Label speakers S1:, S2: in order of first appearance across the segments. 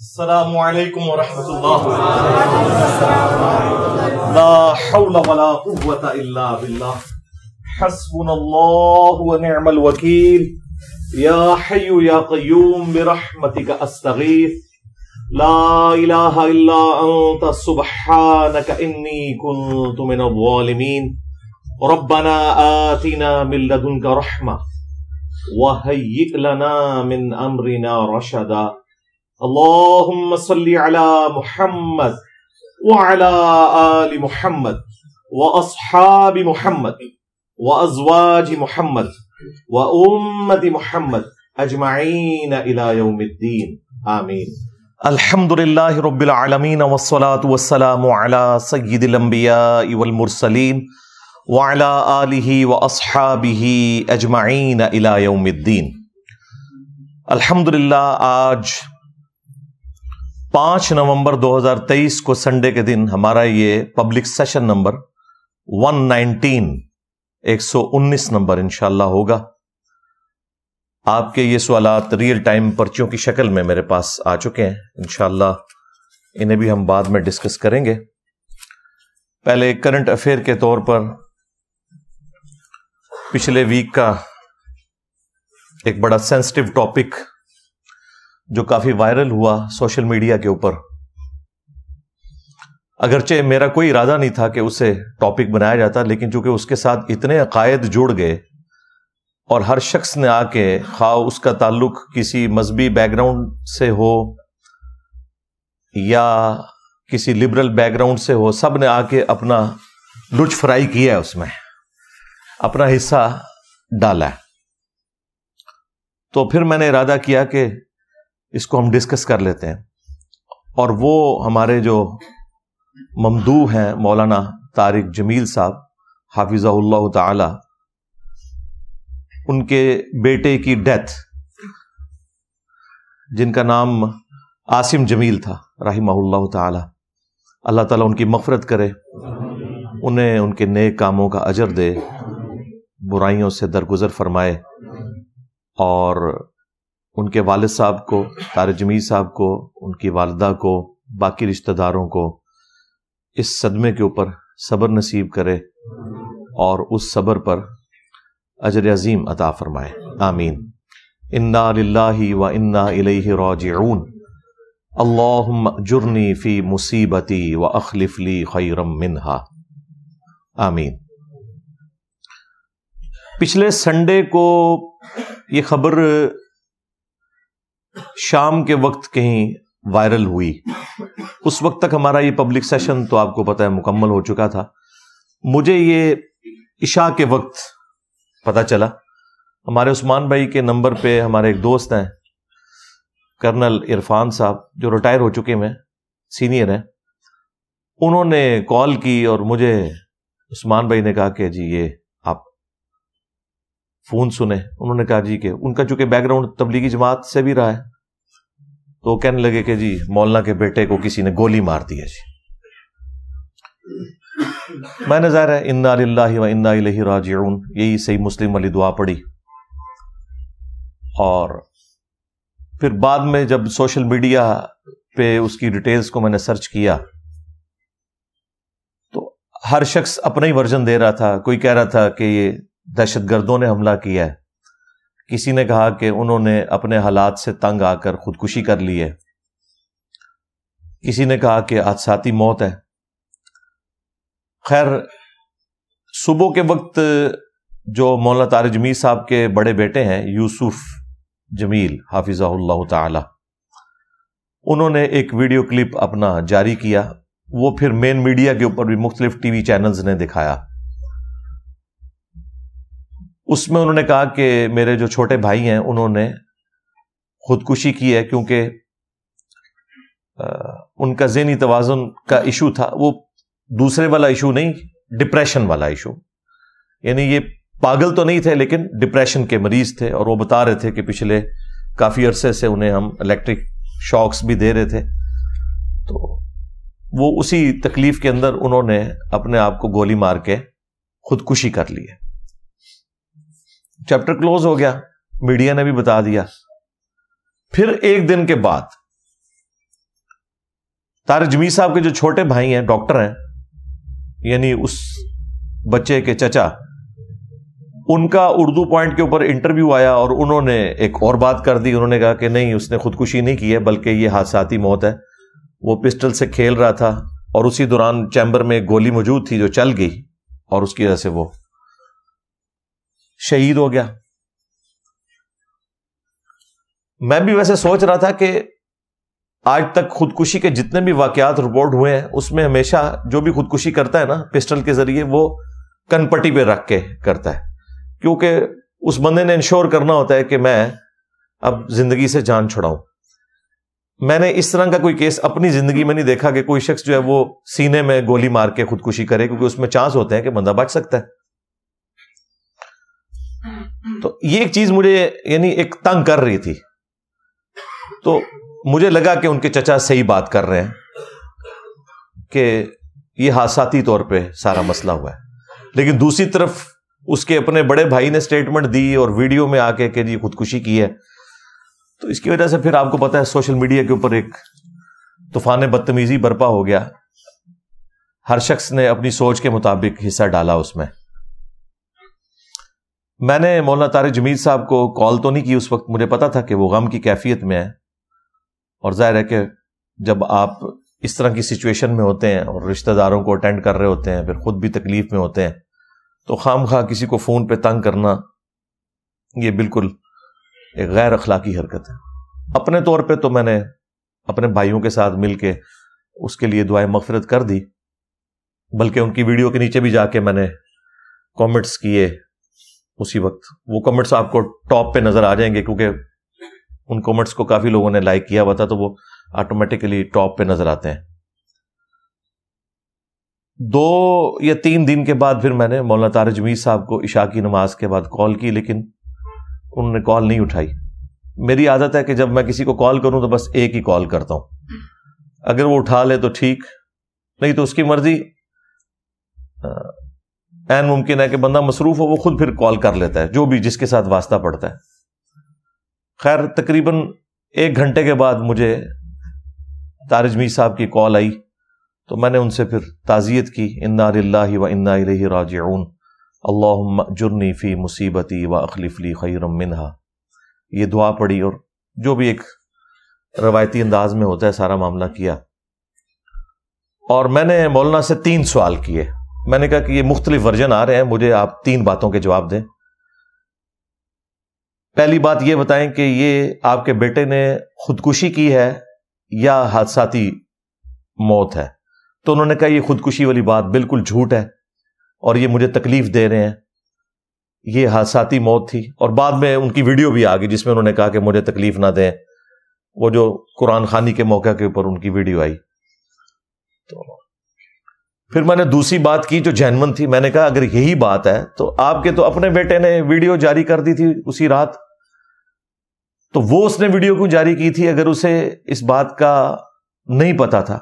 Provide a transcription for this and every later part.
S1: السلام عليكم ورحمة الله لا حول ولا قوة إلا بالله حسبنا الله ونعم الوكيل يا حي يا قيوم برحمتك أستغيث لا إله إلا أنت سبحانك إني كنت من الظالمين ربنا آتنا من لدنك رحمة وهيئ لنا من أمرنا رشدا اللهم صل على محمد وعلى آل محمد وأصحاب محمد وأزواج محمد وأمة محمد أجمعين إلى يوم الدين آمين الحمد لله رب العالمين والصلاة والسلام على سيد الأنبياء والمرسلين وعلى آله وأصحابه أجمعين إلى يوم الدين الحمد لله آج पांच नवंबर 2023 को संडे के दिन हमारा ये पब्लिक सेशन नंबर 119 119 नंबर इंशाला होगा आपके ये सवाल रियल टाइम पर्चियों की शक्ल में मेरे पास आ चुके हैं इनशाला इन्हें भी हम बाद में डिस्कस करेंगे पहले करंट अफेयर के तौर पर पिछले वीक का एक बड़ा सेंसिटिव टॉपिक जो काफी वायरल हुआ सोशल मीडिया के ऊपर अगरचे मेरा कोई इरादा नहीं था कि उसे टॉपिक बनाया जाता लेकिन चूंकि उसके साथ इतने अकायद जुड़ गए और हर शख्स ने आके खा उसका ताल्लुक किसी मजहबी बैकग्राउंड से हो या किसी लिबरल बैकग्राउंड से हो सब ने आके अपना लुच फ्राई किया है उसमें अपना हिस्सा डाला है तो फिर मैंने इरादा किया कि इसको हम डिस्कस कर लेते हैं और वो हमारे जो ममदू हैं मौलाना तारिक जमील साहब हाफिज़ाउल्ला ताला उनके बेटे की डेथ जिनका नाम आसिम जमील था रही ताला अल्लाह ताला उनकी मफरत करे उन्हें उनके नए कामों का अजर दे बुराइयों से दरगुजर फरमाए और उनके वाल साहब को तारजमी साहब को उनकी वालदा को बाकी रिश्तेदारों को इस सदमे के ऊपर सब्र नसीब करे और उस सब्र पर अजर अजीम अता फरमाए आमीन इन्ना लाही व इन्ना राजून अल्लाम जुर्नी फ़ी मुसीबती व अखलिफली खैरम मिनहा आमीन पिछले संडे को ये खबर शाम के वक्त कहीं वायरल हुई उस वक्त तक हमारा ये पब्लिक सेशन तो आपको पता है मुकम्मल हो चुका था मुझे ये इशा के वक्त पता चला हमारे उस्मान भाई के नंबर पे हमारे एक दोस्त हैं कर्नल इरफान साहब जो रिटायर हो चुके हैं सीनियर हैं उन्होंने कॉल की और मुझे उस्मान भाई ने कहा कि जी ये फ़ोन सुने उन्होंने कहा जी के उनका चूंकि बैकग्राउंड तबलीगी जमात से भी रहा है तो कहने लगे कि जी मौलना के बेटे को किसी ने गोली मार दी है जी मैंने ज़ाहिर है इन्ना व इन्ना राजून यही सही मुस्लिम वाली दुआ पड़ी और फिर बाद में जब सोशल मीडिया पे उसकी डिटेल्स को मैंने सर्च किया तो हर शख्स अपना ही वर्जन दे रहा था कोई कह रहा था कि ये दहशत गर्दों ने हमला किया है किसी ने कहा कि उन्होंने अपने हालात से तंग आकर खुदकुशी कर ली है किसी ने कहा कि हादसाती मौत है खैर सुबह के वक्त जो मौला तार जमीर साहब के बड़े बेटे हैं यूसुफ जमील हाफिज़ाल्ला तुमने एक वीडियो क्लिप अपना जारी किया वो फिर मेन मीडिया के ऊपर भी मुख्तलिफ टी वी चैनल्स ने दिखाया उसमें उन्होंने कहा कि मेरे जो छोटे भाई हैं उन्होंने खुदकुशी की है क्योंकि उनका जहनी तोज़ुन का इशू था वो दूसरे वाला इशू नहीं डिप्रेशन वाला इशू यानी ये पागल तो नहीं थे लेकिन डिप्रेशन के मरीज थे और वो बता रहे थे कि पिछले काफ़ी अरसे से उन्हें हम इलेक्ट्रिक शॉक्स भी दे रहे थे तो वो उसी तकलीफ के अंदर उन्होंने अपने आप को गोली मार के खुदकुशी कर ली है चैप्टर क्लोज हो गया मीडिया ने भी बता दिया फिर एक दिन के बाद तारे जमीर साहब के जो छोटे भाई हैं डॉक्टर हैं यानी उस बच्चे के चचा उनका उर्दू पॉइंट के ऊपर इंटरव्यू आया और उन्होंने एक और बात कर दी उन्होंने कहा कि नहीं उसने खुदकुशी नहीं की है बल्कि ये हादसाती मौत है वो पिस्टल से खेल रहा था और उसी दौरान चैम्बर में एक गोली मौजूद थी जो चल गई और उसकी वजह से वो शहीद हो गया मैं भी वैसे सोच रहा था कि आज तक खुदकुशी के जितने भी वाकयात रिपोर्ट हुए हैं उसमें हमेशा जो भी खुदकुशी करता है ना पिस्टल के जरिए वो कनपट्टी पे रख के करता है क्योंकि उस बंदे ने इंश्योर करना होता है कि मैं अब जिंदगी से जान छुड़ाऊं मैंने इस तरह का कोई केस अपनी जिंदगी में नहीं देखा कि कोई शख्स जो है वो सीने में गोली मार के खुदकुशी करे क्योंकि उसमें चांस होते हैं कि बंदा बच सकता है तो ये एक चीज मुझे यानी एक तंग कर रही थी तो मुझे लगा कि उनके चचा सही बात कर रहे हैं कि ये हादसाती तौर पे सारा मसला हुआ है लेकिन दूसरी तरफ उसके अपने बड़े भाई ने स्टेटमेंट दी और वीडियो में आके कि जी खुदकुशी की है तो इसकी वजह से फिर आपको पता है सोशल मीडिया के ऊपर एक तूफान बदतमीजी बर्पा हो गया हर शख्स ने अपनी सोच के मुताबिक हिस्सा डाला उसमें मैंने मौलाना तारिक जमीर साहब को कॉल तो नहीं की उस वक्त मुझे पता था कि वो गम की कैफियत में है और जाहिर है कि जब आप इस तरह की सिचुएशन में होते हैं और रिश्तेदारों को अटेंड कर रहे होते हैं फिर खुद भी तकलीफ में होते हैं तो खाम खा किसी को फ़ोन पे तंग करना ये बिल्कुल एक गैर अखलाकी हरकत है अपने तौर पे तो मैंने अपने भाइयों के साथ मिल के उसके लिए दुआएं मफरत कर दी बल्कि उनकी वीडियो के नीचे भी जाके मैंने कमेंट्स किए उसी वक्त वो कमेंट्स आपको टॉप पे नजर आ जाएंगे क्योंकि उन कमेंट्स को काफी लोगों ने लाइक किया हुआ था तो वो ऑटोमेटिकली टॉप पे नजर आते हैं दो या तीन दिन के बाद फिर मैंने मौलाना तारजमीर साहब को इशा की नमाज के बाद कॉल की लेकिन उन्होंने कॉल नहीं उठाई मेरी आदत है कि जब मैं किसी को कॉल करूं तो बस एक ही कॉल करता हूं अगर वो उठा ले तो ठीक नहीं तो उसकी मर्जी एन मुमकिन है कि बंदा मसरूफ हो वो खुद फिर कॉल कर लेता है जो भी जिसके साथ वास्ता पड़ता है खैर तकरीबन एक घंटे के बाद मुझे तारजमी साहब की कॉल आई तो मैंने उनसे फिर ताज़ियत की इन्ना व इन्ना राजन अल्लाह जुर्नी फ़ी मुसीबती व अखलीफली खैरम मिनहा ये दुआ पड़ी और जो भी एक रवायती अंदाज में होता है सारा मामला किया और मैंने मौलाना से तीन सवाल किए मैंने कहा कि ये मुख्तलिफ वर्जन आ रहे हैं मुझे आप तीन बातों के जवाब दें पहली बात यह बताएं कि ये आपके बेटे ने खुदकुशी की है या हादसाती मौत है तो उन्होंने कहा ये खुदकुशी वाली बात बिल्कुल झूठ है और ये मुझे तकलीफ दे रहे हैं ये हादसाती मौत थी और बाद में उनकी वीडियो भी आ गई जिसमें उन्होंने कहा कि मुझे तकलीफ ना दें वो जो कुरान खानी के मौके के ऊपर उनकी वीडियो आई तो फिर मैंने दूसरी बात की जो जैनमन थी मैंने कहा अगर यही बात है तो आपके तो अपने बेटे ने वीडियो जारी कर दी थी उसी रात तो वो उसने वीडियो क्यों जारी की थी अगर उसे इस बात का नहीं पता था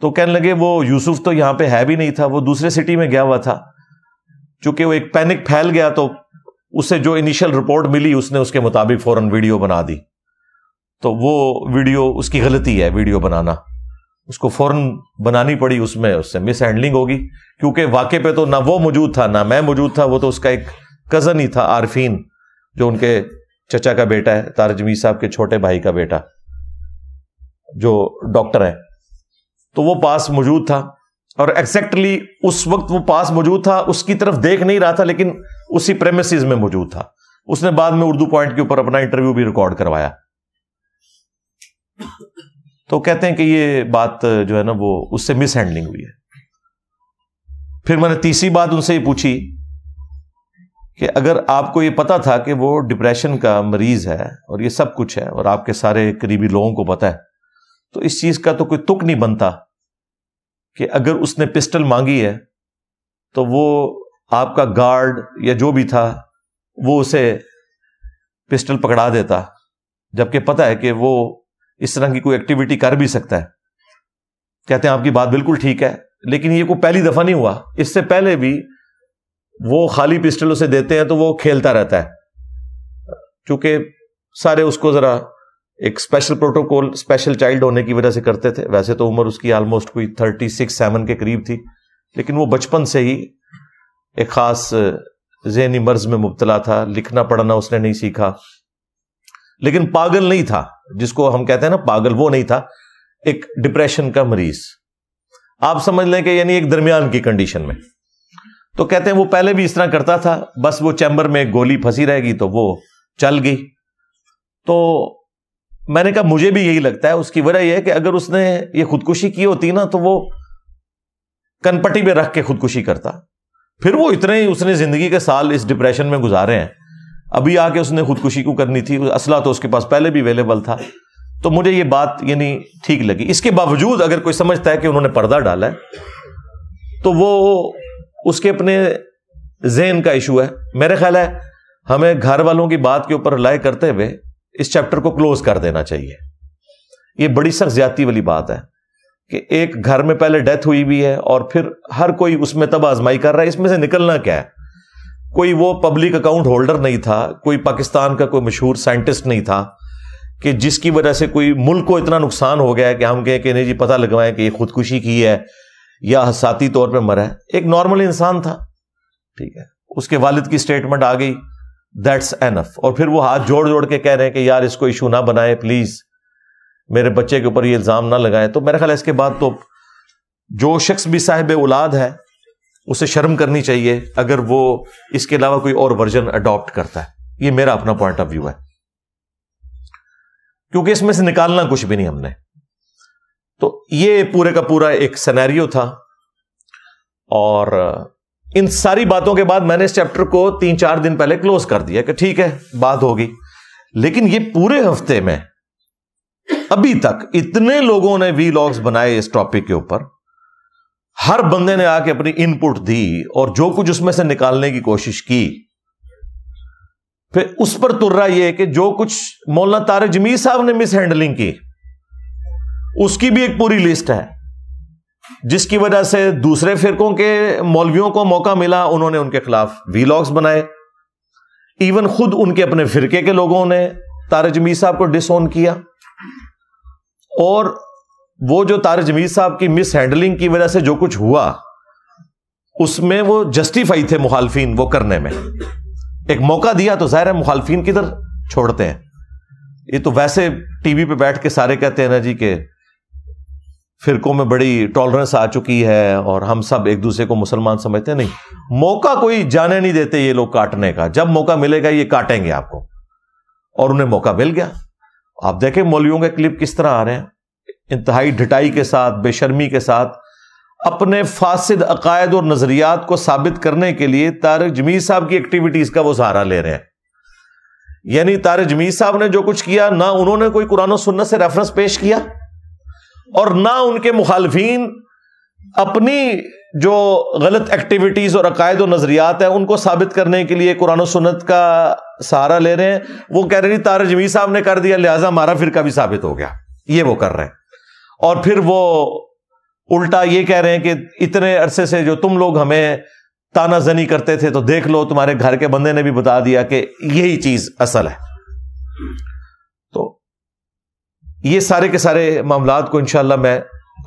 S1: तो कहने लगे वो यूसुफ तो यहां पे है भी नहीं था वो दूसरे सिटी में गया हुआ था चूंकि वो एक पैनिक फैल गया तो उसे जो इनिशियल रिपोर्ट मिली उसने उसके मुताबिक फौरन वीडियो बना दी तो वो वीडियो उसकी गलती है वीडियो बनाना उसको फौरन बनानी पड़ी उसमें उससे मिस हैंडलिंग होगी क्योंकि वाक़े पे तो ना वो मौजूद था ना मैं मौजूद था वो तो उसका एक कज़न ही था आरफीन जो उनके चचा का बेटा है तारजमी साहब के छोटे भाई का बेटा जो डॉक्टर है तो वो पास मौजूद था और एक्जैक्टली उस वक्त वो पास मौजूद था उसकी तरफ देख नहीं रहा था लेकिन उसी प्रेमिस में मौजूद था उसने बाद में उर्दू पॉइंट के ऊपर अपना इंटरव्यू भी रिकॉर्ड करवाया तो कहते हैं कि ये बात जो है ना वो उससे मिस हैंडलिंग हुई है फिर मैंने तीसरी बात उनसे ये पूछी कि अगर आपको ये पता था कि वो डिप्रेशन का मरीज है और ये सब कुछ है और आपके सारे करीबी लोगों को पता है तो इस चीज का तो कोई तुक नहीं बनता कि अगर उसने पिस्टल मांगी है तो वो आपका गार्ड या जो भी था वो उसे पिस्टल पकड़ा देता जबकि पता है कि वो इस तरह की कोई एक्टिविटी कर भी सकता है कहते हैं आपकी बात बिल्कुल ठीक है लेकिन ये कोई पहली दफा नहीं हुआ इससे पहले भी वो खाली पिस्टल उसे देते हैं तो वो खेलता रहता है क्योंकि सारे उसको जरा एक स्पेशल प्रोटोकॉल स्पेशल चाइल्ड होने की वजह से करते थे वैसे तो उम्र उसकी ऑलमोस्ट कोई थर्टी सिक्स सेवन के करीब थी लेकिन वो बचपन से ही एक खास जहनी मर्ज में मुबतला था लिखना पढ़ना उसने नहीं सीखा लेकिन पागल नहीं था जिसको हम कहते हैं ना पागल वो नहीं था एक डिप्रेशन का मरीज आप समझ लें कि यानी एक दरमियान की कंडीशन में तो कहते हैं वो पहले भी इस तरह करता था बस वो चैम्बर में गोली फंसी रहेगी तो वो चल गई तो मैंने कहा मुझे भी यही लगता है उसकी वजह यह है कि अगर उसने ये खुदकुशी की होती ना तो वो कनपट्टी में रख के खुदकुशी करता फिर वो इतने ही उसने जिंदगी के साल इस डिप्रेशन में गुजारे हैं अभी आके उसने खुदकुशी को करनी थी असला तो उसके पास पहले भी अवेलेबल था तो मुझे ये बात यानी ठीक लगी इसके बावजूद अगर कोई समझता है कि उन्होंने पर्दा डाला है तो वो उसके अपने जेन का इशू है मेरे ख्याल है हमें घर वालों की बात के ऊपर लाए करते हुए इस चैप्टर को क्लोज कर देना चाहिए ये बड़ी सख्त ज्यादा वाली बात है कि एक घर में पहले डेथ हुई भी है और फिर हर कोई उसमें तब आजमाई कर रहा है इसमें से निकलना क्या है कोई वो पब्लिक अकाउंट होल्डर नहीं था कोई पाकिस्तान का कोई मशहूर साइंटिस्ट नहीं था कि जिसकी वजह से कोई मुल्क को इतना नुकसान हो गया है कि हम कहें कि नहीं जी पता लगवाएं कि ये खुदकुशी की है या हसाती तौर पर मरा है एक नॉर्मल इंसान था ठीक है उसके वालिद की स्टेटमेंट आ गई दैट्स एनफ और फिर वो हाथ जोड़ जोड़ के कह रहे हैं कि यार इसको इशू ना बनाए प्लीज मेरे बच्चे के ऊपर ये इल्ज़ाम ना लगाएं तो मेरे ख्याल इसके बाद तो जो शख्स भी साहिब औलाद है उसे शर्म करनी चाहिए अगर वो इसके अलावा कोई और वर्जन अडॉप्ट करता है ये मेरा अपना पॉइंट ऑफ व्यू है क्योंकि इसमें से निकालना कुछ भी नहीं हमने तो ये पूरे का पूरा एक सिनेरियो था और इन सारी बातों के बाद मैंने इस चैप्टर को तीन चार दिन पहले क्लोज कर दिया कि ठीक है बात होगी लेकिन ये पूरे हफ्ते में अभी तक इतने लोगों ने वी लॉग्स बनाए इस टॉपिक के ऊपर हर बंदे ने आके अपनी इनपुट दी और जो कुछ उसमें से निकालने की कोशिश की फिर उस पर तुर्रा यह कि जो कुछ मौलाना तारे जमीर साहब ने मिस हैंडलिंग की उसकी भी एक पूरी लिस्ट है जिसकी वजह से दूसरे फिरकों के मौलवियों को मौका मिला उन्होंने उनके खिलाफ वीलॉग्स बनाए इवन खुद उनके अपने फिरके के लोगों ने तारे जमीर साहब को डिसोन किया और वो जो तार जमीर साहब की मिस हैंडलिंग की वजह से जो कुछ हुआ उसमें वो जस्टिफाई थे मुखालफिन वो करने में एक मौका दिया तो जाहिर है मुखालफिन किधर छोड़ते हैं ये तो वैसे टीवी पे बैठ के सारे कहते हैं ना जी के फिरकों में बड़ी टॉलरेंस आ चुकी है और हम सब एक दूसरे को मुसलमान समझते नहीं मौका कोई जाने नहीं देते ये लोग काटने का जब मौका मिलेगा ये काटेंगे आपको और उन्हें मौका मिल गया आप देखें मोलियों के क्लिप किस तरह आ रहे हैं इंतहाई ढिटाई के साथ बेशर्मी के साथ अपने फासद अकायद और नज़रियात को साबित करने के लिए तारक जमीर साहब की एक्टिविटीज़ का वो सहारा ले रहे हैं यानी तारक जमीर साहब ने जो कुछ किया ना उन्होंने कोई कुरान सुन्नत से रेफरेंस पेश किया और ना उनके मुखालफी अपनी जो गलत एक्टिविटीज़ और अकायद और नज़रियात हैं उनको साबित करने के लिए कुरान सुन्नत का सहारा ले रहे हैं वो कह रहे हैं तारक जमीर साहब ने कर दिया लिहाजा मारा फिर का भी साबित हो गया ये वो कर रहे हैं और फिर वो उल्टा ये कह रहे हैं कि इतने अरसे से जो तुम लोग हमें ताना जनी करते थे तो देख लो तुम्हारे घर के बंदे ने भी बता दिया कि यही चीज असल है तो ये सारे के सारे मामला को इंशाला मैं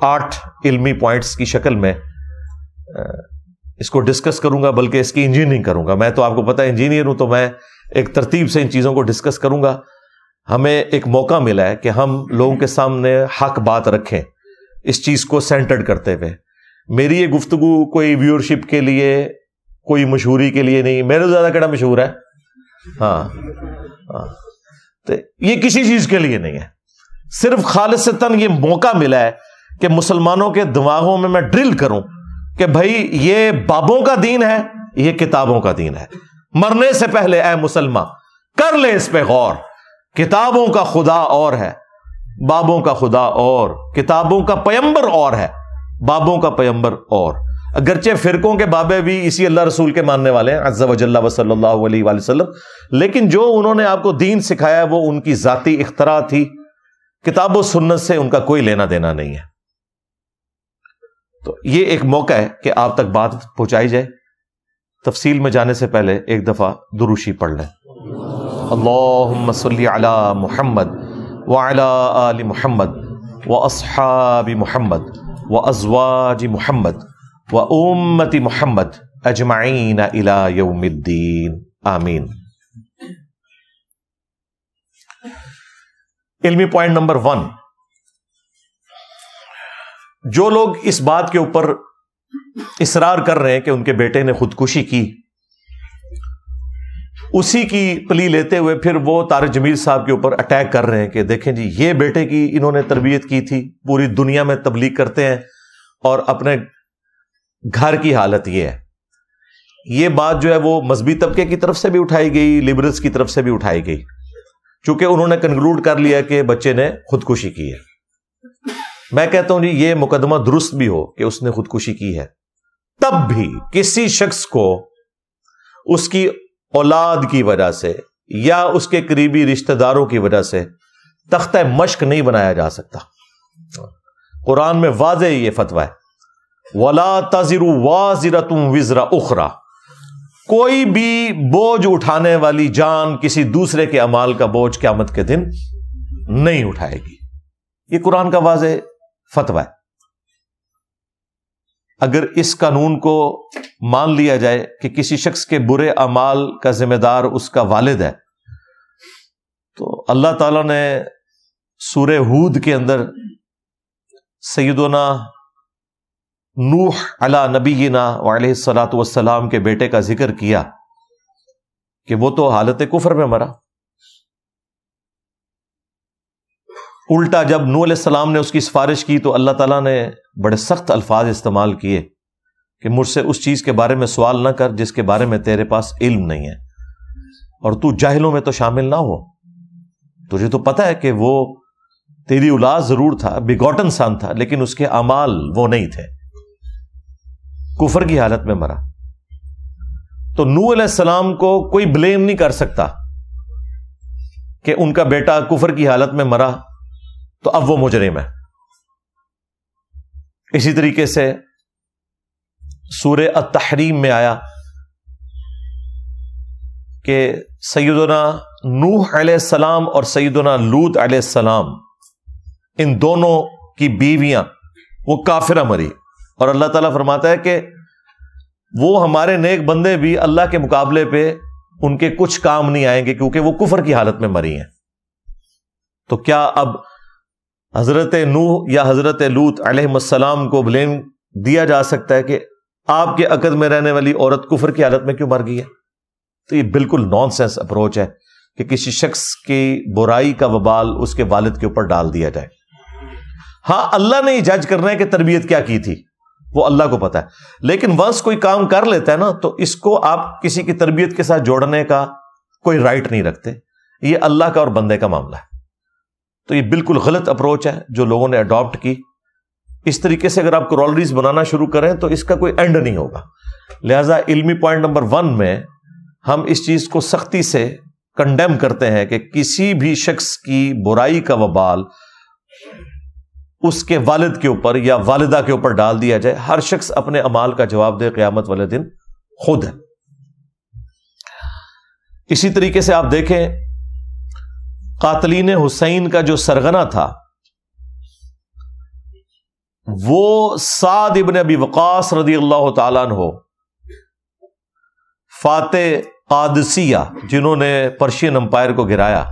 S1: आठ इलमी पॉइंट्स की शक्ल में इसको डिस्कस करूंगा बल्कि इसकी इंजीनियरिंग करूंगा मैं तो आपको पता है इंजीनियर हूं तो मैं एक तरतीब से इन चीजों को डिस्कस करूंगा हमें एक मौका मिला है कि हम लोगों के सामने हक बात रखें इस चीज़ को सेंटर्ड करते हुए मेरी ये गुफ्तु कोई व्यूअरशिप के लिए कोई मशहूरी के लिए नहीं मेरे तो ज़्यादा कड़ा मशहूर है हाँ हाँ तो ये किसी चीज़ के लिए नहीं है सिर्फ खालिशतन ये मौका मिला है कि मुसलमानों के दिमागों में मैं ड्रिल करूं कि भाई ये बाबों का दीन है ये किताबों का दीन है मरने से पहले ए मुसलमान कर ले इस पे गौर किताबों का खुदा और है बाबों का खुदा और किताबों का पैंबर और है बाबों का पैंबर और अगरचे फिरकों के बाबे भी इसी अल्लाह रसूल के मानने वाले हैं अज्जा वजल्ला वसल्लल्लाहु लेकिन जो उन्होंने आपको दीन सिखाया वो उनकी ज़ाती इख्तरा थी किताब सुन्नत से उनका कोई लेना देना नहीं है तो ये एक मौका है कि आप तक बात पहुंचाई जाए तफसील में जाने से पहले एक दफा दुरुशी पढ़ लें صل على محمد وعلى ال व واصحاب محمد व محمد وامه محمد اجمعين الى يوم الدين आमीन इल्मी पॉइंट नंबर वन जो लोग इस बात के ऊपर इसरार कर रहे हैं कि उनके बेटे ने खुदकुशी की उसी की पली लेते हुए फिर वो तार जमील साहब के ऊपर अटैक कर रहे हैं कि देखें जी ये बेटे की इन्होंने तरबियत की थी पूरी दुनिया में तबलीग करते हैं और अपने घर की हालत ये है ये बात जो है वो मजहबी तबके की तरफ से भी उठाई गई लिबरल्स की तरफ से भी उठाई गई चूंकि उन्होंने कंक्लूड कर लिया कि बच्चे ने खुदकुशी की है मैं कहता हूं जी ये मुकदमा दुरुस्त भी हो कि उसने खुदकुशी की है तब भी किसी शख्स को उसकी औलाद की वजह से या उसके करीबी रिश्तेदारों की वजह से तख्त मश्क नहीं बनाया जा सकता कुरान में वाज ये फतवा है वला तजिर वाजिरा तुम विजरा उखरा कोई भी बोझ उठाने वाली जान किसी दूसरे के अमाल का बोझ क्यामत के दिन नहीं उठाएगी ये कुरान का वाज फतवा है अगर इस कानून को मान लिया जाए कि किसी शख्स के बुरे अमाल का जिम्मेदार उसका वालिद है तो अल्लाह ताला ने सूर्य हूद के अंदर सैदना नूह अला नबीना सलात वसलाम के बेटे का जिक्र किया कि वो तो हालत कुफर में मरा उल्टा जब नू सलाम ने उसकी सिफारिश की तो अल्लाह ताला ने बड़े सख्त अल्फाज इस्तेमाल किए कि मुझसे उस चीज़ के बारे में सवाल ना कर जिसके बारे में तेरे पास इल्म नहीं है और तू जाहिलों में तो शामिल ना हो तुझे तो पता है कि वो तेरी औलाद जरूर था बिगॉटन सन था लेकिन उसके अमाल वो नहीं थे कुफर की हालत में मरा तो नू सलाम को कोई ब्लेम नहीं कर सकता कि उनका बेटा कुफर की हालत में मरा तो अब वो मुजरिम है इसी तरीके से सूर्य अतहरीम में आया कि सैदना नूह सलाम और सैदना लूत सलाम इन दोनों की बीवियां वो काफिर मरी और अल्लाह ताला फरमाता है कि वो हमारे नेक बंदे भी अल्लाह के मुकाबले पे उनके कुछ काम नहीं आएंगे क्योंकि वो कुफर की हालत में मरी हैं तो क्या अब हज़रत नूह या हज़रत लूत अलैहिस्सलाम को ब्लेम दिया जा सकता है कि आपके अकद में रहने वाली औरत कुफर की हालत में क्यों मर गई है तो ये बिल्कुल नॉन सेंस अप्रोच है कि किसी शख्स की बुराई का वबाल उसके वालिद के ऊपर डाल दिया जाए हाँ अल्लाह ने ही जज करना है कि तरबियत क्या की थी वो अल्लाह को पता है लेकिन वंश कोई काम कर लेता है ना तो इसको आप किसी की तरबियत के साथ जोड़ने का कोई राइट नहीं रखते ये अल्लाह का और बंदे का मामला है तो ये बिल्कुल गलत अप्रोच है जो लोगों ने अडॉप्ट की इस तरीके से अगर आप क्रॉलरीज बनाना शुरू करें तो इसका कोई एंड नहीं होगा लिहाजा इल्मी पॉइंट नंबर वन में हम इस चीज़ को सख्ती से कंडेम करते हैं कि किसी भी शख्स की बुराई का वबाल उसके वालिद के ऊपर या वालिदा के ऊपर डाल दिया जाए हर शख्स अपने अमाल का जवाब दे क्यामत वाले दिन खुद है इसी तरीके से आप देखें कातलीन हुसैन का जो सरगना था वो साद इबन अबी वकास रदी अल्लाह तहो फाते कादसिया जिन्होंने पर्शियन अंपायर को गिराया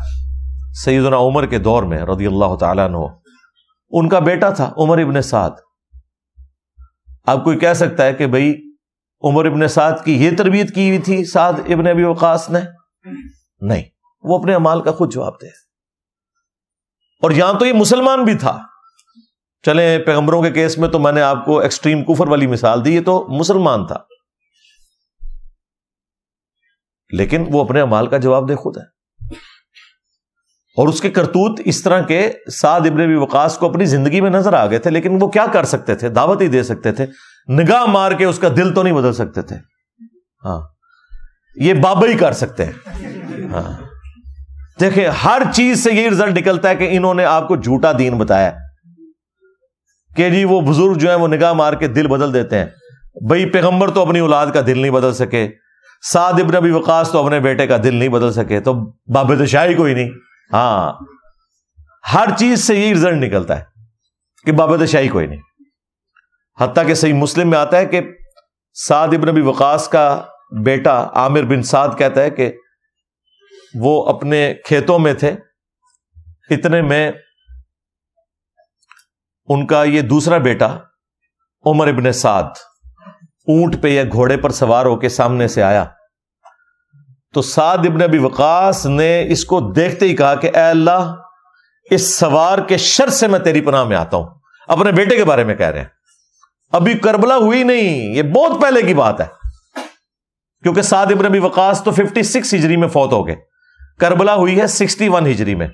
S1: सईदना उमर के दौर में रदी अल्लाह तहो उनका बेटा था उमर इबन साद अब कोई कह सकता है कि भाई उमर इबन साद की यह तरबियत की हुई थी साद इबन अबी वकास ने नहीं वो अपने अमाल का खुद जवाब दे और यहां तो ये मुसलमान भी था चले पैगंबरों के केस में तो मैंने आपको एक्सट्रीम कुफर वाली मिसाल दी ये तो मुसलमान था लेकिन वो अपने अमाल का जवाब दे खुद है और उसके करतूत इस तरह के साद इबन भी वकास को अपनी जिंदगी में नजर आ गए थे लेकिन वो क्या कर सकते थे दावत ही दे सकते थे निगाह मार के उसका दिल तो नहीं बदल सकते थे हाँ ये बाबा ही कर सकते हैं हाँ देखिए हर चीज से ये रिजल्ट निकलता है कि इन्होंने आपको झूठा दीन बताया कि जी वो बुजुर्ग जो है वो निगाह मार के दिल बदल देते हैं भाई पैगंबर तो अपनी औलाद का दिल नहीं बदल सके साद इबन अबी वकास तो अपने बेटे का दिल नहीं बदल सके तो बाबे तो शाही कोई नहीं हाँ हर चीज से यही रिजल्ट निकलता है कि बाबे तो शाही कोई नहीं हती कि सही मुस्लिम में आता है कि साद इबन अबी वकास का बेटा आमिर बिन साद कहता है कि वो अपने खेतों में थे इतने में उनका ये दूसरा बेटा उमर इबन साद ऊंट पे या घोड़े पर सवार होकर सामने से आया तो साद इबन अबी वकास ने इसको देखते ही कहा कि अल्लाह इस सवार के शर से मैं तेरी पनाह में आता हूं अपने बेटे के बारे में कह रहे हैं अभी करबला हुई नहीं ये बहुत पहले की बात है क्योंकि साद इबन अबी वकास तो 56 सिक्स हिजरी में फौत हो गए करबला हुई है सिक्सटी वन हिजरी में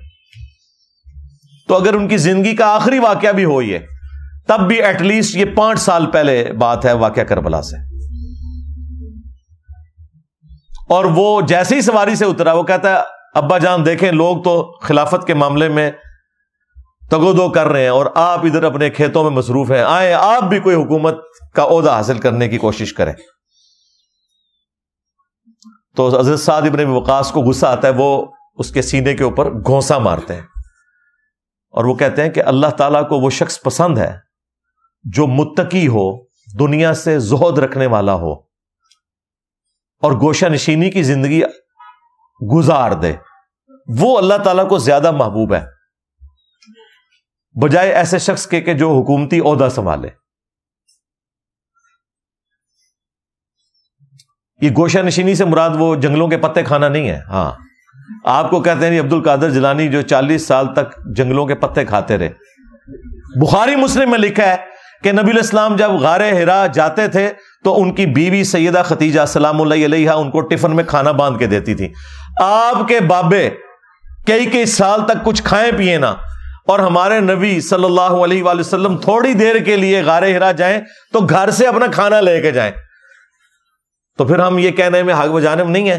S1: तो अगर उनकी जिंदगी का आखिरी वाक्य भी हो ये तब भी एटलीस्ट ये पांच साल पहले बात है वाक्य करबला से और वो जैसे ही सवारी से उतरा वो कहता है अब्बा जान देखें लोग तो खिलाफत के मामले में तगोदो कर रहे हैं और आप इधर अपने खेतों में मसरूफ हैं आए आप भी कोई हुकूमत का अहदा हासिल करने की कोशिश करें तो हजरत साद इबन वकास को गुस्सा आता है वो उसके सीने के ऊपर घोंसा मारते हैं और वो कहते हैं कि अल्लाह ताला को वो शख्स पसंद है जो मुत्तकी हो दुनिया से जोहद रखने वाला हो और गोशा नशीनी की जिंदगी गुजार दे वो अल्लाह ताला को ज्यादा महबूब है बजाय ऐसे शख्स के, के जो हुकूमती अहदा संभाले ये गोशा नशीनी से मुराद वो जंगलों के पत्ते खाना नहीं है हाँ आपको कहते हैं अब्दुल कादर जिलानी जो चालीस साल तक जंगलों के पत्ते खाते रहे बुखारी मुस्लिम में लिखा है कि नबी इस्लाम जब गारे हिरा जाते थे तो उनकी बीवी सैदा खतीजा सलाम उनको टिफिन में खाना बांध के देती थी आपके बाबे कई कई साल तक कुछ खाए पिए ना और हमारे नबी सल्लल्लाहु अलैहि वसल्लम थोड़ी देर के लिए गारे हिरा जाए तो घर से अपना खाना लेके जाएं तो फिर हम ये कहने में हक बजाने में नहीं है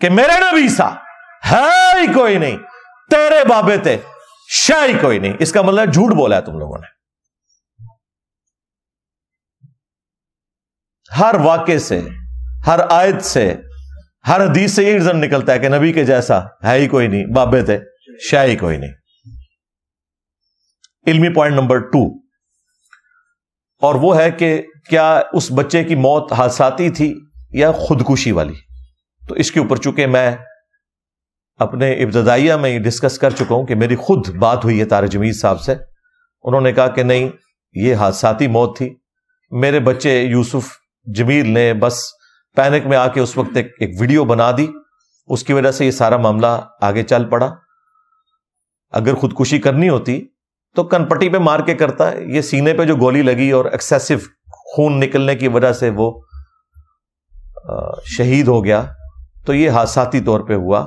S1: कि मेरे नबी सा है ही कोई नहीं तेरे बाबे ते शाही कोई नहीं इसका मतलब झूठ बोला है तुम लोगों ने हर वाक्य से हर आयत से हर हदीस से ये रिजन निकलता है कि नबी के जैसा है ही कोई नहीं बाबे थे शाही कोई नहीं इल्मी पॉइंट नंबर टू और वो है कि क्या उस बच्चे की मौत हादसाती थी या खुदकुशी वाली तो इसके ऊपर चूंकि मैं अपने इब्तदाइया में ही डिस्कस कर चुका हूं कि मेरी खुद बात हुई है तारे जमीद साहब से उन्होंने कहा कि नहीं ये हादसाती मौत थी मेरे बच्चे यूसुफ जमील ने बस पैनिक में आके उस वक्त एक, एक वीडियो बना दी उसकी वजह से ये सारा मामला आगे चल पड़ा अगर खुदकुशी करनी होती तो कनपट्टी पे मार के करता ये सीने पे जो गोली लगी और एक्सेसिव खून निकलने की वजह से वो शहीद हो गया तो ये हादसाती तौर पे हुआ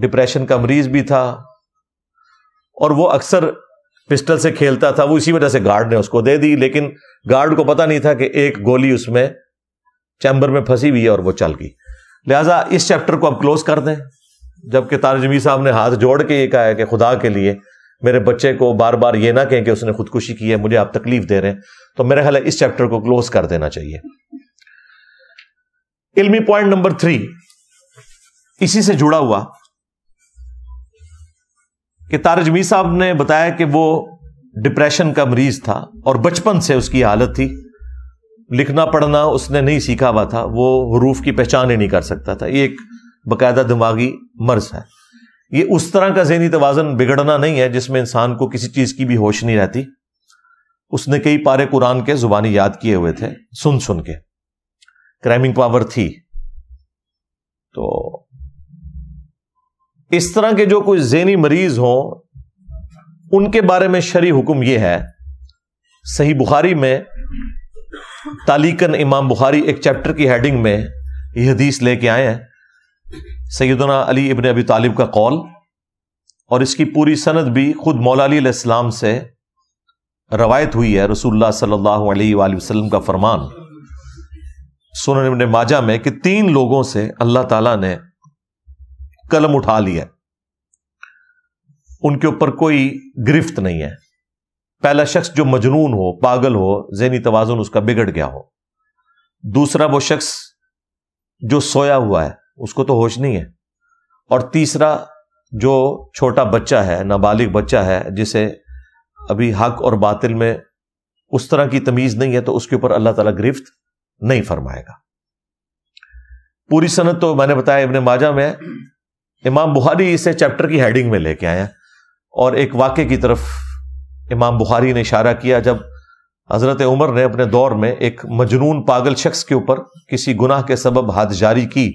S1: डिप्रेशन का मरीज भी था और वो अक्सर पिस्टल से खेलता था वो इसी वजह से गार्ड ने उसको दे दी लेकिन गार्ड को पता नहीं था कि एक गोली उसमें चैम्बर में फंसी हुई है और वो चल गई लिहाजा इस चैप्टर को अब क्लोज कर दें जबकि तारजमी साहब ने हाथ जोड़ के ये कहा है कि खुदा के लिए मेरे बच्चे को बार बार ये ना कहें कि उसने खुदकुशी की है मुझे आप तकलीफ दे रहे हैं तो मेरा ख्याल है इस चैप्टर को क्लोज कर देना चाहिए इल्मी पॉइंट नंबर थ्री इसी से जुड़ा हुआ कि तारजमी साहब ने बताया कि वो डिप्रेशन का मरीज था और बचपन से उसकी हालत थी लिखना पढ़ना उसने नहीं सीखा हुआ था वो हरूफ की पहचान ही नहीं कर सकता था ये एक बाकायदा दिमागी मर्ज है ये उस तरह का जहनी तोज़न बिगड़ना नहीं है जिसमें इंसान को किसी चीज़ की भी होश नहीं रहती उसने कई पारे कुरान के ज़ुबानी याद किए हुए थे सुन सुन के क्राइमिंग पावर थी तो इस तरह के जो कोई जेनी मरीज हो उनके बारे में शरी हुक्म यह है सही बुखारी में तालीकन इमाम बुखारी एक चैप्टर की हेडिंग में यह हदीस लेके आए हैं सैदना अली इबन अबी तालिब का कौल और इसकी पूरी सनद भी खुद मौला से रवायत हुई है रसूलुल्लाह सल्लल्लाहु अलैहि का फरमान सुन माजा में कि तीन लोगों से अल्लाह ताला ने कलम उठा लिया उनके ऊपर कोई गिरफ्त नहीं है पहला शख्स जो मजनून हो पागल हो जहनी तोज़ुन उसका बिगड़ गया हो दूसरा वो शख्स जो सोया हुआ है उसको तो होश नहीं है और तीसरा जो छोटा बच्चा है नाबालिग बच्चा है जिसे अभी हक और बातिल में उस तरह की तमीज़ नहीं है तो उसके ऊपर अल्लाह ताला गिरफ्त नहीं फरमाएगा पूरी सनत तो मैंने बताया इबन माजा में इमाम बुखारी इसे चैप्टर की हेडिंग में लेके आए हैं और एक वाक्य की तरफ इमाम बुखारी ने इशारा किया जब हजरत उमर ने अपने दौर में एक मजनून पागल शख्स के ऊपर किसी गुनाह के सबब हाथ जारी की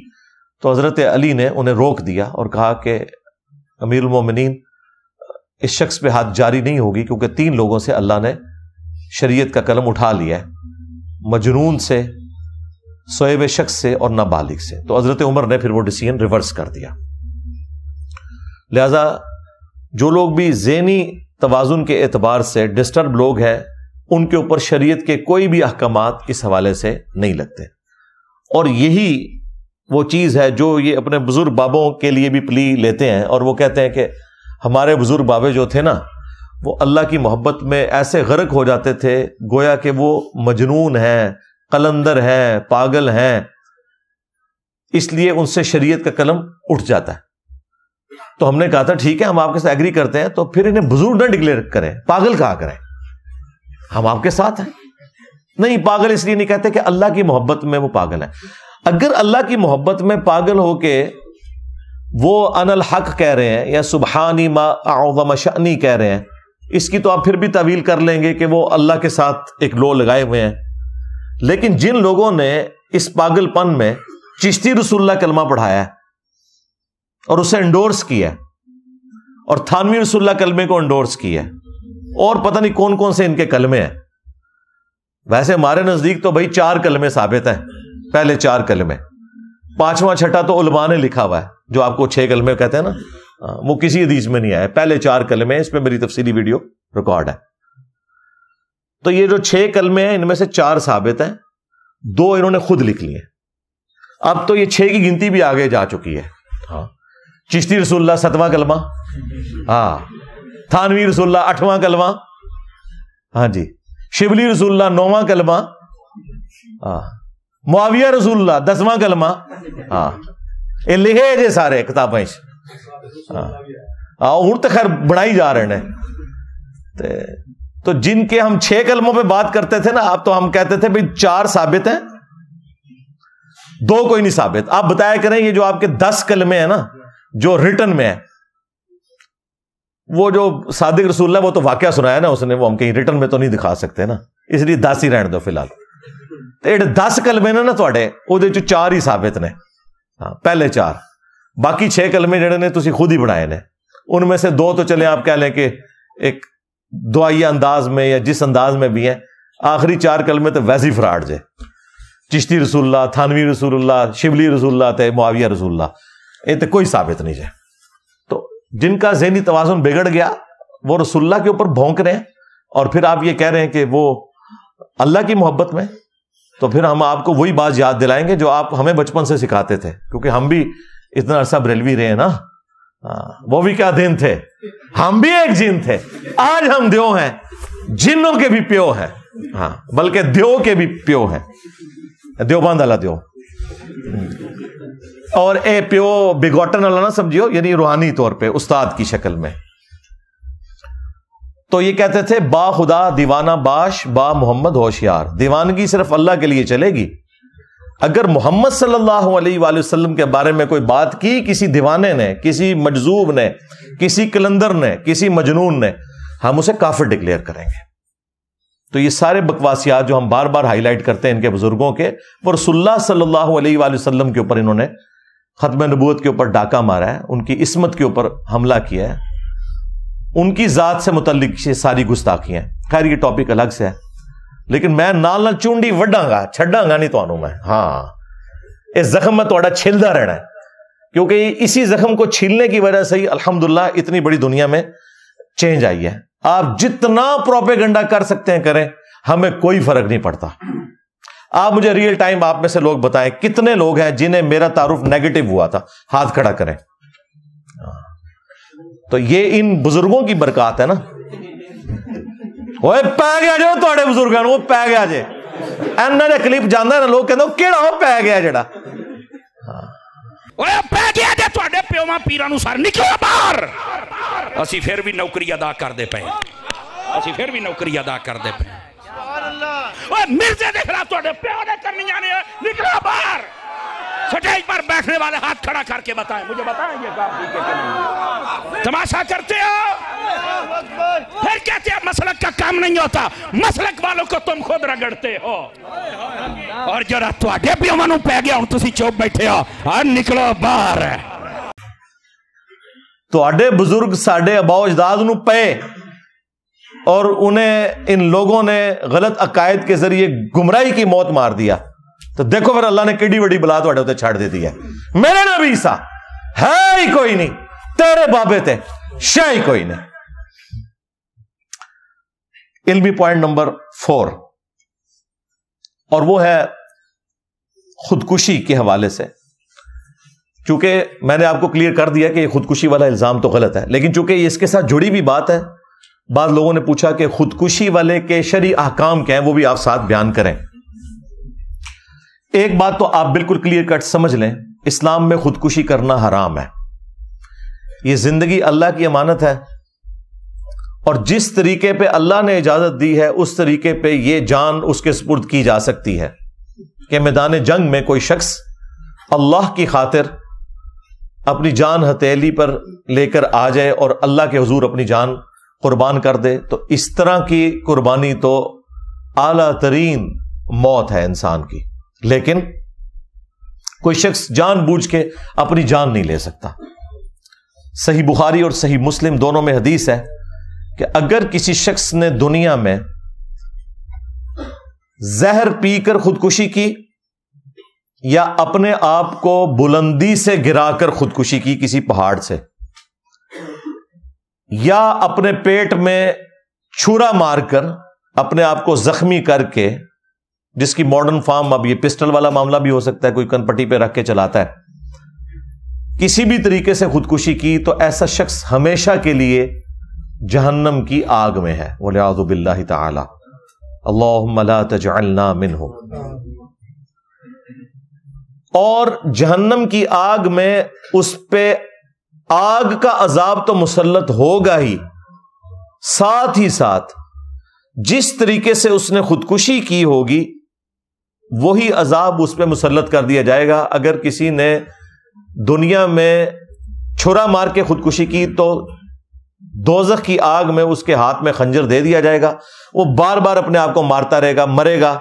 S1: तो हजरत अली ने उन्हें रोक दिया और कहा कि अमीर उमिन इस शख्स पे हाथ जारी नहीं होगी क्योंकि तीन लोगों से अल्लाह ने शरीयत का कलम उठा लिया है मजनून से सोएब शख्स से और नाबालिग से तो हजरत उमर ने फिर वो डिसीजन रिवर्स कर दिया लिहाजा जो लोग भी ज़ेनी तोज़ुन के एतबार से डिस्टर्ब लोग हैं उनके ऊपर शरीयत के कोई भी अहकाम इस हवाले से नहीं लगते और यही वो चीज़ है जो ये अपने बुज़ुर्ग बाबों के लिए भी प्ली लेते हैं और वो कहते हैं कि हमारे बुज़ुर्ग बाबे जो थे ना वो अल्लाह की मोहब्बत में ऐसे गर्क हो जाते थे गोया कि वो मजनून हैं कलंदर है पागल है इसलिए उनसे शरीयत का कलम उठ जाता है तो हमने कहा था ठीक है हम आपके साथ एग्री करते हैं तो फिर इन्हें बुजुर्ग ना डिक्लेयर करें पागल कहा करें हम आपके साथ हैं नहीं पागल इसलिए नहीं कहते कि अल्लाह की मोहब्बत में वो पागल है अगर अल्लाह की मोहब्बत में पागल हो के वो अनल हक कह रहे हैं या सुबहानी मशानी कह रहे हैं इसकी तो आप फिर भी तवील कर लेंगे कि वो अल्लाह के साथ एक लो लगाए हुए हैं लेकिन जिन लोगों ने इस पागलपन में चिश्ती रसुल्ला कलमा पढ़ाया और उसे एंडोर्स किया और थानवी रसुल्ला कलमे को एंडोर्स किया और पता नहीं कौन कौन से इनके कलमे हैं वैसे हमारे नजदीक तो भाई चार कलमे साबित हैं पहले चार कलमे पांचवा छठा तो उलमा ने लिखा हुआ है जो आपको छह कलमे कहते हैं ना हाँ, वो किसी अदीज में नहीं आया पहले चार कलमे इस पर मेरी तफसीली वीडियो रिकॉर्ड है तो ये जो छह कलमे हैं इनमें से चार साबित हैं दो इन्होंने खुद लिख लिए अब तो ये छह की गिनती भी आगे जा चुकी है हाँ चिश्ती रसुल्ला सतवां कलमा हाँ थानवी रसुल्ला अठवां कलमा हाँ जी शिवली रसुल्ला नौवां कलमा हाँ मुआविया रसुल्ला दसवां कलमा हाँ ये लिखे जे सारे किताबें हाँ हूं तो खैर बनाई जा रहे हैं तो जिनके हम छह कलमों पे बात करते थे ना आप तो हम कहते थे भाई चार साबित हैं दो कोई नहीं साबित आप बताया करें ये जो आपके दस कलमे हैं ना जो रिटर्न में है वो जो सादिक रसूल है वो तो वाक्य सुनाया ना उसने वो हम कहीं रिटर्न में तो नहीं दिखा सकते ना इसलिए दस ही रहने दो फिलहाल ਤੇ ਜਿਹੜੇ 10 ਕਲਮੇ ਨੇ ਨਾ ਤੁਹਾਡੇ ਉਹਦੇ ਚੋਂ ਚਾਰ ਹੀ ਸਾਬਤ ਨੇ ਹਾਂ ਪਹਿਲੇ ਚਾਰ ਬਾਕੀ 6 ਕਲਮੇ ਜਿਹੜੇ खुद ही बनाए ने उनमें से दो तो चले आप कह लें कि एक दुआई अंदाज में या जिस अंदाज में भी हैं आखिरी चार कल में तो वैसे ही फराड जे चिश्ती रसुल्ला थानवी रसूल्ला शिवली रसुल्ला थे मुआविया रसुल्ला ये तो कोई साबित नहीं है तो जिनका जहनी तोज़ुन बिगड़ गया वो रसुल्ला के ऊपर भोंक रहे हैं और फिर आप ये कह रहे हैं कि वो अल्लाह की मोहब्बत में तो फिर हम आपको वही बात याद दिलाएंगे जो आप हमें बचपन से सिखाते थे क्योंकि हम भी इतना अरसा बरेलवी रहे हैं ना हाँ, वो भी क्या दिन थे हम भी एक जिन थे आज हम देव हैं जिनों के भी प्यो हैं हाँ बल्कि देव के भी प्यो हैं देवबंद वाला देव और ए प्यो बिगोटन वाला ना समझियो यानी रूहानी तौर पे उस्ताद की शक्ल में तो ये कहते थे बा खुदा दीवाना बाश बा मोहम्मद होशियार दीवानगी सिर्फ अल्लाह के लिए चलेगी अगर मोहम्मद सल्लल्लाहु अलैहि वसल्लम के बारे में कोई बात की किसी दीवाने ने किसी मजजूब ने किसी कलंदर ने किसी मजनून ने हम उसे काफिर डिक्लेयर करेंगे तो ये सारे बकवासियात जो हम बार बार हाईलाइट करते हैं इनके बुजुर्गों के वो रसुल्ला सल्लल्लाहु अलैहि वसल्लम के ऊपर इन्होंने खत्म नबूत के ऊपर डाका मारा है उनकी इसमत के ऊपर हमला किया है उनकी ज़ात से मुतलिक सारी गुस्ताखियाँ खैर ये टॉपिक अलग से है लेकिन मैं नाल ਨਾਲ ਚੁੰਡੀ ਵੱਡਾਂਗਾ ਛੱਡਾਂਗਾ ਨਹੀਂ ਤੁਹਾਨੂੰ ਮੈਂ ਹਾਂ ਇਹ ਜ਼ਖਮ ਮੈਂ ਤੁਹਾਡਾ ਛਿਲਦਾ ਰਹਿਣਾ ਹੈ क्योंकि इसी जख्म को छीलने की वजह से ही अल्हम्दुलिल्लाह इतनी बड़ी दुनिया में चेंज आई है आप जितना प्रोपेगंडा कर सकते हैं करें हमें कोई फर्क नहीं पड़ता आप मुझे रियल टाइम आप में से लोग बताएं कितने लोग हैं जिन्हें मेरा तारुफ नेगेटिव हुआ था हाथ खड़ा करें हाँ। तो ये इन बुजुर्गों की बरकत है ना ਓਏ ਪੈ ਗਿਆ ਜੋ ਤੁਹਾਡੇ ਬਜ਼ੁਰਗਾਂ ਨੂੰ ਉਹ ਪੈ ਗਿਆ ਜੇ ਇਹਨਾਂ ਦੇ ਕਲਿੱਪ ਜਾਂਦਾ ਨਾ ਲੋਕ ਕਹਿੰਦੇ ਕਿਹੜਾ ਉਹ ਪੈ ਗਿਆ ਜਿਹੜਾ ਓਏ ਪੈ ਗਿਆ ਜੇ ਤੁਹਾਡੇ ਪਿਓਾਂ ਪੀਰਾਂ ਨੂੰ ਸਰ ਨਿਕਲਿਆ ਬਾਹਰ ਅਸੀਂ ਫਿਰ ਵੀ ਨੌਕਰੀ ਅਦਾ ਕਰਦੇ ਪਏ ਅਸੀਂ ਫਿਰ ਵੀ ਨੌਕਰੀ ਅਦਾ ਕਰਦੇ ਪਏ ਸੁਭਾਨ ਅੱਲਾਹ ਓਏ ਮਿਰਜ਼ੇ ਦੇ ਖਿਲਾਫ ਤੁਹਾਡੇ ਪਿਓ ਨੇ ਕਰਨੀਆਂ ਨੇ ਨਿਕਲਿਆ ਬਾਹਰ स्टेज पर बैठने वाले हाथ खड़ा करके बताएं मुझे बताएं ये काम तमाशा करते हो फिर कहते हैं मसलक का काम नहीं होता मसलक वालों को तुम खुद रगड़ते हो और जरा आगे भी मनु पै गया हूं तुम चुप बैठे हो और निकलो बाहर ਤੁਹਾਡੇ ਬਜ਼ੁਰਗ ਸਾਡੇ ਅਬਾਉ ਅਜਦਾਦ ਨੂੰ पे और उन्हें इन लोगों ने गलत अकायद के जरिए गुमराही की मौत मार दिया तो देखो फिर अल्लाह ने कि बड़ी बला थोड़े उत्ते छड़ दी है मेरे ना भी ईसा है ही कोई नहीं तेरे बाबे ते शाह ही कोई नहीं इलमी पॉइंट नंबर फोर और वो है खुदकुशी के हवाले से चूंकि मैंने आपको क्लियर कर दिया कि खुदकुशी वाला इल्ज़ाम तो गलत है लेकिन चूंकि इसके साथ जुड़ी भी बात है बाद लोगों ने पूछा कि खुदकुशी वाले के शरी अहकाम क्या है वो भी आप साथ बयान करें एक बात तो आप बिल्कुल क्लियर कट समझ लें इस्लाम में खुदकुशी करना हराम है यह जिंदगी अल्लाह की अमानत है और जिस तरीके पे अल्लाह ने इजाजत दी है उस तरीके पे यह जान उसके सुपुर्द की जा सकती है कि मैदान जंग में कोई शख्स अल्लाह की खातिर अपनी जान हथेली पर लेकर आ जाए और अल्लाह के हजूर अपनी जान कुर्बान कर दे तो इस तरह की कुर्बानी तो आला तरीन मौत है इंसान की लेकिन कोई शख्स जान बूझ के अपनी जान नहीं ले सकता सही बुखारी और सही मुस्लिम दोनों में हदीस है कि अगर किसी शख्स ने दुनिया में जहर पीकर खुदकुशी की या अपने आप को बुलंदी से गिराकर खुदकुशी की किसी पहाड़ से या अपने पेट में छुरा मारकर अपने आप को जख्मी करके जिसकी मॉडर्न फॉर्म अब ये पिस्टल वाला मामला भी हो सकता है कोई कनपट्टी पे रख के चलाता है किसी भी तरीके से खुदकुशी की तो ऐसा शख्स हमेशा के लिए जहन्नम की आग में है वलियाबिल्ला मिन हो और जहन्नम की आग में उस पर आग का अजाब तो मुसलत होगा ही साथ ही साथ जिस तरीके से उसने खुदकुशी की होगी वही अजाब उस पर मुसलत कर दिया जाएगा अगर किसी ने दुनिया में छुरा मार के खुदकुशी की तो दोजख की आग में उसके हाथ में खंजर दे दिया जाएगा वो बार बार अपने आप को मारता रहेगा मरेगा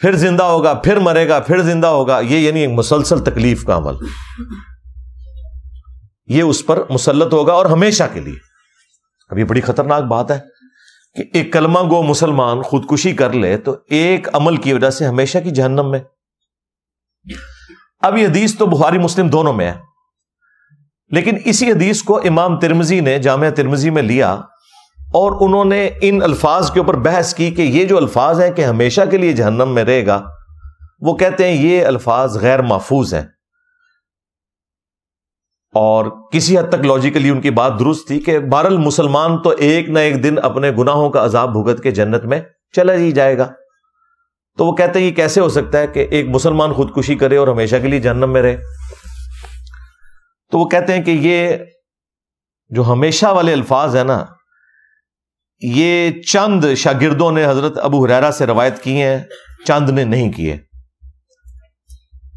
S1: फिर जिंदा होगा फिर मरेगा फिर जिंदा होगा ये यानी एक मुसलसल तकलीफ का अमल ये उस पर मुसलत होगा और हमेशा के लिए अभी बड़ी खतरनाक बात है कि एक कलमा गो मुसलमान खुदकुशी कर ले तो एक अमल की वजह से हमेशा की जहन्नम में अब ये हदीस तो बुहारी मुस्लिम दोनों में है लेकिन इसी हदीस को इमाम तिरमजी ने जाम तिरमजी में लिया और उन्होंने इन अल्फाज के ऊपर बहस की कि ये जो अल्फाज हैं कि हमेशा के लिए जहन्नम में रहेगा वो कहते हैं ये अल्फाज गैर महफूज हैं और किसी हद तक लॉजिकली उनकी बात दुरुस्त थी कि बहरल मुसलमान तो एक ना एक दिन अपने गुनाहों का अजाब भुगत के जन्नत में चला ही जाएगा तो वो कहते हैं ये कैसे हो सकता है कि एक मुसलमान खुदकुशी करे और हमेशा के लिए जन्नत में रहे तो वो कहते हैं कि ये जो हमेशा वाले अल्फाज है ना ये चंद शागिर्दों ने हजरत अबू हुरैरा से रवायत किए हैं चंद ने नहीं किए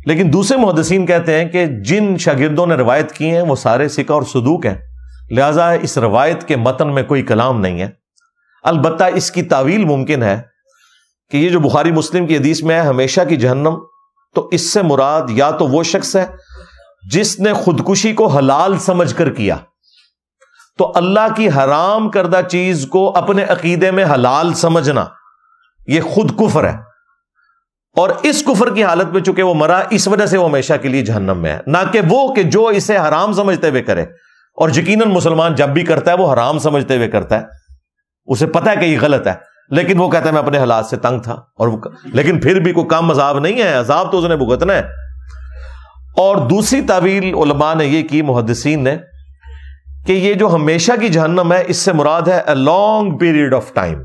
S1: लेकिन दूसरे मुहदसिन कहते हैं कि जिन शागिर्दों ने रवायत की हैं वो सारे सिका और सदूक हैं लिहाजा इस रवायत के मतन में कोई कलाम नहीं है अलबत् इसकी तावील मुमकिन है कि ये जो बुखारी मुस्लिम की हदीस में है हमेशा की जहन्नम तो इससे मुराद या तो वो शख्स है जिसने खुदकुशी को हलाल समझ कर किया तो अल्लाह की हराम करदा चीज को अपने अकीदे में हलाल समझना यह खुदकुफर है और इस कुफर की हालत में चूंकि वो मरा इस वजह से वो हमेशा के लिए जहनम में है ना कि वो कि जो इसे हराम समझते हुए करे और यकीन मुसलमान जब भी करता है वो हराम समझते हुए करता है उसे पता है कि यह गलत है लेकिन वो कहता है मैं अपने हालात से तंग था और वो लेकिन फिर भी कोई काम अजाब नहीं है अजाब तो उसने भुगतना है और दूसरी तावील उलमा ने यह की मुहदसिन ने कि यह जो हमेशा की जहन्नम है इससे मुराद है a long period of time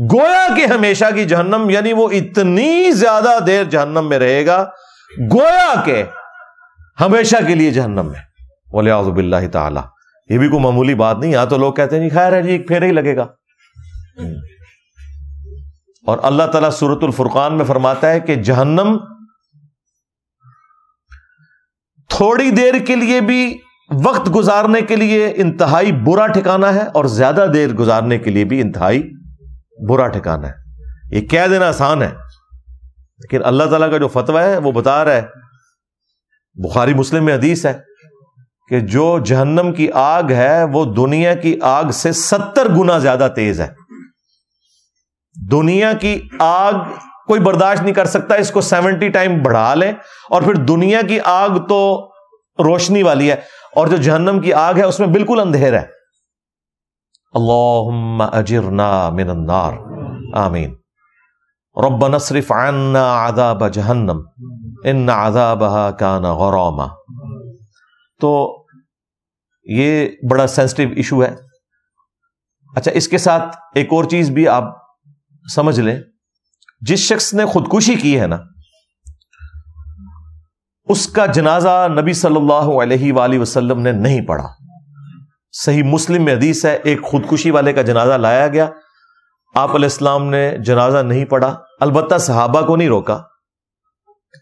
S1: गोया के हमेशा की जहन्नम यानी वो इतनी ज्यादा देर जहन्नम में रहेगा गोया के हमेशा के लिए जहन्नम में बोले आजुबिल्ला ताला ये भी कोई मामूली बात नहीं यहां तो लोग कहते हैं नहीं खैर है जी एक फेरे ही लगेगा और अल्लाह तला सूरतुल फुरकान में फरमाता है कि जहन्नम थोड़ी देर के लिए भी वक्त गुजारने के लिए इंतहाई बुरा ठिकाना है और ज्यादा देर गुजारने के लिए भी इंतहाई बुरा ठिकाना है ये कह देना आसान है लेकिन अल्लाह ताला का जो फतवा है वो बता रहा है बुखारी मुस्लिम में हदीस है कि जो जहन्नम की आग है वो दुनिया की आग से सत्तर गुना ज्यादा तेज है दुनिया की आग कोई बर्दाश्त नहीं कर सकता इसको सेवेंटी टाइम बढ़ा लें और फिर दुनिया की आग तो रोशनी वाली है और जो जहन्नम की आग है उसमें बिल्कुल अंधेरा है अल्लाहुम्मा आमीन रब नसरिफ अन्ना आदाब जहन्नम इन आदाबहा काना गौरामा तो ये बड़ा सेंसिटिव इशू है अच्छा इसके साथ एक और चीज भी आप समझ लें जिस शख्स ने खुदकुशी की है ना उसका जनाजा नबी सल्लल्लाहु अलैहि वसल्लम ने नहीं पढ़ा सही मुस्लिम में हदीस है एक खुदकुशी वाले का जनाजा लाया गया आप इस्लाम ने जनाजा नहीं पढ़ा अलबत् सहाबा को नहीं रोका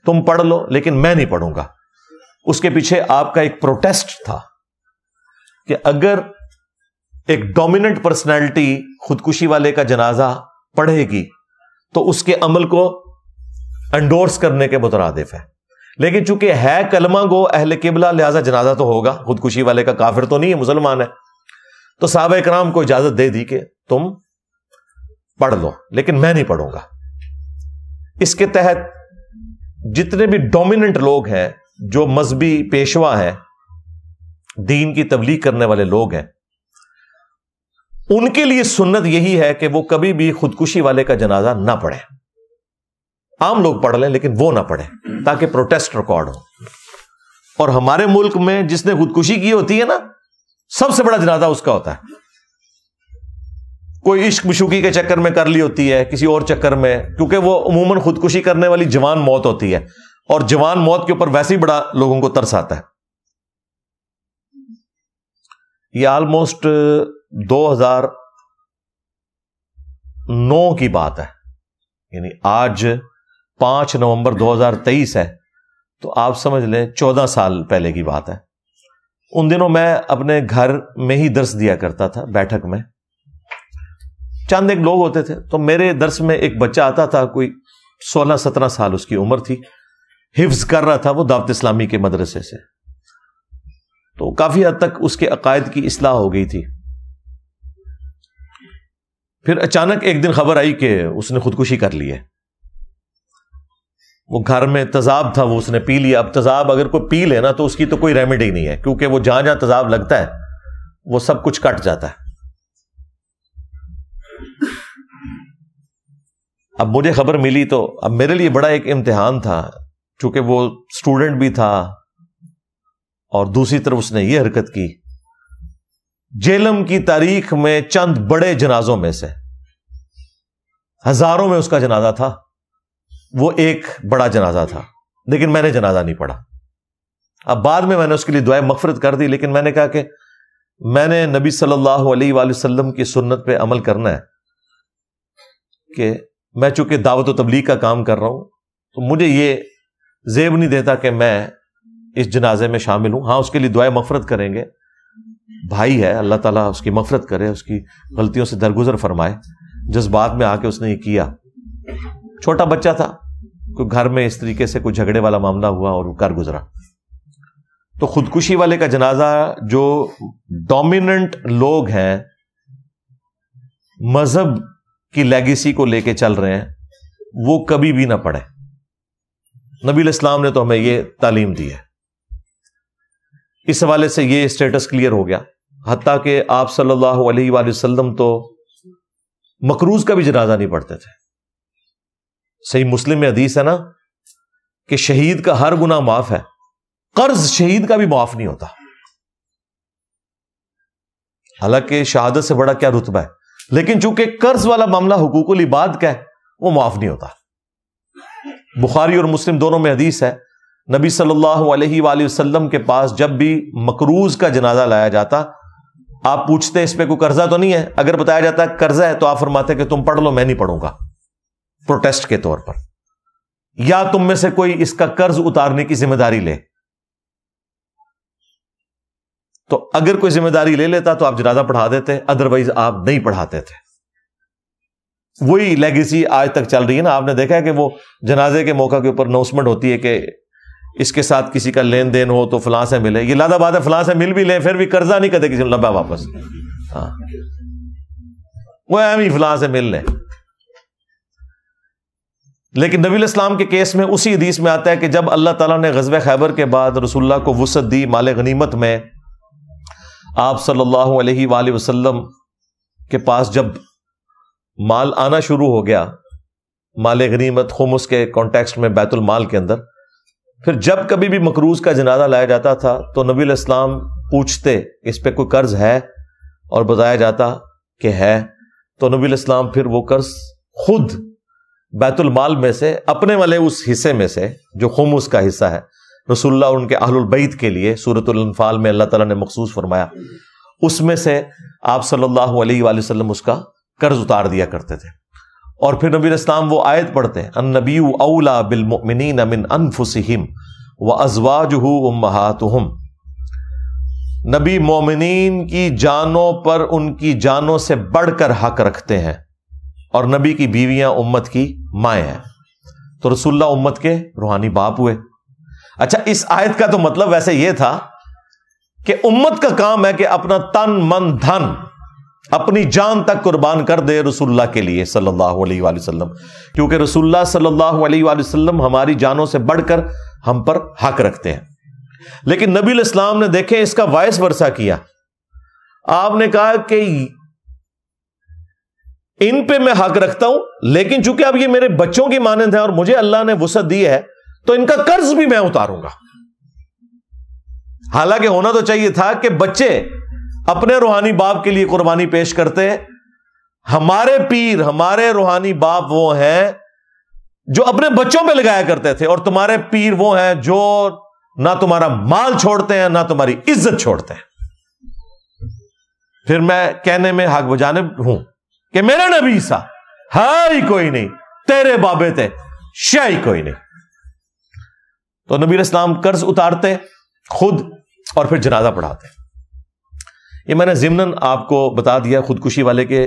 S1: तुम पढ़ लो लेकिन मैं नहीं पढ़ूंगा उसके पीछे आपका एक प्रोटेस्ट था कि अगर एक डोमिनेंट पर्सनैलिटी खुदकुशी वाले का जनाजा पढ़ेगी तो उसके अमल को एंडोर्स करने के मुतरदफ है लेकिन चूंकि है कलमा गो अहल किबला लिहाजा जनाजा तो होगा खुदकुशी वाले का काफिर तो नहीं है मुसलमान है तो साहब कराम को इजाजत दे दी कि तुम पढ़ लो लेकिन मैं नहीं पढ़ूंगा इसके तहत जितने भी डोमिनेंट लोग हैं जो मजहबी पेशवा हैं दीन की तबलीग करने वाले लोग हैं उनके लिए सुन्नत यही है कि वो कभी भी खुदकुशी वाले का जनाजा ना पढ़े आम लोग पढ़ लें लेकिन वो ना पढ़े ताकि प्रोटेस्ट रिकॉर्ड हो और हमारे मुल्क में जिसने खुदकुशी की होती है ना सबसे बड़ा जनाजा उसका होता है कोई इश्क मशुकी के चक्कर में कर ली होती है किसी और चक्कर में क्योंकि वो अमूमन खुदकुशी करने वाली जवान मौत होती है और जवान मौत के ऊपर वैसे ही बड़ा लोगों को तरस आता है ये ऑलमोस्ट 2009 की बात है यानी आज पांच नवंबर 2023 है तो आप समझ लें चौदह साल पहले की बात है उन दिनों मैं अपने घर में ही दर्श दिया करता था बैठक में चंद एक लोग होते थे तो मेरे दर्श में एक बच्चा आता था कोई सोलह सत्रह साल उसकी उम्र थी हिफ्ज कर रहा था वो दावत इस्लामी के मदरसे से तो काफी हद तक उसके अकायद की असलाह हो गई थी फिर अचानक एक दिन खबर आई कि उसने खुदकुशी कर ली है वो घर में तजाब था वो उसने पी लिया अब तजाब अगर कोई पी लेना तो उसकी तो कोई रेमेडी नहीं है क्योंकि वो जहां जहां तजाब लगता है वो सब कुछ कट जाता है अब मुझे खबर मिली तो अब मेरे लिए बड़ा एक इम्तिहान था चूंकि वो स्टूडेंट भी था और दूसरी तरफ उसने ये हरकत की जेलम की तारीख में चंद बड़े जनाजों में से हजारों में उसका जनाजा था वो एक बड़ा जनाजा था लेकिन मैंने जनाजा नहीं पढ़ा अब बाद में मैंने उसके लिए दुआ मफरत कर दी लेकिन मैंने कहा कि मैंने नबी सल्लल्लाहु अलैहि वसल्लम की सुन्नत पे अमल करना है कि मैं चूंकि दावत तबलीग का काम कर रहा हूं तो मुझे ये जेब नहीं देता कि मैं इस जनाजे में शामिल हूं हाँ उसके लिए दुआ मफरत करेंगे भाई है अल्लाह ताला उसकी मफरत करे उसकी गलतियों से दरगुजर फरमाए जिस बात में आके उसने ये किया छोटा बच्चा था कोई तो घर में इस तरीके से कोई झगड़े वाला मामला हुआ और वो कर गुजरा तो खुदकुशी वाले का जनाजा जो डोमिनेंट लोग हैं मजहब की लेगेसी को लेके चल रहे हैं वो कभी भी ना पढ़े नबी इस्लाम ने तो हमें ये तालीम दी है इस हवाले से ये स्टेटस क्लियर हो गया हती कि आप सल्लल्लाहु अलैहि वसल्लम तो मकरूज का भी जनाजा नहीं पढ़ते थे सही मुस्लिम में हदीस है ना कि शहीद का हर गुना माफ है कर्ज शहीद का भी माफ नहीं होता हालांकि शहादत से बड़ा क्या रुतबा है लेकिन चूंकि कर्ज वाला मामला हकूकुल इबाद का है वो माफ नहीं होता बुखारी और मुस्लिम दोनों में हदीस है नबी सल्लल्लाहु अलैहि वसल्लम के पास जब भी मकरूज का जनाजा लाया जाता आप पूछते इस पर कोई कर्जा तो नहीं है अगर बताया जाता कर्जा है तो आप फरमाते कि तुम पढ़ लो मैं नहीं पढ़ूंगा प्रोटेस्ट के तौर पर या तुम में से कोई इसका कर्ज उतारने की जिम्मेदारी ले तो अगर कोई जिम्मेदारी ले लेता तो आप जनाजा पढ़ा देते अदरवाइज आप नहीं पढ़ाते थे वही लेगेसी आज तक चल रही है ना आपने देखा है कि वो जनाजे के मौका के ऊपर अनाउंसमेंट होती है कि इसके साथ किसी का लेन देन हो तो फलां से मिले ये लादाबाद है फलां से मिल भी ले फिर भी कर्जा नहीं कर करते किसी लबा वापस हाँ वो एम ही फलां से मिल ले लेकिन नबी इस्लाम के केस में उसी हदीस में आता है कि जब अल्लाह ताला ने गजब खैबर के बाद रसुल्ला को वसत दी माल गनीमत में आप सल्लल्लाहु अलैहि वसल्लम के पास जब माल आना शुरू हो गया माल गनीमत खुमस उसके कॉन्टेक्स्ट में बैतुल माल के अंदर फिर जब कभी भी मकरूज का जनाजा लाया जाता था तो नबी इस्लाम पूछते इस पर कोई कर्ज है और बताया जाता कि है तो नबी इस्लाम फिर वो कर्ज खुद बैतुल माल में से अपने वाले उस हिस्से में से जो खमूस का हिस्सा है रसुल्ला उनके अहलबैद के लिए सूरतफाल में अल्लाह ताला ने मखसूस फरमाया उसमें से आप सल्लल्लाहु अलैहि वसल्लम उसका कर्ज उतार दिया करते थे और फिर नबी इस्लाम वो आयत पढ़ते हैं अन नबी अला बिलमिन अमिन अनफुसम व अजवाज उम्महातुहम नबी मोमिन की जानों पर उनकी जानों से बढ़कर हक रखते हैं और नबी की बीवियां उम्मत की माए हैं तो रसुल्ला उम्मत के रूहानी बाप हुए अच्छा इस आयत का तो मतलब वैसे यह था कि उम्मत का काम है कि अपना तन मन धन अपनी जान तक कुर्बान कर दे रसुल्ला के लिए सल्लल्लाहु अलैहि वसल्लम क्योंकि रसुल्ला सल्लल्लाहु अलैहि वसल्लम हमारी जानों से बढ़कर हम पर हक रखते हैं लेकिन नबी इस्लाम ने देखे इसका वायस वर्षा किया आपने कहा कि इन पे मैं हक रखता हूं लेकिन चूंकि अब ये मेरे बच्चों की मानंद है और मुझे अल्लाह ने वसत दी है तो इनका कर्ज भी मैं उतारूंगा हालांकि होना तो चाहिए था कि बच्चे अपने रूहानी बाप के लिए कुर्बानी पेश करते हमारे पीर हमारे रूहानी बाप वो हैं जो अपने बच्चों पे लगाया करते थे और तुम्हारे पीर वो हैं जो ना तुम्हारा माल छोड़ते हैं ना तुम्हारी इज्जत छोड़ते हैं फिर मैं कहने में हक बजाने हूं कि मेरे नबी ईसा है ही कोई नहीं तेरे बाबे थे शे ही कोई नहीं तो नबी इस्लाम कर्ज उतारते खुद और फिर जनाजा पढ़ाते ये मैंने जिमन आपको बता दिया खुदकुशी वाले के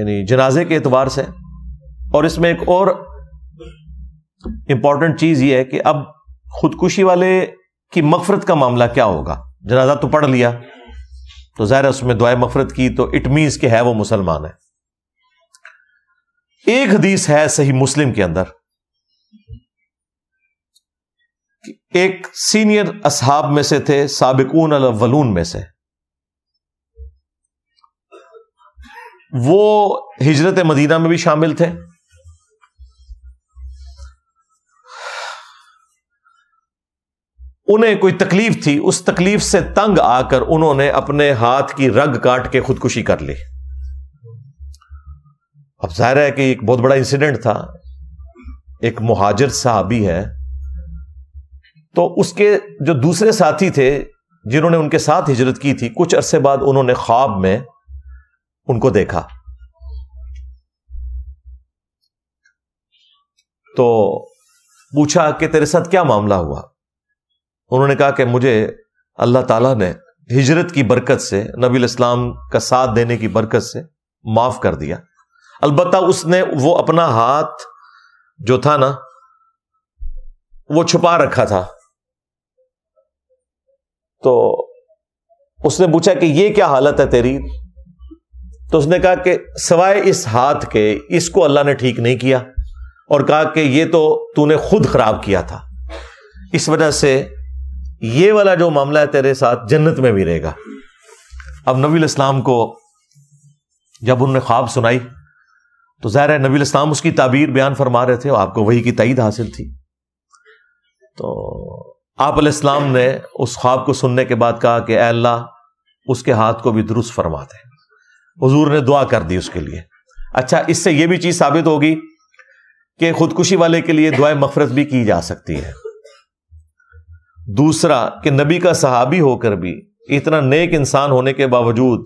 S1: यानी जनाजे के एतवार से और इसमें एक और इंपॉर्टेंट चीज यह है कि अब खुदकुशी वाले की मगफरत का मामला क्या होगा जनाजा तो पढ़ लिया तो ज़ाहिर उसमें दुआ मफरत की तो इट मीन्स कि है वो मुसलमान है एक हदीस है सही मुस्लिम के अंदर एक सीनियर असहाब में से थे साबिकून अल वलून में से वो हिजरत मदीना में भी शामिल थे उन्हें कोई तकलीफ थी उस तकलीफ से तंग आकर उन्होंने अपने हाथ की रग काट के खुदकुशी कर ली अब जाहिर है कि एक बहुत बड़ा इंसिडेंट था एक मुहाजिर साहबी है तो उसके जो दूसरे साथी थे जिन्होंने उनके साथ हिजरत की थी कुछ अरसे बाद उन्होंने ख्वाब में उनको देखा तो पूछा कि तेरे साथ क्या मामला हुआ उन्होंने कहा कि मुझे अल्लाह ताला ने हिजरत की बरकत से नबी इस्लाम का साथ देने की बरकत से माफ कर दिया अलबत् उसने वो अपना हाथ जो था ना वो छुपा रखा था तो उसने पूछा कि ये क्या हालत है तेरी तो उसने कहा कि सवाए इस हाथ के इसको अल्लाह ने ठीक नहीं किया और कहा कि ये तो तूने खुद खराब किया था इस वजह से ये वाला जो मामला है तेरे साथ जन्नत में भी रहेगा अब नबी इस्लाम को जब उनने ख्वाब सुनाई तो ज़ाहिर है नबी इस्लाम उसकी ताबीर बयान फरमा रहे थे और आपको वही की तईद हासिल थी तो आप इस्लाम ने उस ख्वाब को सुनने के बाद कहा कि अल्लाह उसके हाथ को भी दुरुस्त फरमा दे हजूर ने दुआ कर दी उसके लिए अच्छा इससे यह भी चीज़ साबित होगी कि खुदकुशी वाले के लिए दुआ मफरत भी की जा सकती है दूसरा कि नबी का सहाबी होकर भी इतना नेक इंसान होने के बावजूद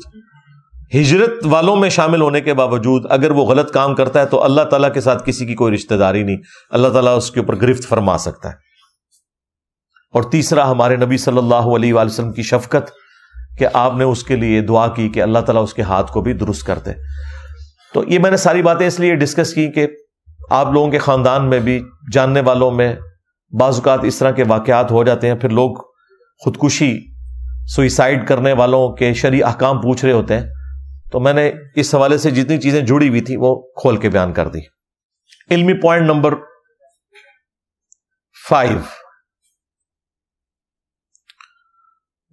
S1: हिजरत वालों में शामिल होने के बावजूद अगर वो गलत काम करता है तो अल्लाह ताला के साथ किसी की कोई रिश्तेदारी नहीं अल्लाह ताला उसके ऊपर गिरफ्त फरमा सकता है और तीसरा हमारे नबी सल्लल्लाहु अलैहि वसल्लम की शफकत कि आपने उसके लिए दुआ की कि अल्लाह ताला उसके हाथ को भी दुरुस्त कर दे तो ये मैंने सारी बातें इसलिए डिस्कस की कि आप लोगों के ख़ानदान में भी जानने वालों में बाज़ात इस तरह के वाक़ात हो जाते हैं फिर लोग खुदकुशी सुइसाइड करने वालों के शरी अहकाम पूछ रहे होते हैं तो मैंने इस हवाले से जितनी चीज़ें जुड़ी हुई थी वो खोल के बयान कर दी इलमी पॉइंट नंबर फाइव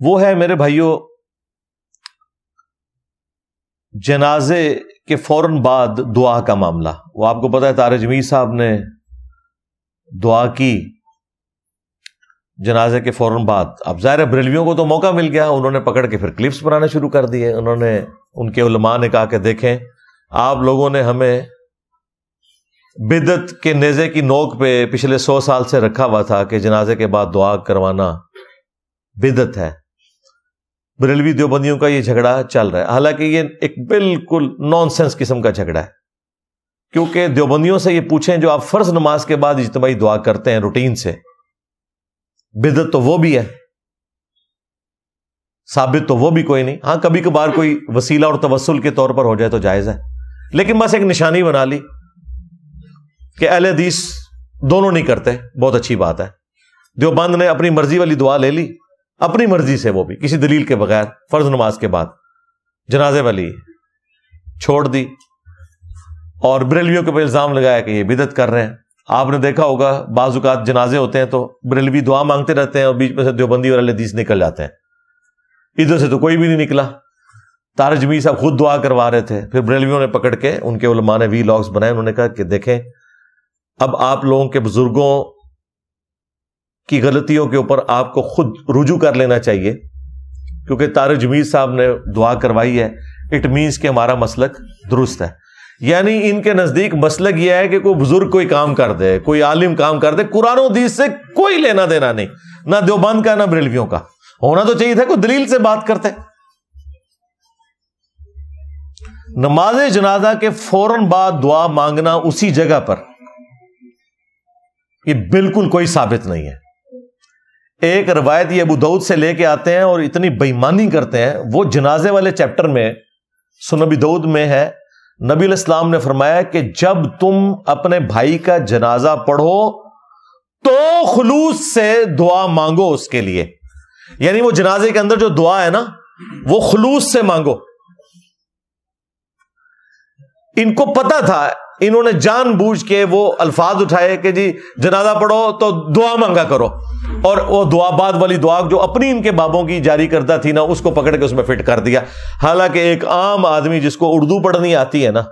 S1: वो है मेरे भाइयों जनाजे के फौरन बाद दुआ का मामला वो आपको पता है तारजमी साहब ने दुआ की जनाजे के फ़ौर बाद अब ज़ाहिर बरेलवियों को तो मौका मिल गया उन्होंने पकड़ के फिर क्लिप्स बनाने शुरू कर दिए उन्होंने उनके उलमा ने कहा कि देखें आप लोगों ने हमें बिदत के नेज़े की नोक पे पिछले सौ साल से रखा हुआ था कि जनाजे के बाद दुआ करवाना बिदत है बरेलवी देवबंदियों का ये झगड़ा चल रहा है हालांकि ये एक बिल्कुल नॉनसेंस किस्म का झगड़ा है क्योंकि देवबंदियों से ये पूछें जो आप फ़र्ज नमाज के बाद इजतमाही दुआ करते हैं रूटीन से बिदत तो वो भी है साबित तो वो भी कोई नहीं हाँ कभी कभार कोई वसीला और तवसल के तौर पर हो जाए तो जायज है लेकिन बस एक निशानी बना ली कि अहल हदीस दोनों नहीं करते बहुत अच्छी बात है देवबंद ने अपनी मर्जी वाली दुआ ले ली अपनी मर्जी से वो भी किसी दलील के बगैर फर्ज नमाज के बाद जनाजे वाली छोड़ दी और बरेलवियों के ऊपर इल्जाम लगाया कि ये बिदत कर रहे हैं आपने देखा होगा बाजुकात जनाजे होते हैं तो बरेलवी दुआ मांगते रहते हैं और बीच में से देवबंदी और लदीस निकल जाते हैं इधर से तो कोई भी नहीं निकला तार जमीर साहब खुद दुआ करवा रहे थे फिर बरेलवियों ने पकड़ के उनके उलमा ने वी लॉग्स बनाए उन्होंने कहा कि देखें अब आप लोगों के बुजुर्गों की गलतियों के ऊपर आपको खुद रुजू कर लेना चाहिए क्योंकि तार जमीर साहब ने दुआ करवाई है इट मीन्स कि हमारा मसलक दुरुस्त है यानी इनके नजदीक मसल यह है कि कोई बुजुर्ग कोई काम कर दे कोई आलिम काम कर दे कुरान दीस से कोई लेना देना नहीं ना देवबंद का ना बरेलवियों का होना तो चाहिए था कोई दलील से बात करते नमाज जनाजा के फौरन बाद दुआ मांगना उसी जगह पर ये बिल्कुल कोई साबित नहीं है एक रवायत ये अबू दाऊद से लेके आते हैं और इतनी बेईमानी करते हैं वो जनाजे वाले चैप्टर में सुनबी दाऊद में है नबी इस्लाम ने फरमाया कि जब तुम अपने भाई का जनाजा पढ़ो तो खलूस से दुआ मांगो उसके लिए यानी वो जनाजे के अंदर जो दुआ है ना वो खलूस से मांगो इनको पता था इन्होंने बूझ के वो अल्फाज उठाए कि जी जनाजा पढ़ो तो दुआ मांगा करो और वो दुआ बाद वाली दुआ जो अपनी इनके बाबों की जारी करता थी ना उसको पकड़ के उसमें फिट कर दिया हालांकि एक आम आदमी जिसको उर्दू पढ़नी आती है ना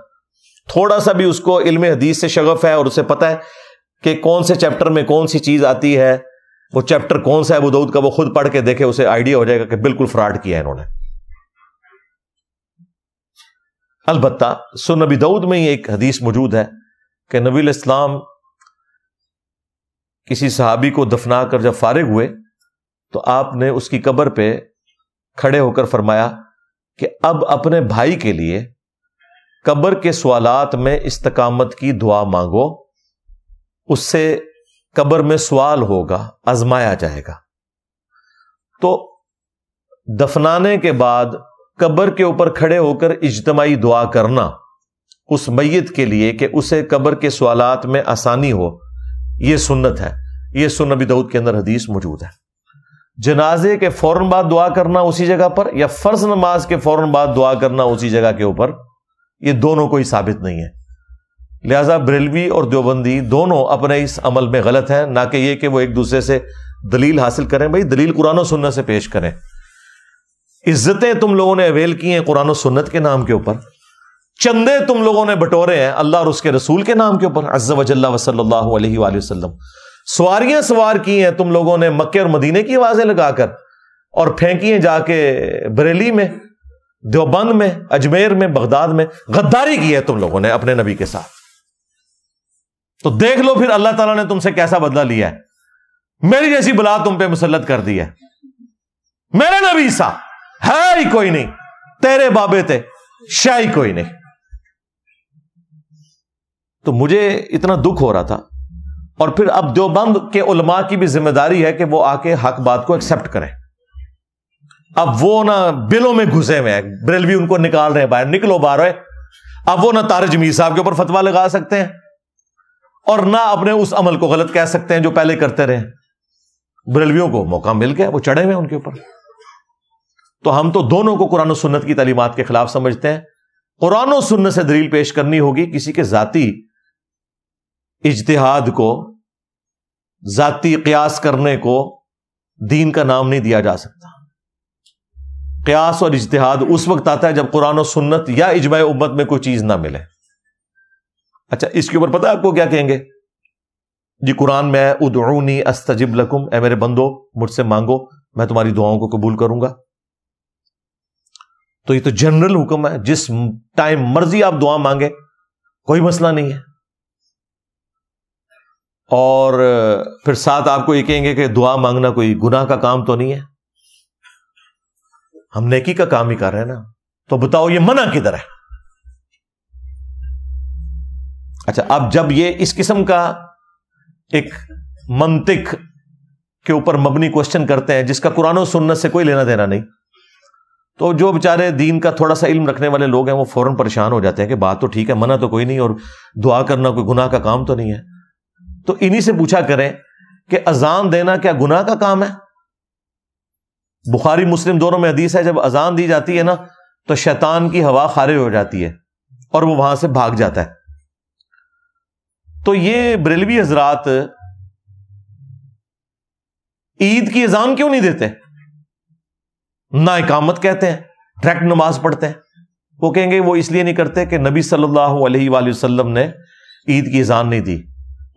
S1: थोड़ा सा भी उसको इल्म हदीस से शगफ है और उसे पता है कि कौन से चैप्टर में कौन सी चीज आती है वो चैप्टर कौन सा है बुदौद का वो खुद पढ़ के देखे उसे आइडिया हो जाएगा कि बिल्कुल फ्रॉड किया है इन्होंने अलबत् सो नबी दाऊद में ही एक हदीस मौजूद है कि नबी इस्लाम किसी सहाबी को दफना कर जब फारिग हुए तो आपने उसकी कबर पर खड़े होकर फरमाया कि अब अपने भाई के लिए कबर के सवालत में इस्तकामत की दुआ मांगो उससे कबर में सवाल होगा आजमाया जाएगा तो दफनाने के बाद कब्र के ऊपर खड़े होकर इजतमाही दुआ करना उस मैत के लिए कि उसे कब्र के सवालात में आसानी हो यह सुन्नत है यह सुन नबी दाऊद के अंदर हदीस मौजूद है जनाजे के फौरन बाद दुआ करना उसी जगह पर या फर्ज नमाज के फौरन बाद दुआ करना उसी जगह के ऊपर यह दोनों कोई साबित नहीं है लिहाजा बरेलवी और देवबंदी दोनों अपने इस अमल में गलत हैं ना कि यह कि वो एक दूसरे से दलील हासिल करें भाई दलील कुरान सुनने से पेश करें इज्जतें तुम लोगों ने अवेल की हैं कुरान सुन्नत के नाम के ऊपर चंदे तुम लोगों ने बटोरे हैं अल्लाह और उसके रसूल के नाम के ऊपर अज्जा वजल्ला वसल्ला वसलम सवारियां सवार की हैं तुम लोगों ने मक्के और मदीने की आवाजें लगाकर और फेंकी हैं जाके बरेली में देवबंद में अजमेर में बगदाद में गद्दारी की है तुम लोगों ने अपने नबी के साथ तो देख लो फिर अल्लाह तला ने तुमसे कैसा बदला लिया है मेरी जैसी बुला तुम पे मुसलत कर दी है मेरे नबी सा है ही कोई नहीं तेरे बाबे थे शाही कोई नहीं तो मुझे इतना दुख हो रहा था और फिर अब देवबंद के उलमा की भी जिम्मेदारी है कि वो आके हक बात को एक्सेप्ट करें अब वो ना बिलों में घुसे हुए हैं ब्रेलवी उनको निकाल रहे हैं बाहर निकलो बाहर अब वो ना तारे जमीर साहब के ऊपर फतवा लगा सकते हैं और ना अपने उस अमल को गलत कह सकते हैं जो पहले करते रहे ब्रेलवियों को मौका मिल गया वो चढ़े हुए उनके ऊपर तो हम तो दोनों को कुरान सुन्नत की तलीमत के खिलाफ समझते हैं कुरान सुन्नत से दलील पेश करनी होगी किसी के जाति इजतहाद को जाति क्यास करने को दीन का नाम नहीं दिया जा सकता क्यास और इजतहाद उस वक्त आता है जब कुरान और सुन्नत या इजमा उम्मत में कोई चीज ना मिले अच्छा इसके ऊपर पता है आपको क्या कहेंगे जी कुरान में उदरूनी अस्तजिब लकुम ए मेरे बंदो मुझसे मांगो मैं तुम्हारी दुआओं को कबूल करूंगा तो ये तो जनरल हुक्म है जिस टाइम मर्जी आप दुआ मांगे कोई मसला नहीं है और फिर साथ आपको ये कहेंगे कि दुआ मांगना कोई गुनाह का काम तो नहीं है हम नेकी का काम ही कर रहे हैं ना तो बताओ ये मना किधर है अच्छा अब जब ये इस किस्म का एक मंतिक के ऊपर मबनी क्वेश्चन करते हैं जिसका कुरान सुनने से कोई लेना देना नहीं तो जो बेचारे दीन का थोड़ा सा इल्म रखने वाले लोग हैं वो फौरन परेशान हो जाते हैं कि बात तो ठीक है मना तो कोई नहीं और दुआ करना कोई गुनाह का काम तो नहीं है तो इन्हीं से पूछा करें कि अजान देना क्या गुनाह का काम है बुखारी मुस्लिम दोनों में हदीस है जब अजान दी जाती है ना तो शैतान की हवा खारिज हो जाती है और वह वहां से भाग जाता है तो ये बरेलवी हजरात ईद की अजान क्यों नहीं देते ना इकामत कहते हैं डायरेक्ट नमाज पढ़ते हैं वो कहेंगे वो इसलिए नहीं करते कि नबी सल्लल्लाहु अलैहि वसल्लम ने ईद की अजान नहीं दी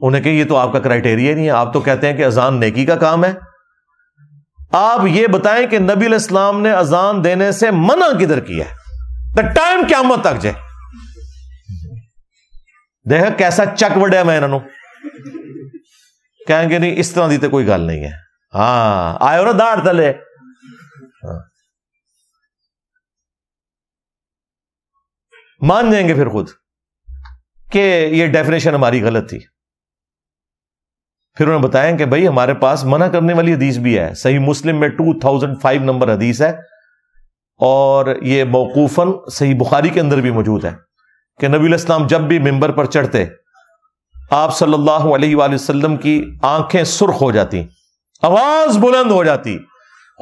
S1: उन्हें कहे ये तो आपका क्राइटेरिया ही नहीं है आप तो कहते हैं कि अजान नेकी का काम है आप ये बताएं कि नबी इस्लाम ने अजान देने से मना किधर किया है द टाइम क्या मत तक जाए देखा कैसा चक वड़िया मैं इन्हों कहेंगे नहीं इस तरह की तो कोई गल नहीं है हाँ आयो ना दाड़ तले मान जाएंगे फिर खुद कि ये डेफिनेशन हमारी गलत थी फिर उन्हें बताया कि भाई हमारे पास मना करने वाली हदीस भी है सही मुस्लिम में 2005 नंबर हदीस है और ये मौकूफन सही बुखारी के अंदर भी मौजूद है कि नबी इस्लाम जब भी मिंबर पर चढ़ते आप सल्लल्लाहु अलैहि वसल्लम की आंखें सुर्ख हो जाती आवाज बुलंद हो जाती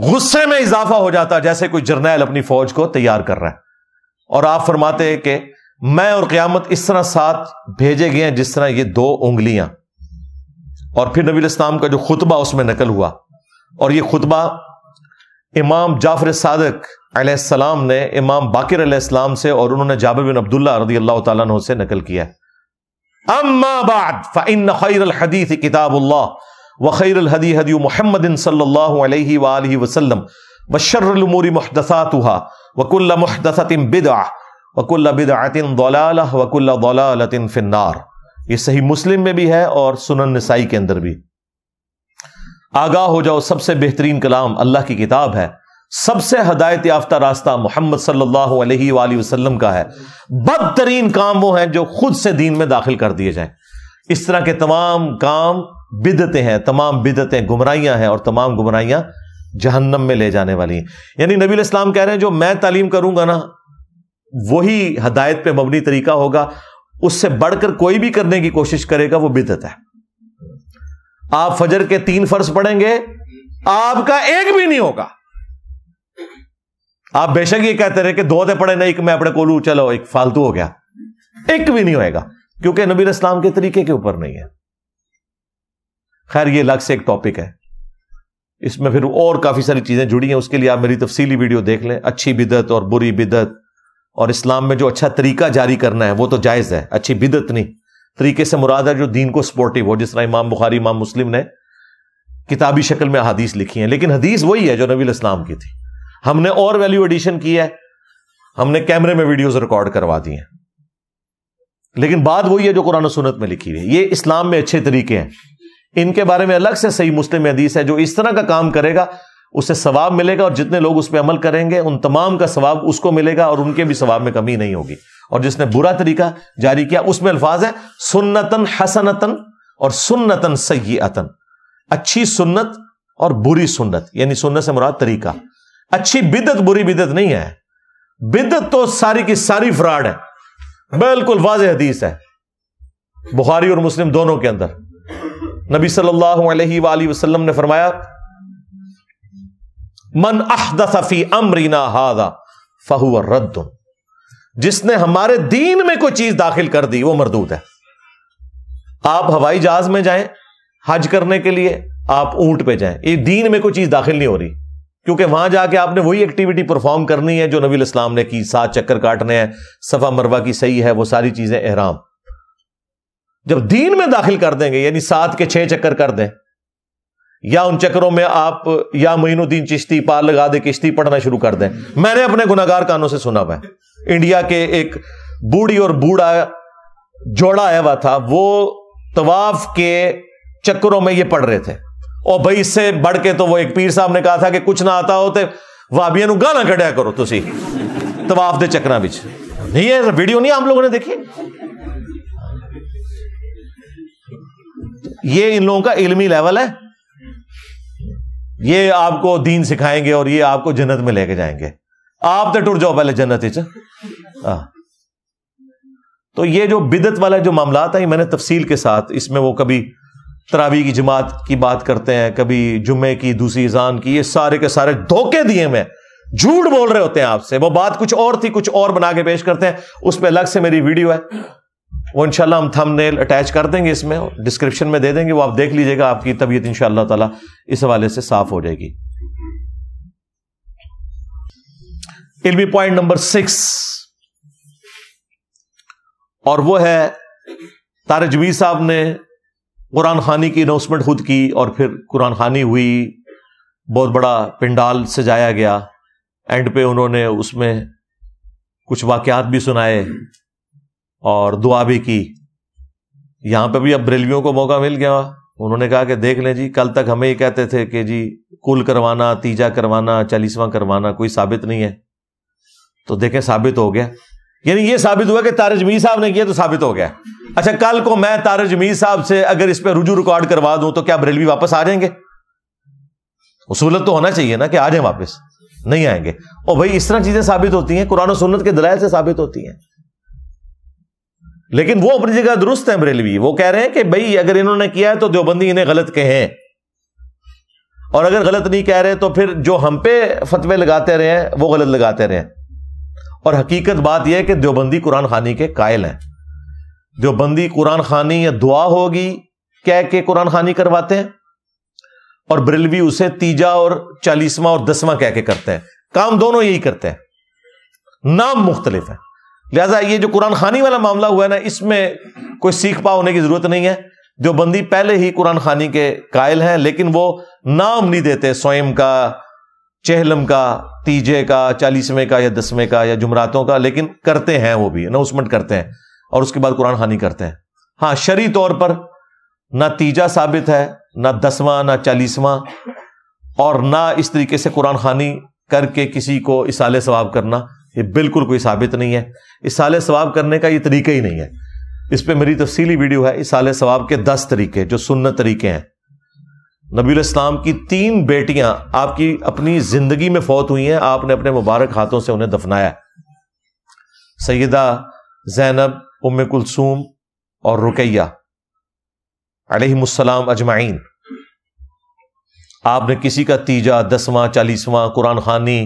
S1: गुस्से में इजाफा हो जाता जैसे कोई जर्नैल अपनी फौज को तैयार कर रहा है और आप फरमाते हैं कि मैं और क्यामत इस तरह साथ भेजे गए हैं जिस तरह ये दो उंगलियां और फिर नबी इस्लाम का जो खुतबा उसमें नकल हुआ और ये खुतबा इमाम जाफर सादक सलाम ने इमाम बाकिर सलाम से और उन्होंने जाबिर बिन अब्दुल्ला रदी अल्लाह तु से नकल किया अम्माबाद किताबुल्ला वखैर हदी हदी मोहम्मद सल्लल्लाहु अलैहि वसल्लम बशर्रमूरी मुहदसातुहा वकुल्ला मुहदसतिन बिदा वकुल्ला बिदातिन दौला वकुल्ला दौलातिन फिन्नार ये सही मुस्लिम में भी है और सुनन नसाई के अंदर भी आगाह हो जाओ सबसे बेहतरीन कलाम अल्लाह की किताब है सबसे हदायत याफ्ता रास्ता मोहम्मद सल्लल्लाहु अलैहि वसल्लम का है बदतरीन काम वो हैं जो खुद से दीन में दाखिल कर दिए जाएं इस तरह के तमाम काम बिदते हैं तमाम बिदतें गुमराइयां हैं और तमाम गुमराइयां जहन्नम में ले जाने वाली हैं यानी नबी इस्लाम कह रहे हैं जो मैं तालीम करूंगा ना वही हदायत पे मबनी तरीका होगा उससे बढ़कर कोई भी करने की कोशिश करेगा वो बिदत है आप फजर के तीन फर्ज पढ़ेंगे आपका एक भी नहीं होगा आप बेशक ये कहते रहे कि दो दे पड़े ना एक मैं अपने को लू चलो एक फालतू हो गया एक भी नहीं होएगा क्योंकि नबी इस्लाम के तरीके के ऊपर नहीं है खैर ये अलग से एक टॉपिक है इसमें फिर और काफ़ी सारी चीज़ें जुड़ी हैं उसके लिए आप मेरी तफसीली वीडियो देख लें अच्छी बिदत और बुरी बिदत और इस्लाम में जो अच्छा तरीका जारी करना है वो तो जायज़ है अच्छी बिदत नहीं तरीके से मुराद है जो दीन को सपोर्टिव हो जिस तरह इमाम बुखारी इमाम मुस्लिम ने किताबी शक्ल में हदीस लिखी है लेकिन हदीस वही है जो नबी इस्लाम की थी हमने और वैल्यू एडिशन की है हमने कैमरे में वीडियोज रिकॉर्ड करवा दी हैं लेकिन बात वही है जो कुरान सुनत में लिखी हुई है ये इस्लाम में अच्छे तरीके हैं इनके बारे में अलग से सही मुस्लिम हदीस है जो इस तरह का काम करेगा उसे सवाब मिलेगा और जितने लोग उस पर अमल करेंगे उन तमाम का सवाब उसको मिलेगा और उनके भी सवाब में कमी नहीं होगी और जिसने बुरा तरीका जारी किया उसमें अल्फाज है सुन्नतन हसनतन और सुन्नतन सयतन अच्छी सुन्नत और बुरी सुन्नत यानी सुन्नत से मुराद तरीका अच्छी बिदत बुरी बिदत नहीं है बिदत तो सारी की सारी फ्रॉड है बिल्कुल वाज हदीस है बुखारी और मुस्लिम दोनों के अंदर नबी सल्लल्लाहु अलैहि वसल्लम ने फरमाया मन अहदफी अमरीना हादा फहु रद्द जिसने हमारे दीन में कोई चीज दाखिल कर दी वो मरदूत है आप हवाई जहाज में जाए हज करने के लिए आप ऊंट पे जाए ये दीन में कोई चीज दाखिल नहीं हो रही क्योंकि वहां जाके आपने वही एक्टिविटी परफॉर्म करनी है जो नबी इस्लाम ने की सात चक्कर काटने हैं सफा मरवा की सही है वो सारी चीजें एहराम जब दीन में दाखिल कर देंगे यानी सात के छह चक्कर कर दें या उन चक्करों में आप या महीनुद्दीन चिश्ती पार लगा दे किश्ती पढ़ना शुरू कर दें मैंने अपने गुनागार कानों से सुना हुआ इंडिया के एक बूढ़ी और बूढ़ा जोड़ा आया हुआ था वो तवाफ के चक्करों में ये पढ़ रहे थे और भाई इससे बढ़ के तो वो एक पीर साहब ने कहा था कि कुछ ना आता हो तो वाबिया गाना कढ़िया करो तुम तवाफ के चक्कर नहीं है वीडियो नहीं आप लोगों ने देखी ये इन लोगों का इलमी लेवल है ये आपको दीन सिखाएंगे और ये आपको जन्नत में लेके जाएंगे आप तो टूट जाओ पहले जन्नत इच हाँ। तो ये जो बिदत वाला जो मामला था मैंने तफसील के साथ इसमें वो कभी तरावी की जमात की बात करते हैं कभी जुम्मे की दूसरी जान की ये सारे के सारे धोखे दिए मैं झूठ बोल रहे होते हैं आपसे वो बात कुछ और थी कुछ और बना के पेश करते हैं उस पर अलग से मेरी वीडियो है वो इनशाला हम थम थंबनेल अटैच कर देंगे इसमें डिस्क्रिप्शन में दे देंगे वो आप देख लीजिएगा आपकी तबीयत इन ताला इस हवाले से साफ हो जाएगी इल बी पॉइंट नंबर सिक्स और वो है जवीर साहब ने कुरान खानी की अनाउंसमेंट खुद की और फिर कुरान खानी हुई बहुत बड़ा पिंडाल सजाया गया एंड पे उन्होंने उसमें कुछ वाक्यात भी सुनाए और दुआ भी की यहां पे भी अब ब्रेलवियों को मौका मिल गया उन्होंने कहा कि देख लें जी कल तक हमें ही कहते थे कि जी कुल करवाना तीजा करवाना चालीसवां करवाना कोई साबित नहीं है तो देखें साबित हो गया यानी ये साबित हुआ कि तारे जमीर साहब ने किया तो साबित हो गया अच्छा कल को मैं तारे जमीर साहब से अगर इस पर रुजू रिकॉर्ड करवा दूं तो क्या ब्रेलवी वापस आ जाएंगे सूलत तो होना चाहिए ना कि आ जाए वापस नहीं आएंगे और भाई इस तरह चीजें साबित होती हैं कुरान सुन्नत के दलाल से साबित होती हैं लेकिन वो अपनी जगह दुरुस्त है बरेलवी वो कह रहे हैं कि भाई अगर इन्होंने किया है तो देवबंदी इन्हें गलत कहे और अगर गलत नहीं कह रहे तो फिर जो हम पे फतवे लगाते रहे वो गलत लगाते रहे और हकीकत बात यह है कि देवबंदी कुरान खानी के कायल हैं देवबंदी कुरान खानी या दुआ होगी कह के कुरान खानी करवाते हैं और ब्रिलवी उसे तीजा और चालीसवा और दसवां कह के करते हैं काम दोनों यही करते हैं नाम मुख्तलिफ है लिहाजा ये जो कुरान खानी वाला मामला हुआ है ना इसमें कोई सीख पा होने की जरूरत नहीं है जो बंदी पहले ही कुरान खानी के कायल हैं लेकिन वो नाम नहीं देते स्वयं का चहलम का तीजे का चालीसवें का या दसवें का या जुमरातों का लेकिन करते हैं वो भी अनाउंसमेंट करते हैं और उसके बाद कुरान खानी करते हैं हाँ शरी तौर पर ना तीजा साबित है ना दसवां ना चालीसवां और ना इस तरीके से कुरान खानी करके किसी को इसाले सवाब करना ये बिल्कुल कोई साबित नहीं है इस साल सवाब करने का ये तरीका ही नहीं है इस पर मेरी तफसीली वीडियो है इस साल सवाब के दस तरीके जो सुन्न तरीके हैं नबी इस्लाम की तीन बेटियां आपकी अपनी जिंदगी में फौत हुई हैं आपने अपने मुबारक हाथों से उन्हें दफनाया सैदा जैनब उम कुलसूम और रुकैया अलहमसलाम अजमाइन आपने किसी का तीजा दसवां चालीसवां कुरान खानी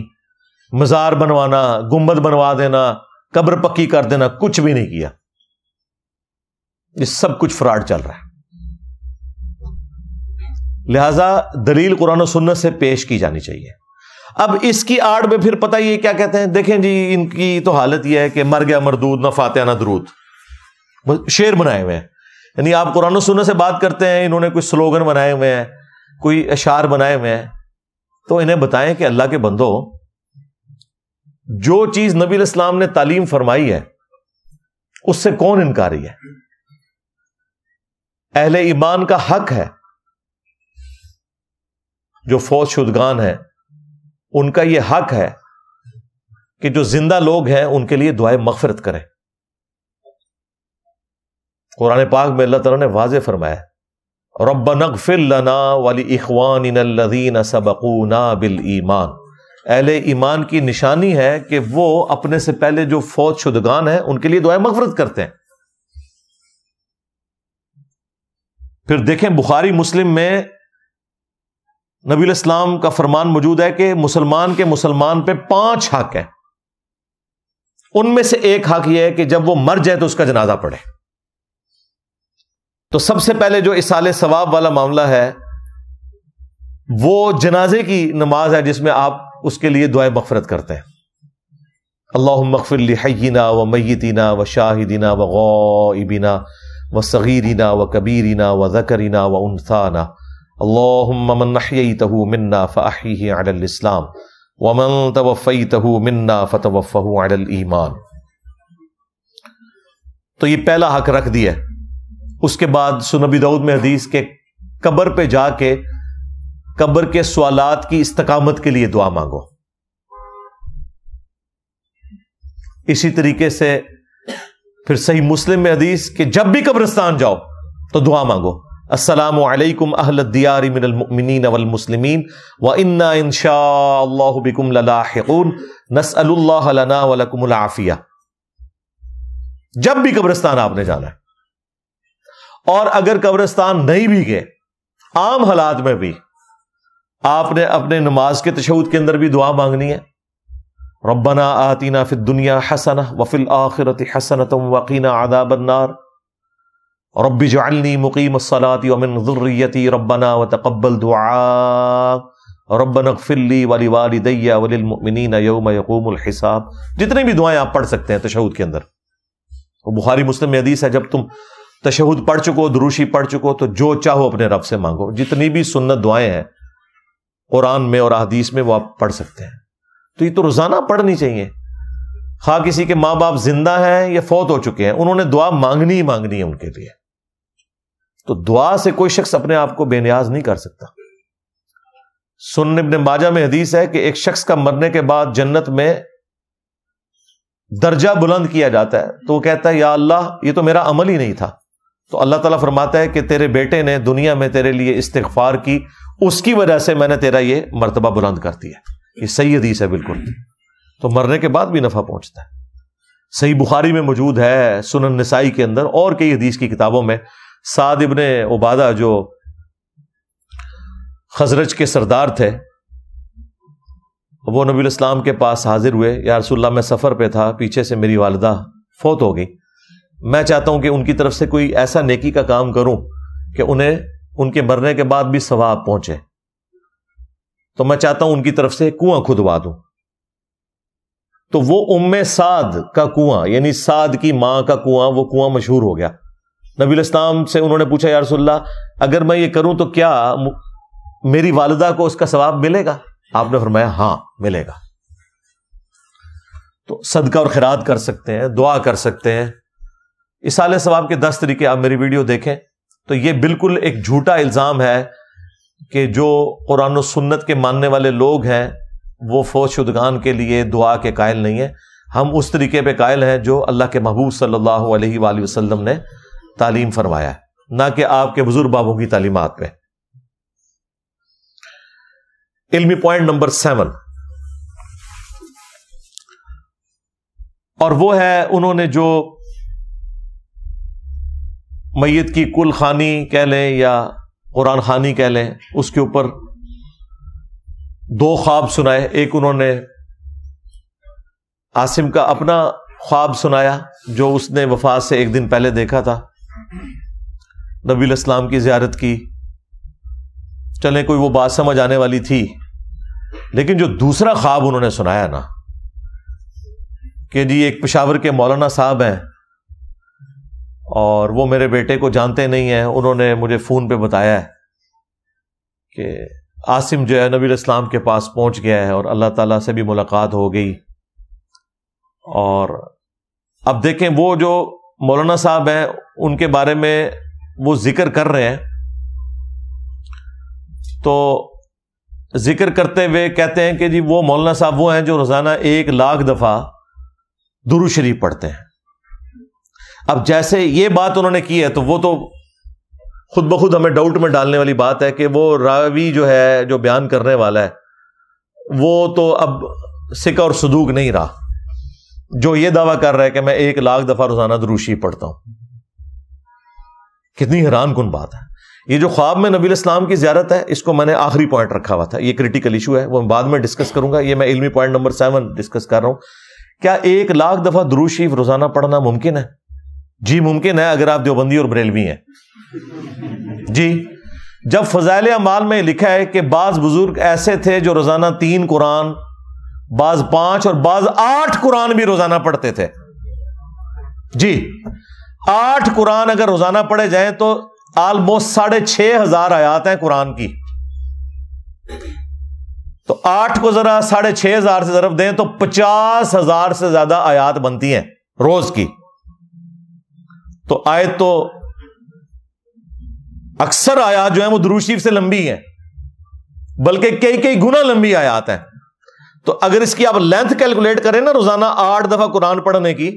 S1: मज़ार बनवाना गुम्बद बनवा देना कब्र पक्की कर देना कुछ भी नहीं किया ये सब कुछ फ्रॉड चल रहा है लिहाजा दलील कुरान सुन्नत से पेश की जानी चाहिए अब इसकी आड़ में फिर पता ही क्या कहते हैं देखें जी इनकी तो हालत यह है कि मर गया मरदूद ना फातह ना दरूद शेर बनाए हुए हैं यानी आप कुरान सुन्नत से बात करते हैं इन्होंने कोई स्लोगन बनाए हुए हैं कोई अशार बनाए हुए हैं तो इन्हें बताएं कि अल्लाह के बंदो जो चीज नबी इस्लाम ने तालीम फरमाई है उससे कौन इनकारी है अहले ईमान का हक है जो फौज शुदगान है उनका यह हक है कि जो जिंदा लोग हैं उनके लिए दुआए मगफरत करें कुरान पाक में अल्लाह तला ने वाज फरमाया रब नगफिल लना वाली इखवान ना बिल ईमान अहल ईमान की निशानी है कि वो अपने से पहले जो फौज शुदगान है उनके लिए दुआ मफरत करते हैं फिर देखें बुखारी मुस्लिम में नबी इस्लाम का फरमान मौजूद है कि मुसलमान के मुसलमान पे पांच हक हैं उनमें से एक हक यह है कि जब वो मर जाए तो उसका जनाजा पड़े तो सबसे पहले जो इसाले सवाब वाला मामला है वो जनाजे की नमाज है जिसमें आप उसके लिए दुआ मफ़रत करते हैं अल्लाह मकफिल हयना व मैतीना व शाहिदीना व गौबिना व सगीरना व कबीरना व जकरीना व उनसाना अल्लाहमनतहू मन्ना फ़ाही अलस्लाम वमन तवफ़ीतहू मन्ना तो ये पहला हक रख दिया उसके बाद सुनबी दाऊद में हदीस के कबर पे जाके कब्र के सवालत की इस्तकामत के लिए दुआ मांगो इसी तरीके से फिर सही मुस्लिम में हदीस कि जब भी कब्रस्तान जाओ तो दुआ मांगो असलम अहलदियामिनमिनवलमसलिमिन व इन्ना इनशाबिकुम ललाहून नसअल्ला वलकुमलाफिया जब भी कब्रिस्तान आपने जाना है और अगर कब्रस्तान नहीं भी गए आम हालात में भी आपने अपने नमाज के तशद के अंदर भी दुआ मांगनी है रबना आतीना फिर दुनिया हसन वफिल आखिरत हसन तुम वकीना आदाबन्नार रब जालनी मुकीम सलाती वमिन ज़ुर्रियती रब्बना व तकबल दुआ रब्बन अकफिल्ली वाली वाली दैया वलिलमिन यौम यकूमल हिसाब जितनी भी दुआएं आप पढ़ सकते हैं तशहद के अंदर वो तो बुखारी मुस्लिम में हदीस है जब तुम तशहद पढ़ चुको दुरूशी पढ़ चुको तो जो चाहो अपने रब से मांगो जितनी भी सुन्नत दुआएं हैं कुरान में और अदीस में वो आप पढ़ सकते हैं तो ये तो रोजाना पढ़नी चाहिए खा किसी के माँ बाप जिंदा हैं या फौत हो चुके हैं उन्होंने दुआ मांगनी ही मांगनी है उनके लिए तो दुआ से कोई शख्स अपने आप को बेनियाज नहीं कर सकता सुन इबन माजा में हदीस है कि एक शख्स का मरने के बाद जन्नत में दर्जा बुलंद किया जाता है तो वो कहता है या अल्लाह ये तो मेरा अमल ही नहीं था तो अल्लाह तला फरमाता है कि तेरे बेटे ने दुनिया में तेरे लिए इस्तगफार की उसकी वजह से मैंने तेरा ये मरतबा बुलंद कर दिया ये सही हदीस है बिल्कुल तो मरने के बाद भी नफा पहुंचता है सही बुखारी में मौजूद है सुनन नसाई के अंदर और कई हदीस की किताबों में साद इबन उबादा जो खजरज के सरदार थे वो नबी इस्लाम के पास हाजिर हुए यारसोल्ला में मैं सफ़र पे था पीछे से मेरी वालदा फोत हो गई मैं चाहता हूं कि उनकी तरफ से कोई ऐसा नेकी का काम करूं कि उन्हें उनके मरने के बाद भी सवाब पहुंचे तो मैं चाहता हूं उनकी तरफ से कुआं खुदवा दू तो वो उम्मे साद का कुआं यानी साद की मां का कुआं वो कुआं मशहूर हो गया नबी इस्लाम से उन्होंने पूछा यार रसोल्ला अगर मैं ये करूं तो क्या मेरी वालदा को उसका सवाब मिलेगा आपने फरमाया हां मिलेगा तो सदका और खिराद कर सकते हैं दुआ कर सकते हैं इस साल सवाब के दस तरीके आप मेरी वीडियो देखें तो ये बिल्कुल एक झूठा इल्ज़ाम है कि जो कुरान सुन्नत के मानने वाले लोग हैं वो फौज शुदगान के लिए दुआ के कायल नहीं है हम उस तरीके पे कायल हैं जो अल्लाह के महबूब सल्लल्लाहु अलैहि वसल्लम ने तालीम फरमाया है ना कि आपके बुजुर्ग बाबू की तालीमत पे इल्मी पॉइंट नंबर सेवन और वो है उन्होंने जो मैत की कुल खानी कह लें या कुरान खानी कह लें उसके ऊपर दो ख्वाब सुनाए एक उन्होंने आसिम का अपना ख्वाब सुनाया जो उसने वफात से एक दिन पहले देखा था नबी इस्लाम की ज्यारत की चले कोई वो बात समझ आने वाली थी लेकिन जो दूसरा ख्वाब उन्होंने सुनाया ना कि जी एक पेशावर के मौलाना साहब हैं और वो मेरे बेटे को जानते नहीं हैं उन्होंने मुझे फ़ोन पे बताया है कि आसिम जो है नबी इस्लाम के पास पहुंच गया है और अल्लाह ताला से भी मुलाकात हो गई और अब देखें वो जो मौलाना साहब हैं उनके बारे में वो जिक्र कर रहे हैं तो जिक्र करते हुए कहते हैं कि जी वो मौलाना साहब वो हैं जो रोज़ाना एक लाख दफ़ा दुरुशरीफ़ शरीफ पढ़ते हैं अब जैसे ये बात उन्होंने की है तो वो तो खुद ब खुद हमें डाउट में डालने वाली बात है कि वो रावी जो है जो बयान करने वाला है वो तो अब सिका और सदूक नहीं रहा जो ये दावा कर रहा है कि मैं एक लाख दफा रोजाना दरूशी पढ़ता हूं कितनी हैरान कन बात है ये जो ख्वाब में नबी इस्लाम की ज्यारत है इसको मैंने आखिरी पॉइंट रखा हुआ था यह क्रिटिकल इशू है वो बाद में डिस्कस करूंगा ये मैं इलमी पॉइंट नंबर सेवन डिस्कस कर रहा हूं क्या एक लाख दफा दरूशी रोजाना पढ़ना मुमकिन है जी मुमकिन है अगर आप देवबंदी और बरेलवी हैं जी जब फजाइल अमाल में लिखा है कि बाज बुजुर्ग ऐसे थे जो रोजाना तीन कुरान बाज पांच और बाज आठ कुरान भी रोजाना पढ़ते थे जी आठ कुरान अगर रोजाना पढ़े जाएं तो ऑलमोस्ट साढ़े छह हजार आयात हैं कुरान की तो आठ को जरा साढ़े छह हजार से जरफ दें तो पचास हजार से ज्यादा आयात बनती हैं रोज की तो आए तो अक्सर आयात जो है वो दुरू से लंबी है बल्कि कई कई गुना लंबी आयात है तो अगर इसकी आप लेंथ कैलकुलेट करें ना रोजाना आठ दफा कुरान पढ़ने की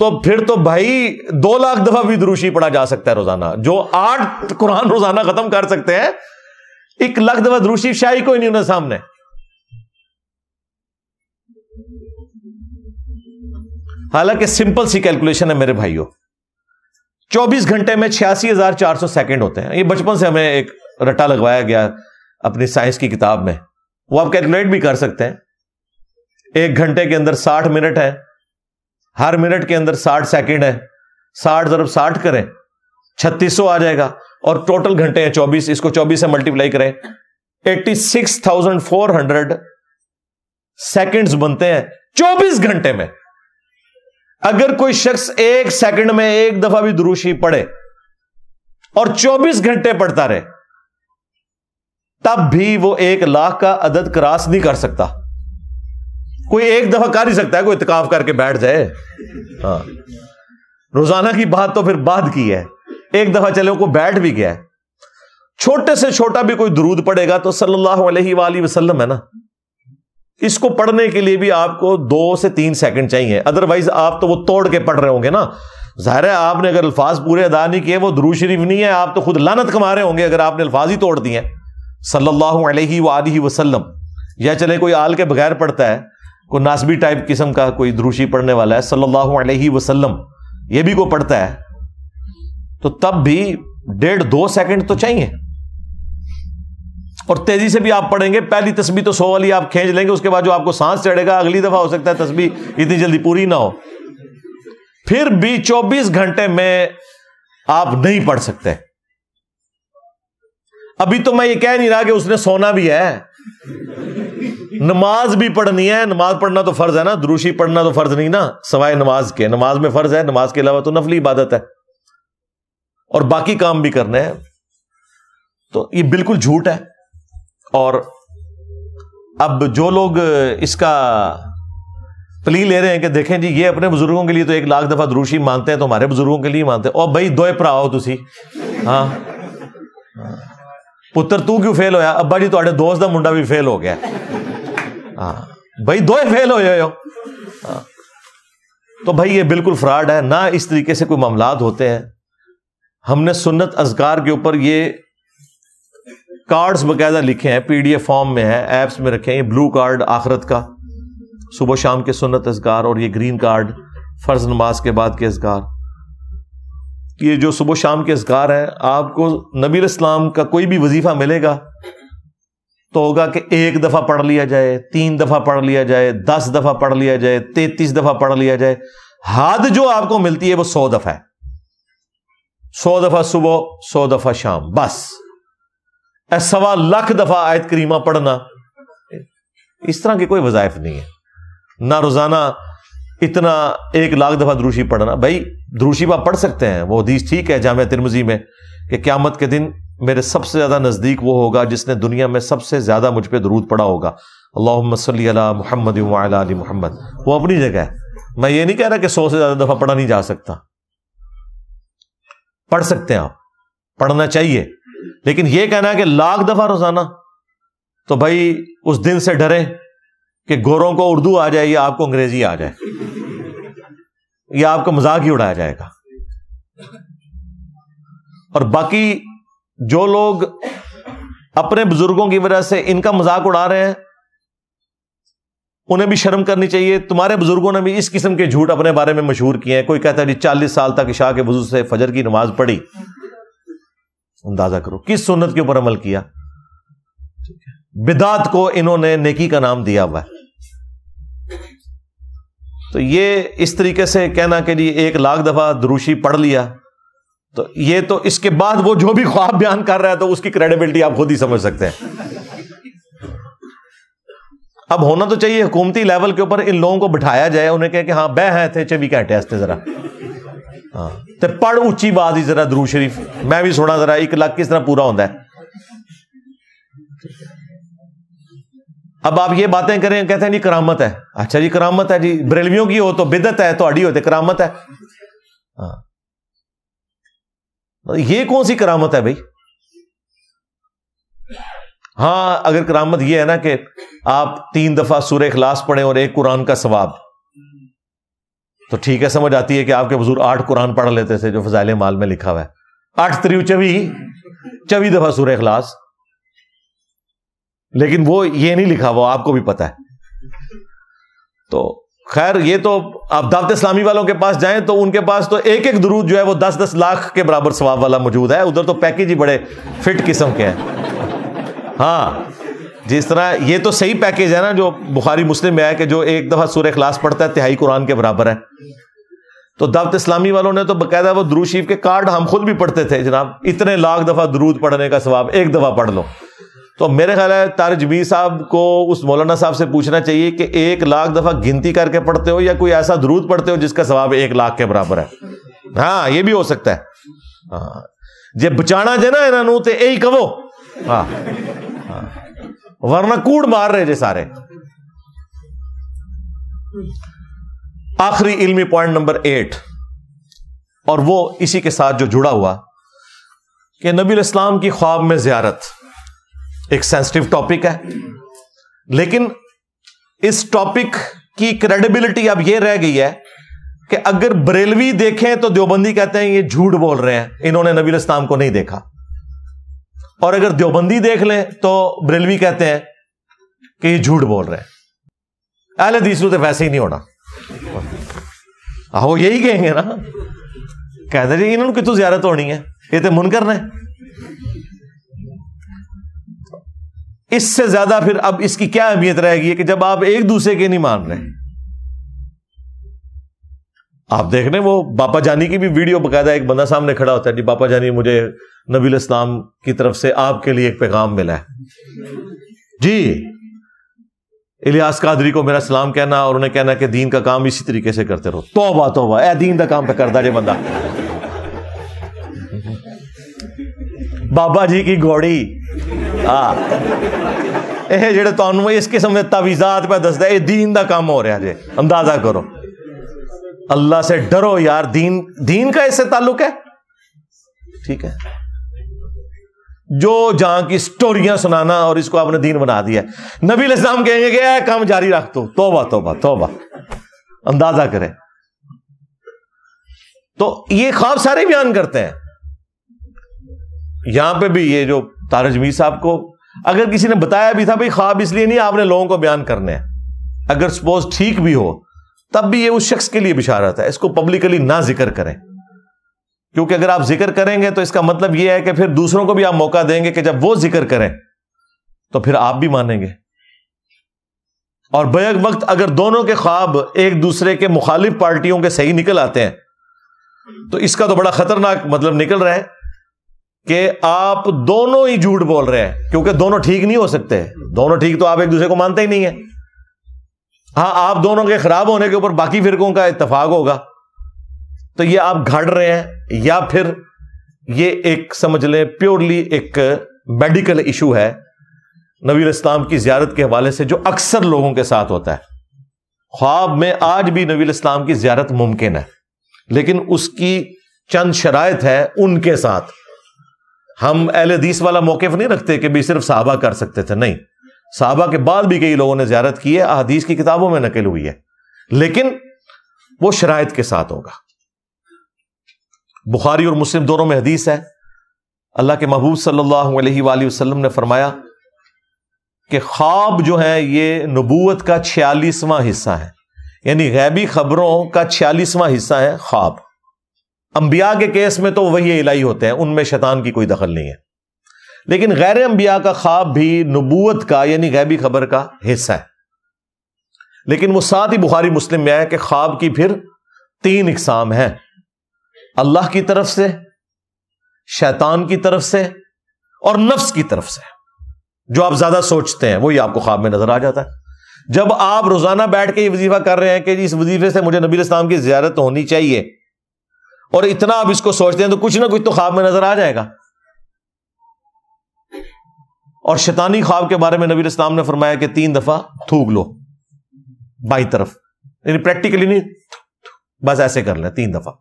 S1: तो फिर तो भाई दो लाख दफा भी दुरूशी पढ़ा जा सकता है रोजाना जो आठ कुरान रोजाना खत्म कर सकते हैं एक लाख दफा दुरूशी शाही कोई नहीं उन्हें सामने हालांकि सिंपल सी कैलकुलेशन है मेरे भाइयों 24 घंटे में छियासी हजार चार सौ सेकेंड होते हैं ये बचपन से हमें एक रटा लगवाया गया अपनी साइंस की किताब में वो आप कैलकुलेट भी कर सकते हैं एक घंटे के अंदर साठ मिनट है हर मिनट के अंदर साठ सेकेंड है साठ जरूर साठ करें छत्तीस आ जाएगा और टोटल घंटे हैं चौबीस इसको चौबीस से मल्टीप्लाई करें eighty six thousand four hundred seconds बनते हैं चौबीस घंटे में अगर कोई शख्स एक सेकंड में एक दफा भी दुरुशी पढ़े और 24 घंटे पढ़ता रहे तब भी वो एक लाख का अदद क्रास नहीं कर सकता कोई एक दफा कर ही सकता है कोई इतकाफ करके बैठ जाए हाँ रोजाना की बात तो फिर बाद की है एक दफा चले को बैठ भी गया छोटे से छोटा भी कोई दरूद पड़ेगा तो सल्लल्लाहु अलैहि वसल्लम है ना इसको पढ़ने के लिए भी आपको दो से तीन सेकंड चाहिए अदरवाइज आप तो वो तोड़ के पढ़ रहे होंगे ना ज़ाहिर है आपने अगर अल्फाज पूरे अदा नहीं किए वो दरू शरीफ नहीं है आप तो खुद लानत कमा रहे होंगे अगर आपने अल्फाज ही तोड़ दिए सल्लल्लाहु अलैहि वाली वसल्लम या चले कोई आल के बगैर पढ़ता है कोई नासबी टाइप किस्म का कोई द्रूशी पढ़ने वाला है सल्लल्लाहु अलैहि वसल्लम ये भी कोई पढ़ता है तो तब भी डेढ़ दो सेकंड तो चाहिए और तेजी से भी आप पढ़ेंगे पहली तस्वीर तो सो वाली आप खींच लेंगे उसके बाद जो आपको सांस चढ़ेगा अगली दफा हो सकता है तस्वीर इतनी जल्दी पूरी ना हो फिर भी चौबीस घंटे में आप नहीं पढ़ सकते अभी तो मैं ये कह नहीं रहा कि उसने सोना भी है नमाज भी पढ़नी है नमाज पढ़ना तो फर्ज है ना दुरुशी पढ़ना तो फर्ज नहीं ना सवाए नमाज के नमाज में फर्ज है नमाज के अलावा तो नफली इबादत है और बाकी काम भी करने हैं तो ये बिल्कुल झूठ है और अब जो लोग इसका प्ली ले रहे हैं कि देखें जी ये अपने बुजुर्गों के लिए तो एक लाख दफा द्रूशी मानते हैं तो हमारे बुजुर्गों के लिए मानते हैं और भाई दोए भरा हो तुम हाँ पुत्र तू क्यों फेल होया अबा जी थोड़े दोस्त का मुंडा भी फेल हो गया हाँ भाई दोए फेल हो हाँ तो भाई ये बिल्कुल फ्रॉड है ना इस तरीके से कोई मामलात होते हैं हमने सुन्नत अजगार के ऊपर ये कार्ड्स बकायदा लिखे हैं पीडीएफ फॉर्म में है ऐप्स में रखे हैं ये ब्लू कार्ड आखरत का सुबह शाम के सुन्नत असगार और ये ग्रीन कार्ड फर्ज नमाज के बाद के असगार ये जो सुबह शाम के असगार हैं आपको नबी इस्लाम का कोई भी वजीफा मिलेगा तो होगा कि एक दफ़ा पढ़ लिया जाए तीन दफ़ा पढ़ लिया जाए दस दफ़ा पढ़ लिया जाए तैतीस दफ़ा पढ़ लिया जाए हद जो आपको मिलती है वो सौ दफ़ा है सौ दफ़ा सुबह सौ दफ़ा शाम बस सवा लाख दफा आयत करीमा पढ़ना इस तरह की कोई वजायफ नहीं है ना रोजाना इतना एक लाख दफा द्रूशी पढ़ना भाई बा पढ़ सकते हैं वो हदीस ठीक है जाम तिरमजी में कि क्यामत के दिन मेरे सबसे ज्यादा नजदीक वो होगा जिसने दुनिया में सबसे ज्यादा मुझ पर दरूद पड़ा होगा अल्लाह मोहम्मद मोहम्मद वो अपनी जगह है मैं ये नहीं कह रहा कि सौ से ज्यादा दफा पढ़ा नहीं जा सकता पढ़ सकते हैं आप पढ़ना चाहिए लेकिन यह कहना है कि लाख दफा रोजाना तो भाई उस दिन से डरे कि गोरों को उर्दू आ जाए या आपको अंग्रेजी आ जाए या आपको मजाक ही उड़ाया जाएगा और बाकी जो लोग अपने बुजुर्गों की वजह से इनका मजाक उड़ा रहे हैं उन्हें भी शर्म करनी चाहिए तुम्हारे बुजुर्गों ने भी इस किस्म के झूठ अपने बारे में मशहूर किए हैं कोई कहता है जी चालीस साल तक इशा के बुजुर्ग से फजर की नमाज पढ़ी अंदाजा करो किस सुन्नत के ऊपर अमल किया बिदात को इन्होंने नेकी का नाम दिया हुआ तो ये इस तरीके से कहना के लिए एक लाख दफा द्रुशी पढ़ लिया तो ये तो इसके बाद वो जो भी ख्वाब बयान कर रहा है तो उसकी क्रेडिबिलिटी आप खुद ही समझ सकते हैं अब होना तो चाहिए हुकूमती लेवल के ऊपर इन लोगों को बिठाया जाए उन्हें कह कि हाँ बह है थे चे वी कैंट जरा ਹਾਂ ਤੇ ਪੜ ਉੱਚੀ ਬਾਤ ਹੀ ਜ਼ਰਾ ਦਰੂ ਸ਼ਰੀਫ ਮੈਂ ਵੀ ਸੁਣਾ ਜ਼ਰਾ 1 ਲੱਖ ਕਿਸ ਤਰ੍ਹਾਂ ਪੂਰਾ ਹੁੰਦਾ ਹੈ अब आप ये बातें करें कहते हैं जी करामत है अच्छा जी करामत है जी बरेलवियों की हो तो बिदत है थोड़ी हो तो करामत है हाँ ये कौन सी करामत है भाई हाँ अगर करामत ये है ना कि आप तीन दफा सूर्य खिलास पढ़े और एक कुरान का स्वाब तो ठीक है समझ आती है कि आपके बुजुर्ग आठ कुरान पढ़ लेते थे जो फजाइल माल में लिखा हुआ है आठ त्रियु चवी चवी दफा सूर्य खलास लेकिन वो ये नहीं लिखा वो आपको भी पता है तो खैर ये तो आप दावत इस्लामी वालों के पास जाएं तो उनके पास तो एक एक दरूद जो है वो दस दस लाख के बराबर स्वाब वाला मौजूद है उधर तो पैकेज ही बड़े फिट किस्म के हैं हाँ जिस तरह ये तो सही पैकेज है ना जो बुखारी मुस्लिम में आया कि जो एक दफा सूर्य खलास पढ़ता है तिहाई कुरान के बराबर है तो दावत इस्लामी वालों ने तो बकायदा वो दरू शरीफ के कार्ड हम खुद भी पढ़ते थे जनाब इतने लाख दफा दरूद पढ़ने का स्वाब एक दफा पढ़ लो तो मेरे ख्याल है तारजबी साहब को उस मौलाना साहब से पूछना चाहिए कि एक लाख दफा गिनती करके पढ़ते हो या कोई ऐसा दरूद पढ़ते हो जिसका स्वाब एक लाख के बराबर है हाँ ये भी हो सकता है हाँ जे बचाना जे ना इन्हों तो यही कहो हाँ हाँ वरना कूड़ मार रहे थे सारे आखिरी इल्मी पॉइंट नंबर एट और वो इसी के साथ जो जुड़ा हुआ कि नबी इस्लाम की ख्वाब में जियारत एक सेंसिटिव टॉपिक है लेकिन इस टॉपिक की क्रेडिबिलिटी अब यह रह गई है कि अगर बरेलवी देखें तो देवबंदी कहते हैं ये झूठ बोल रहे हैं इन्होंने नबी इस्लाम को नहीं देखा और अगर देवबंदी देख लें तो ब्रेलवी कहते हैं कि ये झूठ बोल रहे हैं अहले दीसरू तो वैसे ही नहीं होना हाँ यही कहेंगे ना कहते जी इन्होंने कितु ज्यारत होनी है ये तो मुनकर ने इससे ज्यादा फिर अब इसकी क्या अहमियत रहेगी कि जब आप एक दूसरे के नहीं मान रहे आप देख रहे हैं वो बापा जानी की भी वीडियो बकायदा एक बंदा सामने खड़ा होता है जी बापा जानी मुझे नबील इस्लाम की तरफ से आपके लिए एक पैगाम मिला है जी इलियास कादरी को मेरा सलाम कहना और उन्हें कहना कि दीन का काम इसी तरीके से करते रहो तोबा तोबा ए दीन का काम पे करता जे बंदा बाबा जी की घोड़ी हाँ जे तो इस किस्म के ਦੇ ਤਾਵੀਜ਼ਾਤ ਪੈ ਦੱਸਦਾ ਇਹ دین ਦਾ ਕੰਮ ਹੋ ਰਿਹਾ ਜੇ अल्लाह से डरो यार दीन दीन का इससे ताल्लुक है ठीक है जो जहां की स्टोरियां सुनाना और इसको आपने दीन बना दिया नबी इस्लाम कहेंगे कि काम जारी रख दो तोबा तोबा तोबा अंदाजा करें तो ये ख्वाब सारे बयान करते हैं यहां पे भी ये जो तारजमी साहब को अगर किसी ने बताया भी था भाई ख्वाब इसलिए नहीं आपने लोगों को बयान करने हैं अगर सपोज ठीक भी हो तब भी ये उस शख्स के लिए बिशारत है इसको पब्लिकली ना जिक्र करें क्योंकि अगर आप जिक्र करेंगे तो इसका मतलब यह है कि फिर दूसरों को भी आप मौका देंगे कि जब वो जिक्र करें तो फिर आप भी मानेंगे और बैक वक्त अगर दोनों के ख्वाब एक दूसरे के मुखालिफ पार्टियों के सही निकल आते हैं तो इसका तो बड़ा खतरनाक मतलब निकल रहा है कि आप दोनों ही झूठ बोल रहे हैं क्योंकि दोनों ठीक नहीं हो सकते दोनों ठीक तो आप एक दूसरे को मानते ही नहीं है हाँ आप दोनों के खराब होने के ऊपर बाकी फिरकों का इतफाक होगा तो ये आप घड़ रहे हैं या फिर ये एक समझ लें प्योरली एक मेडिकल इशू है नबी इस्लाम की जियारत के हवाले से जो अक्सर लोगों के साथ होता है ख्वाब में आज भी नबी इस्लाम की जियारत मुमकिन है लेकिन उसकी चंद शरात है उनके साथ हम अहल हदीस वाला मौकफ नहीं रखते कि भी सिर्फ साहबा कर सकते थे नहीं साहबा के बाद भी कई लोगों ने ज्यारत की है अहदीस की किताबों में नकल हुई है लेकिन वो शरात के साथ होगा बुखारी और मुस्लिम दोनों में हदीस है अल्लाह के महबूब सल्लल्लाहु अलैहि वसल्लम ने फरमाया कि ख्वाब जो है ये नबूत का छियालीसवां हिस्सा है यानी गैबी खबरों का छियालीसवां हिस्सा है ख्वाब अंबिया के केस में तो वही इलाही होते हैं उनमें शैतान की कोई दखल नहीं है लेकिन गैर अंबिया का ख्वाब भी नबूत का यानी गैबी खबर का हिस्सा है लेकिन वो साथ ही बुखारी मुस्लिम में आया कि ख्वाब की फिर तीन इकसाम है अल्लाह की तरफ से शैतान की तरफ से और नफ्स की तरफ से जो आप ज्यादा सोचते हैं वही आपको ख्वाब में नजर आ जाता है जब आप रोजाना बैठ के ये वजीफा कर रहे हैं कि इस वजीफे से मुझे नबी इस्लाम की ज्यारत होनी चाहिए और इतना आप इसको सोचते हैं तो कुछ ना कुछ तो ख्वाब में नजर आ जाएगा और शैतानी ख्वाब के बारे में नबी इस्लाम ने फरमाया कि तीन दफा थूक लो बाई तरफ यानी प्रैक्टिकली नहीं बस ऐसे कर ले तीन दफा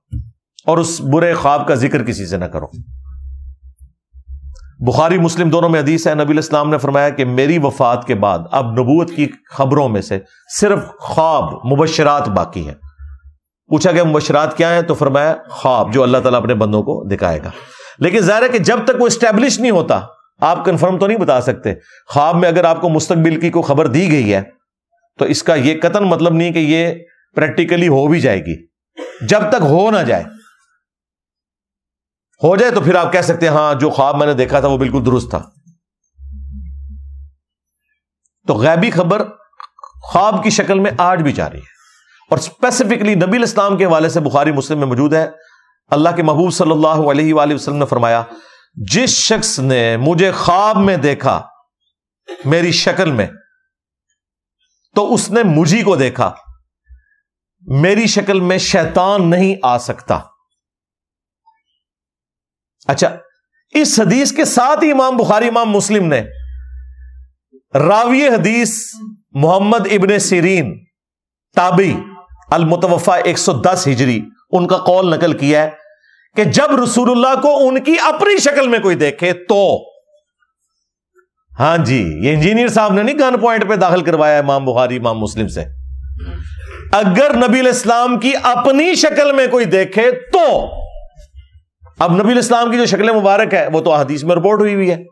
S1: और उस बुरे ख्वाब का जिक्र किसी से ना करो बुखारी मुस्लिम दोनों में हदीस है नबी इस्लाम ने फरमाया कि मेरी वफात के बाद अब नबूत की खबरों में से सिर्फ ख्वाब मुबशरात बाकी है पूछा गया मुबशरात क्या है तो फरमाया ख्वाब जो अल्लाह तला अपने बंदों को दिखाएगा लेकिन जाहिर है कि जब तक वो स्टैब्लिश नहीं होता आप कंफर्म तो नहीं बता सकते ख्वाब में अगर आपको मुस्तबिल की कोई खबर दी गई है तो इसका यह कतन मतलब नहीं कि यह प्रैक्टिकली हो भी जाएगी जब तक हो ना जाए हो जाए तो फिर आप कह सकते हैं हां जो ख्वाब मैंने देखा था वो बिल्कुल दुरुस्त था तो गैबी खबर ख्वाब की शक्ल में आज भी जा रही है और स्पेसिफिकली नबील इस्लाम के हवाले से बुखारी मुस्लिम में मौजूद है अल्लाह के महबूब सल्लल्लाहु अलैहि वसल्लम ने फरमाया जिस शख्स ने मुझे ख्वाब में देखा मेरी शक्ल में तो उसने मुझी को देखा मेरी शक्ल में शैतान नहीं आ सकता अच्छा इस हदीस के साथ ही इमाम बुखारी इमाम मुस्लिम ने रावी हदीस मोहम्मद इबन सीरीन ताबी अलमुतवफ़ा 110 हिजरी उनका कौल नकल किया है कि जब रसूलुल्लाह को उनकी अपनी शक्ल में कोई देखे तो हां जी ये इंजीनियर साहब ने नहीं गन पॉइंट पे दाखिल करवाया इमाम बुखारी इमाम मुस्लिम से अगर नबी इस्लाम की अपनी शक्ल में कोई देखे तो अब नबी इस्लाम की जो शक्ल मुबारक है वो तो हदीस में रिपोर्ट हुई हुई है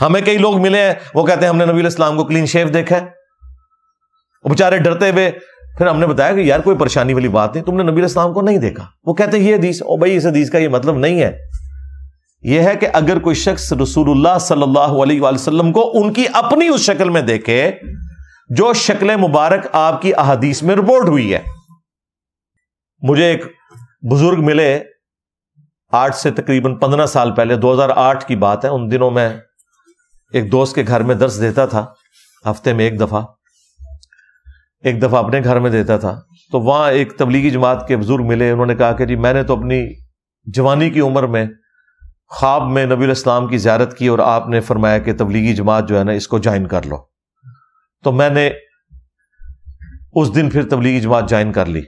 S1: हमें कई लोग मिले हैं वो कहते हैं हमने नबी इस्लाम को क्लीन शेव देखा है बेचारे डरते हुए फिर हमने बताया कि यार कोई परेशानी वाली बात नहीं तुमने नबी इस्लाम को नहीं देखा वो कहते ये हदीस और भाई इस हदीस का ये मतलब नहीं है यह है कि अगर कोई शख्स रसूलुल्लाह सल्लल्लाहु अलैहि वसल्लम को उनकी अपनी उस शक्ल में देखे जो शक्ल मुबारक आपकी अहदीस में रिपोर्ट हुई है मुझे एक बुजुर्ग मिले आठ से तकरीबन पंद्रह साल पहले 2008 की बात है उन दिनों में एक दोस्त के घर में दर्श देता था हफ्ते में एक दफा एक दफ़ा अपने घर में देता था तो वहाँ एक तबलीगी जमात के बुज़ुर्ग मिले उन्होंने कहा कि जी मैंने तो अपनी जवानी की उम्र में ख्वाब में नबी इस्लाम की ज्यारत की और आपने फरमाया कि तबलीगी जमात जो है ना इसको ज्वाइन कर लो तो मैंने उस दिन फिर तबलीगी जमात ज्वाइन कर ली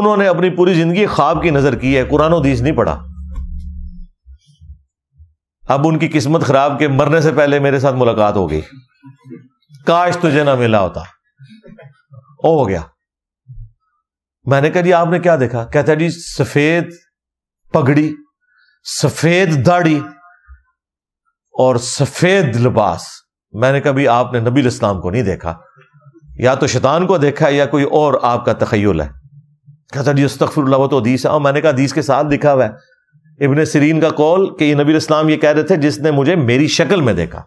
S1: उन्होंने अपनी पूरी ज़िंदगी ख्वाब की नज़र की है कुरान दीज नहीं पढ़ा अब उनकी किस्मत ख़राब के मरने से पहले मेरे साथ मुलाकात हो गई काश तुझे ना मिला होता ओ हो गया मैंने कहा जी आपने क्या देखा कहता जी सफेद पगड़ी सफेद दाढ़ी और सफेद लिबास मैंने कहा आपने नबी इस्लाम को नहीं देखा या तो शैतान को देखा है या कोई और आपका तखयल है कहता जी अस्तफर तो अदीस है और मैंने कहा अदीस के साथ दिखा हुआ है इबन सरीन का कौल कि नबी इस्लाम ये कह रहे थे जिसने मुझे मेरी शक्ल में देखा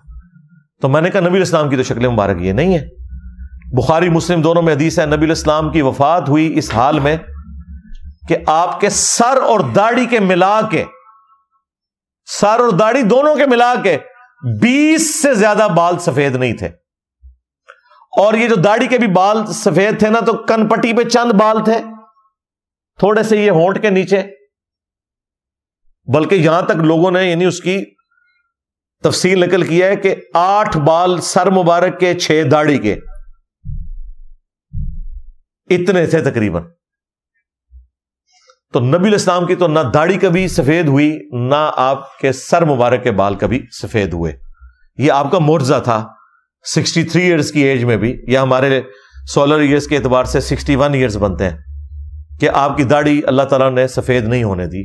S1: तो मैंने कहा नबी इस्लाम की तो शक्ल मुबारक ये नहीं है बुखारी मुस्लिम दोनों में हदीस है नबी इस्लाम की वफात हुई इस हाल में कि आपके सर और दाढ़ी के मिला के सर और दाढ़ी दोनों के मिला के बीस से ज्यादा बाल सफेद नहीं थे और ये जो दाढ़ी के भी बाल सफेद थे ना तो कनपट्टी पे चंद बाल थे थोड़े से ये होंठ के नीचे बल्कि यहां तक लोगों ने यानी उसकी तफसील नकल किया है कि आठ बाल सर मुबारक के छह दाढ़ी के इतने थे तकरीबन तो नबी इस्लाम की तो ना दाढ़ी कभी सफेद हुई ना आपके सर मुबारक के बाल कभी सफेद हुए ये आपका मुर्जा था 63 थ्री ईयर्स की एज में भी या हमारे सोलर ईयर्स के एतबार से 61 वन ईयर्स बनते हैं कि आपकी दाढ़ी अल्लाह तला ने सफेद नहीं होने दी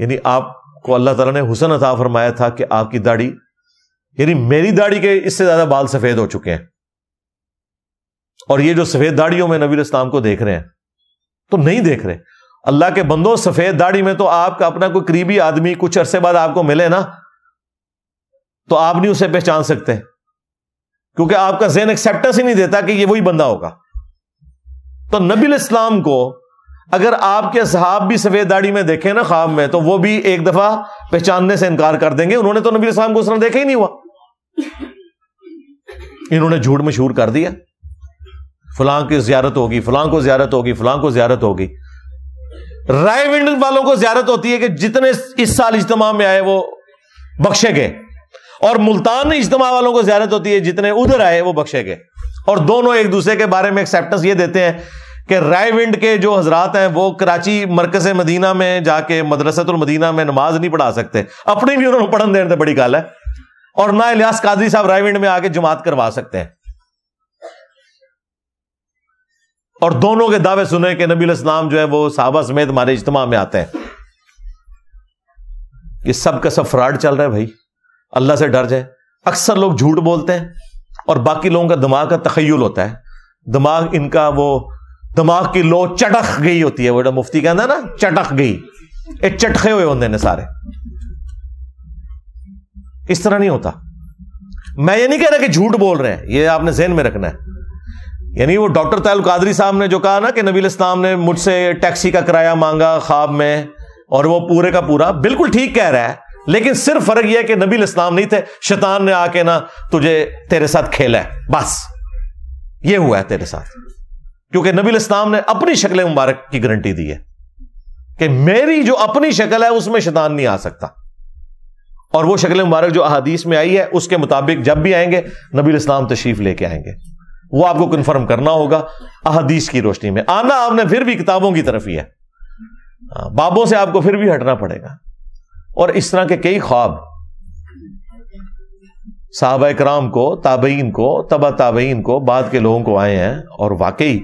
S1: यानी आपको अल्लाह ताला ने हुसन अता फरमाया था कि आपकी दाढ़ी यानी मेरी दाढ़ी के इससे ज्यादा बाल सफेद हो चुके हैं और ये जो सफेद दाढ़ियों में नबी इस्लाम को देख रहे हैं तो नहीं देख रहे अल्लाह के बंदो सफेद दाढ़ी में तो आपका अपना कोई करीबी आदमी कुछ अरसे बाद आपको मिले ना तो आप नहीं उसे पहचान सकते क्योंकि आपका जेन एक्सेप्टेंस ही नहीं देता कि ये वही बंदा होगा तो नबी इस्लाम को अगर आपके साहब भी सफेद दाढ़ी में देखे ना खाब में तो वो भी एक दफा पहचानने से इनकार कर देंगे उन्होंने तो नबी इस्लाम को उस देखा ही नहीं हुआ इन्होंने झूठ मशहूर कर दिया फलां की ज्यारत होगी फलां को जियारत होगी फलां को ज्यारत होगी राय विंड वालों को ज्यारत होती है कि जितने इस साल इज्तम में आए वो बख्शे गए और मुल्तान इज्तम वालों को ज्यारत होती है जितने उधर आए वो बख्शे गए और दोनों एक दूसरे के बारे में एक्सेप्टेंस ये देते हैं कि राय विंड के जो हजरात हैं वो कराची मरकज मदीना में जाके मदरसतुल मदीना में नमाज नहीं पढ़ा सकते अपनी भी उन्होंने पढ़न देने बड़ी गाल है और ना इलियास कादरी साहब रायविंड में आके जमात करवा सकते हैं और दोनों के दावे सुने के नबी इस्लाम जो है वो साहबा समेत हमारे इज्तम में आते हैं ये सब का सब फ्रॉड चल रहा है भाई अल्लाह से डर जाए अक्सर लोग झूठ बोलते हैं और बाकी लोगों का दिमाग का तखयल होता है दिमाग इनका वो दिमाग की लो चटक गई होती है वो मुफ्ती कहना ना चटक गई ये चटके हुए होते ने सारे इस तरह नहीं होता मैं ये नहीं कह रहा कि झूठ बोल रहे हैं ये आपने जहन में रखना है यानी वो डॉक्टर तायल कादरी साहब ने जो कहा ना कि नबील इस्लाम ने मुझसे टैक्सी का किराया मांगा ख्वाब में और वो पूरे का पूरा बिल्कुल ठीक कह रहा है लेकिन सिर्फ फर्क यह है कि नबील इस्लाम नहीं थे शैतान ने आके ना तुझे तेरे साथ खेला है बस ये हुआ है तेरे साथ क्योंकि नबील इस्लाम ने अपनी शक्ल मुबारक की गारंटी दी है कि मेरी जो अपनी शक्ल है उसमें शैतान नहीं आ सकता और वो शक्ल मुबारक जो अहादीस में आई है उसके मुताबिक जब भी आएंगे नबील इस्लाम तशरीफ लेके आएंगे वो आपको कंफर्म करना होगा अहदीस की रोशनी में आना आपने फिर भी किताबों की तरफ ही है हाँ, बाबों से आपको फिर भी हटना पड़ेगा और इस तरह के कई ख्वाब साहब कराम को ताबईन को तबा ताबईन को बाद के लोगों को आए हैं और वाकई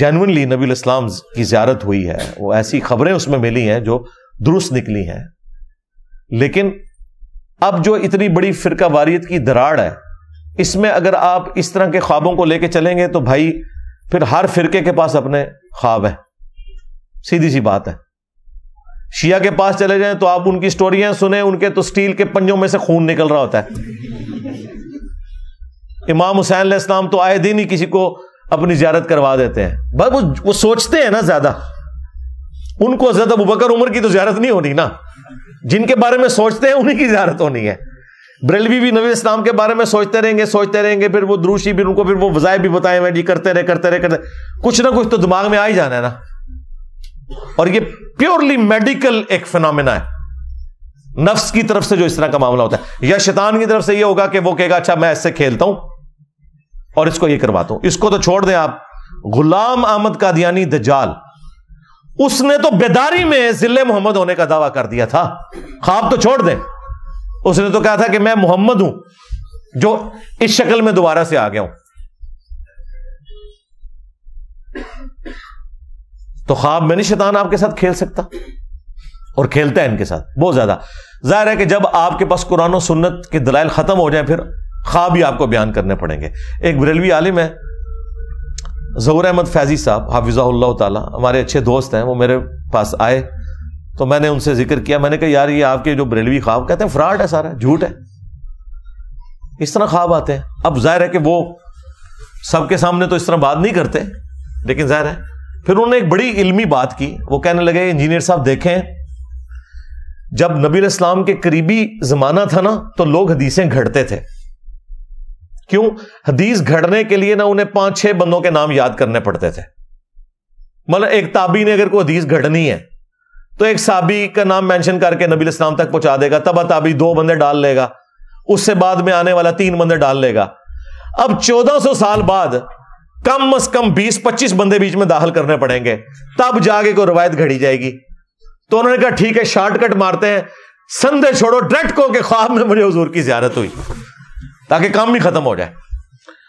S1: जेनुनली नबी इस्लाम की ज्यारत हुई है वो ऐसी खबरें उसमें मिली हैं जो दुरुस्त निकली हैं लेकिन अब जो इतनी बड़ी फिरका वारियत की दराड़ है इसमें अगर आप इस तरह के ख्वाबों को लेके चलेंगे तो भाई फिर हर फिरके के पास अपने ख्वाब है सीधी सी बात है शिया के पास चले जाएं तो आप उनकी स्टोरियां सुने उनके तो स्टील के पंजों में से खून निकल रहा होता है इमाम हुसैन इस्लाम तो आए दिन ही किसी को अपनी ज्यारत करवा देते हैं बस वो वो सोचते हैं ना ज्यादा उनको ज्यादा मुबकर बकर की तो ज्यारत नहीं होनी ना जिनके बारे में सोचते हैं उन्हीं की ज्यारत होनी है ब्रेलवी भी नबी इस्लाम के बारे में सोचते रहेंगे सोचते रहेंगे फिर वो द्रूशी भी उनको फिर वो वजाय भी बताए हुए जी करते रहे करते रहे करते कुछ ना कुछ तो दिमाग में आ ही जाना है ना और ये प्योरली मेडिकल एक फिनमिना है नफ्स की तरफ से जो इस तरह का मामला होता है या शैतान की तरफ से यह होगा कि वो कहेगा अच्छा मैं इससे खेलता हूं और इसको ये करवाता हूं इसको तो छोड़ दें आप गुलाम अहमद का कादियानी दजाल उसने तो बेदारी में जिले मोहम्मद होने का दावा कर दिया था खाब तो छोड़ दें उसने तो कहा था कि मैं मोहम्मद हूं जो इस शक्ल में दोबारा से आ गया हूं तो ख्वाब में नहीं शैतान आपके साथ खेल सकता और खेलता है इनके साथ बहुत ज्यादा जाहिर है कि जब आपके पास कुरान और सुन्नत के दलाइल खत्म हो जाए फिर ख्वाब ही आपको बयान करने पड़ेंगे एक बरेलवी आलिम है जहूर अहमद फैजी साहब हाफिज़ा हमारे अच्छे दोस्त हैं वो मेरे पास आए तो मैंने उनसे जिक्र किया मैंने कहा यार ये आपके जो बरेलवी ख्वाब कहते हैं फ्रॉड है सारा झूठ है इस तरह ख्वाब आते हैं अब जाहिर है कि वो सबके सामने तो इस तरह बात नहीं करते लेकिन जाहिर है फिर उन्होंने एक बड़ी इलमी बात की वो कहने लगे इंजीनियर साहब देखें जब नबी इस्लाम के करीबी जमाना था ना तो लोग हदीसें घटते थे क्यों हदीस घड़ने के लिए ना उन्हें पांच छह बंदों के नाम याद करने पड़ते थे मतलब एक ताबी ने अगर कोई हदीस घड़नी है तो एक साबी का नाम मेंशन करके नबी इस्लाम तक पहुंचा देगा तब अताबी दो बंदे डाल लेगा उससे बाद में आने वाला तीन बंदे डाल लेगा अब 1400 साल बाद कम अज कम 20-25 बंदे बीच में दाखिल करने पड़ेंगे तब जाके कोई रवायत घड़ी जाएगी तो उन्होंने कहा ठीक है शॉर्टकट मारते हैं संदे छोड़ो डट को के ख्वाब में मुझे हजूर की ज्यादात हुई ताकि काम भी खत्म हो जाए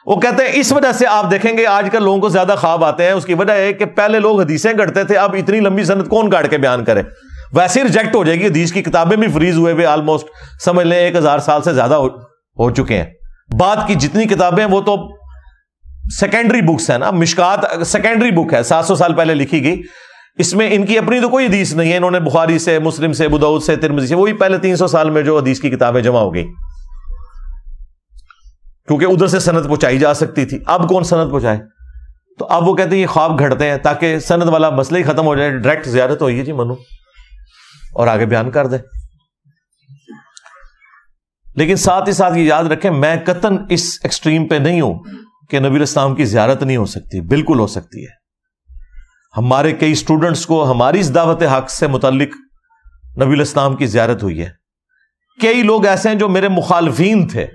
S1: वो कहते हैं इस वजह से आप देखेंगे आजकल लोगों को ज्यादा ख्वाब आते हैं उसकी वजह है कि पहले लोग हदीसें गढ़ते थे अब इतनी लंबी सनत कौन काट के बयान करे वैसे रिजेक्ट हो जाएगी हदीस की किताबें भी फ्रीज हुए हुए ऑलमोस्ट समझ लें एक हजार साल से ज्यादा हो, हो चुके हैं बाद की जितनी किताबें वो तो सेकेंडरी बुक्स है ना मिशकात सेकेंडरी बुक है 700 साल पहले लिखी गई इसमें इनकी अपनी तो कोई हदीस नहीं है इन्होंने बुखारी से मुस्लिम से बुदाऊद से तिरमजी से वही पहले 300 साल में जो हदीस की किताबें जमा हो गई क्योंकि उधर से सनत पहुंचाई जा सकती थी अब कौन सनत पहुंचाए तो अब वो कहते हैं ये ख्वाब घटते हैं ताकि सनत वाला मसला ही खत्म हो जाए डायरेक्ट ज्यारत हो जी मनु और आगे बयान कर दे लेकिन साथ ही साथ ये याद रखें मैं कतन इस एक्सट्रीम पे नहीं हूं कि नबी इस्लाम की ज्यारत नहीं हो सकती बिल्कुल हो सकती है हमारे कई स्टूडेंट्स को हमारी इस दावत हक से मुतलिक नबी इस्लाम की ज्यारत हुई है कई लोग ऐसे हैं जो मेरे मुखालफी थे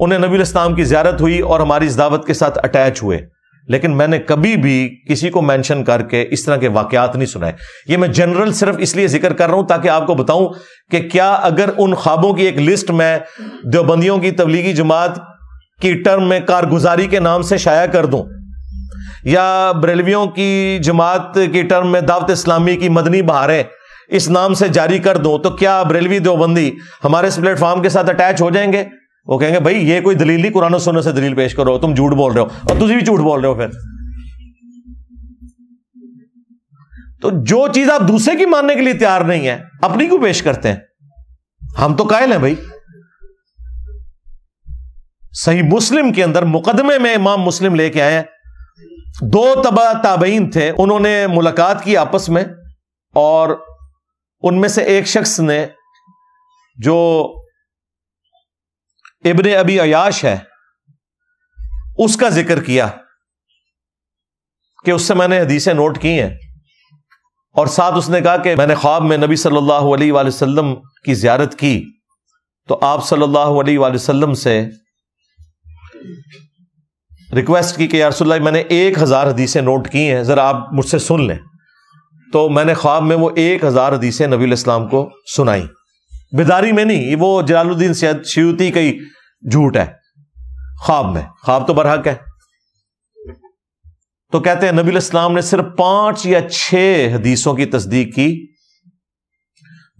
S1: उन्हें नबी इस्लाम की ज्यारत हुई और हमारी इस दावत के साथ अटैच हुए लेकिन मैंने कभी भी किसी को मेंशन करके इस तरह के वाकयात नहीं सुनाए ये मैं जनरल सिर्फ इसलिए जिक्र कर रहा हूं ताकि आपको बताऊं कि क्या अगर उन ख्वाबों की एक लिस्ट में देवबंदियों की तबलीगी जमात की टर्म में कारगुजारी के नाम से शाया कर दूं या बरेलवियों की जमात की टर्म में दावत इस्लामी की मदनी बहारें इस नाम से जारी कर दूं तो क्या बरेलवी देवबंदी हमारे इस प्लेटफॉर्म के साथ अटैच हो जाएंगे वो कहेंगे भाई ये कोई दलील नहीं कुरान सुनने से दलील पेश करो तुम झूठ बोल रहे हो और तुझे भी झूठ बोल रहे हो फिर तो जो चीज आप दूसरे की मानने के लिए तैयार नहीं है अपनी क्यों पेश करते हैं हम तो कायल हैं भाई सही मुस्लिम के अंदर मुकदमे में इमाम मुस्लिम लेके आए दो तबा ताबईन थे उन्होंने मुलाकात की आपस में और उनमें से एक शख्स ने जो इबन अबी अयाश है उसका जिक्र किया कि उससे मैंने हदीसें नोट की हैं और साथ उसने कहा कि मैंने ख्वाब में नबी सल्लल्लाहु अलैहि वसल्लम की जियारत की तो आप सल्लल्लाहु अलैहि वसल्लम से रिक्वेस्ट की कि यारसोल्ला मैंने एक हज़ार हदीसें नोट की हैं ज़रा आप मुझसे सुन लें तो मैंने ख्वाब में वो एक हज़ार हदीसें नबी इस्लाम को सुनाई बेदारी में नहीं वो जलालुद्दीन सियूती ही झूठ है ख्वाब में ख्वाब तो बरहक है तो कहते हैं नबी इस्लाम ने सिर्फ पांच या छह हदीसों की तस्दीक की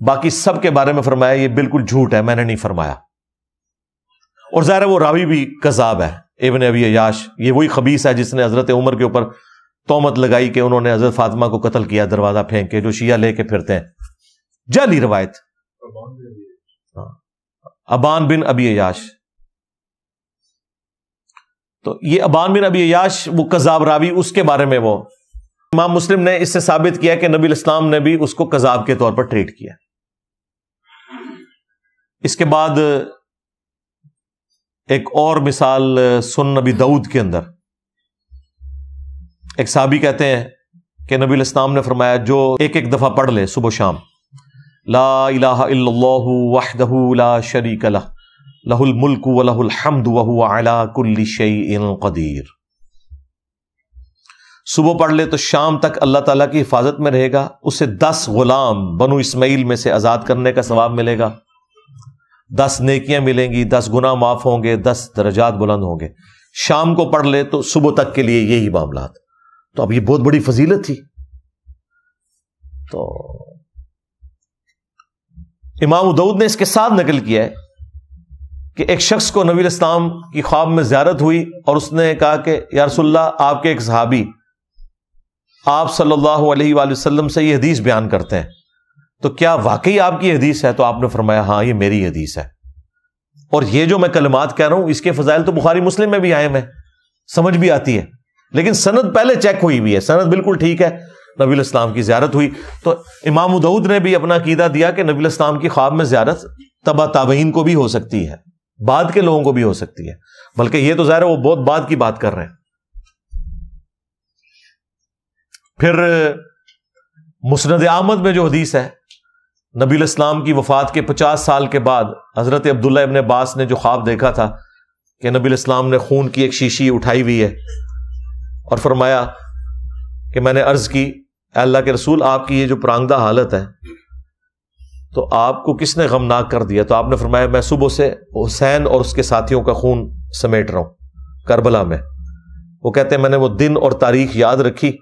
S1: बाकी सब के बारे में फरमाया ये बिल्कुल झूठ है मैंने नहीं फरमाया और ज़ाहिर वो रावी भी कजाब है इबन अबी याश ये वही खबीस है जिसने हज़रत उमर के ऊपर तोमत लगाई कि उन्होंने हज़रत फातिमा को कतल किया दरवाज़ा फेंक के जो शिया लेके फिरते हैं जाली रवायत अबान बिन अबी अयाश तो ये अबान बिन अबी अयाश वो कजाब रावी उसके बारे में वो इमाम मुस्लिम ने इससे साबित किया कि नबी इस्लाम ने भी उसको कजाब के तौर पर ट्रीट किया इसके बाद एक और मिसाल सुन नबी दाऊद के अंदर एक साबी कहते हैं कि नबी इस्लाम ने फरमाया जो एक एक दफा पढ़ ले सुबह शाम ला ला शरीक लह लहुल मुल्क व लहुल हमद वहु अला कुल्ली शई कदीर सुबह पढ़ ले तो शाम तक अल्लाह ताला की हिफाजत में रहेगा उसे दस गुलाम बनु इस्माइल में से आज़ाद करने का सवाब मिलेगा दस नेकियां मिलेंगी दस गुना माफ होंगे दस दर्जात बुलंद होंगे शाम को पढ़ ले तो सुबह तक के लिए यही मामला तो अब ये बहुत बड़ी फजीलत थी तो इमाम दाऊद ने इसके साथ नकल किया है कि एक शख्स को नबी इस्लाम की ख्वाब में ज्यारत हुई और उसने कहा कि यारसोल्ला आपके एक सहाबी आप सल्लल्लाहु अलैहि वसल्लम से यह हदीस बयान करते हैं तो क्या वाकई आपकी हदीस है तो आपने फरमाया हाँ ये मेरी हदीस है और ये जो मैं कलमात कह रहा हूं इसके फजाइल तो बुखारी मुस्लिम में भी आए हैं समझ भी आती है लेकिन सनद पहले चेक हुई हुई है सनद बिल्कुल ठीक है नबी इस्लाम की ज्यारत हुई तो इमाम उदऊद ने भी अपना कीदा दिया कि नबी इस्लाम की ख्वाब में ज्यारत तबा ताबीन को भी हो सकती है बाद के लोगों को भी हो सकती है बल्कि यह तो ज़ाहिर है वो बहुत बाद की बात कर रहे हैं फिर मुस्ंद आमद में जो हदीस है नबी इस्लाम की वफात के पचास साल के बाद हज़रत अब्दुल्ला इबन अब्बास ने जो ख्वाब देखा था कि नबी इस्लाम ने खून की एक शीशी उठाई हुई है और फरमाया कि मैंने अर्ज़ की अल्लाह के रसूल आपकी ये जो प्रांगदा हालत है तो आपको किसने गमनाक कर दिया तो आपने फरमाया मैं सुबह से हुसैन और उसके साथियों का खून समेट रहा हूं करबला में वो कहते हैं मैंने वो दिन और तारीख याद रखी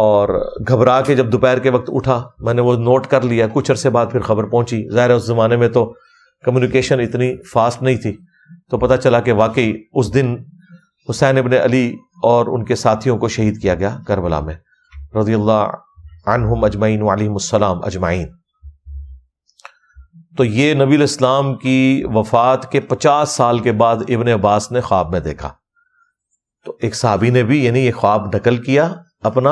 S1: और घबरा के जब दोपहर के वक्त उठा मैंने वो नोट कर लिया कुछ अरसे बाद फिर खबर पहुंची ज़ाहिर उस ज़माने में तो कम्युनिकेशन इतनी फास्ट नहीं थी तो पता चला कि वाकई उस दिन हुसैन इबन अली और उनके साथियों को शहीद किया गया करबला में रजी अल्लाह अनहम अजमाइन तो ये नबी इस्लाम की वफात के पचास साल के बाद इबन अब्बास ने ख्वाब में देखा तो एक साहबी ने भी यानी ये ख्वाब नकल किया अपना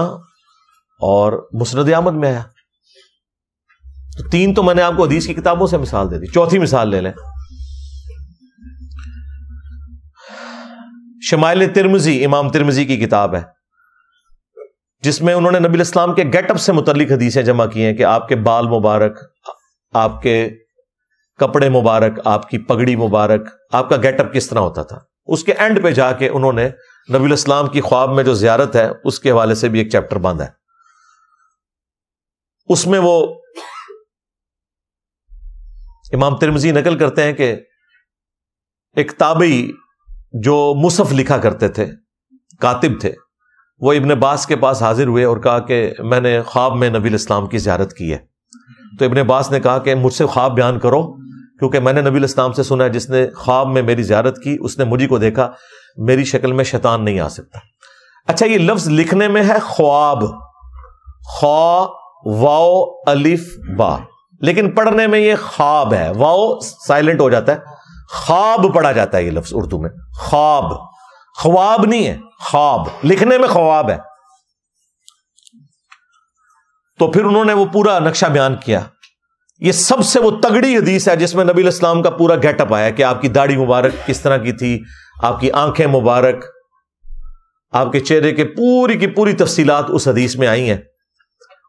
S1: और मुसरद आमद में आया तो तीन तो मैंने आपको हदीस की किताबों से मिसाल दे दी चौथी मिसाल ले लें शमाइल तिरमजी इमाम तिरमजी की किताब है जिसमें उन्होंने नबी इस्लाम के गेटअप से मुतलिक हदीसें जमा की हैं कि आपके बाल मुबारक आपके कपड़े मुबारक आपकी पगड़ी मुबारक आपका गेटअप किस तरह होता था उसके एंड पे जाके उन्होंने नबी इस्लाम की ख्वाब में जो जियारत है उसके हवाले से भी एक चैप्टर बांधा है उसमें वो इमाम तिरमजी नकल करते हैं कि एक ताबई जो मुसफ़ लिखा करते थे कातिब थे वो इबन बास के पास हाजिर हुए और कहा कि मैंने ख्वाब में नबी इस्लाम की ज्यारत की है तो इबन बास ने कहा कि मुझसे ख्वाब बयान करो क्योंकि मैंने नबी इस्लाम से सुना है जिसने ख्वाब में मेरी ज्यारत की उसने मुझी को देखा मेरी शक्ल में शैतान नहीं आ सकता अच्छा ये लफ्ज लिखने में है ख्वाब ख्वा वाओ अलिफ बा लेकिन पढ़ने में ये ख्वाब है वाओ साइलेंट हो जाता है ख्वाब पढ़ा जाता है ये लफ्ज उर्दू में ख्वाब ख्वाब नहीं है ख्वाब लिखने में ख्वाब है तो फिर उन्होंने वो पूरा नक्शा बयान किया ये सबसे वो तगड़ी हदीस है जिसमें नबी इस्लाम का पूरा गेटअप आया कि आपकी दाढ़ी मुबारक किस तरह की थी आपकी आंखें मुबारक आपके चेहरे के पूरी की पूरी तफसीलात उस हदीस में आई हैं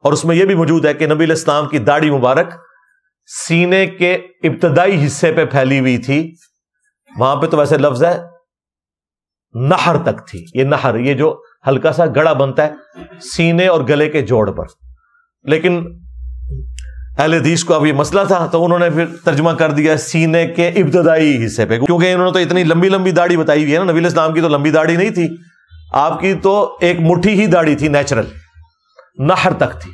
S1: और उसमें यह भी मौजूद है कि नबी इस्लाम की दाढ़ी मुबारक सीने के इब्तदाई हिस्से पे फैली हुई थी वहां पे तो वैसे लफ्ज है नहर तक थी ये नहर ये जो हल्का सा गड़ा बनता है सीने और गले के जोड़ पर लेकिन अहल हदीस को अब ये मसला था तो उन्होंने फिर तर्जमा कर दिया सीने के इब्तदाई हिस्से पे क्योंकि इन्होंने तो इतनी लंबी लंबी दाढ़ी बताई हुई है ना नबी इस्लाम की तो लंबी दाढ़ी नहीं थी आपकी तो एक मुट्ठी ही दाढ़ी थी नेचुरल नहर तक थी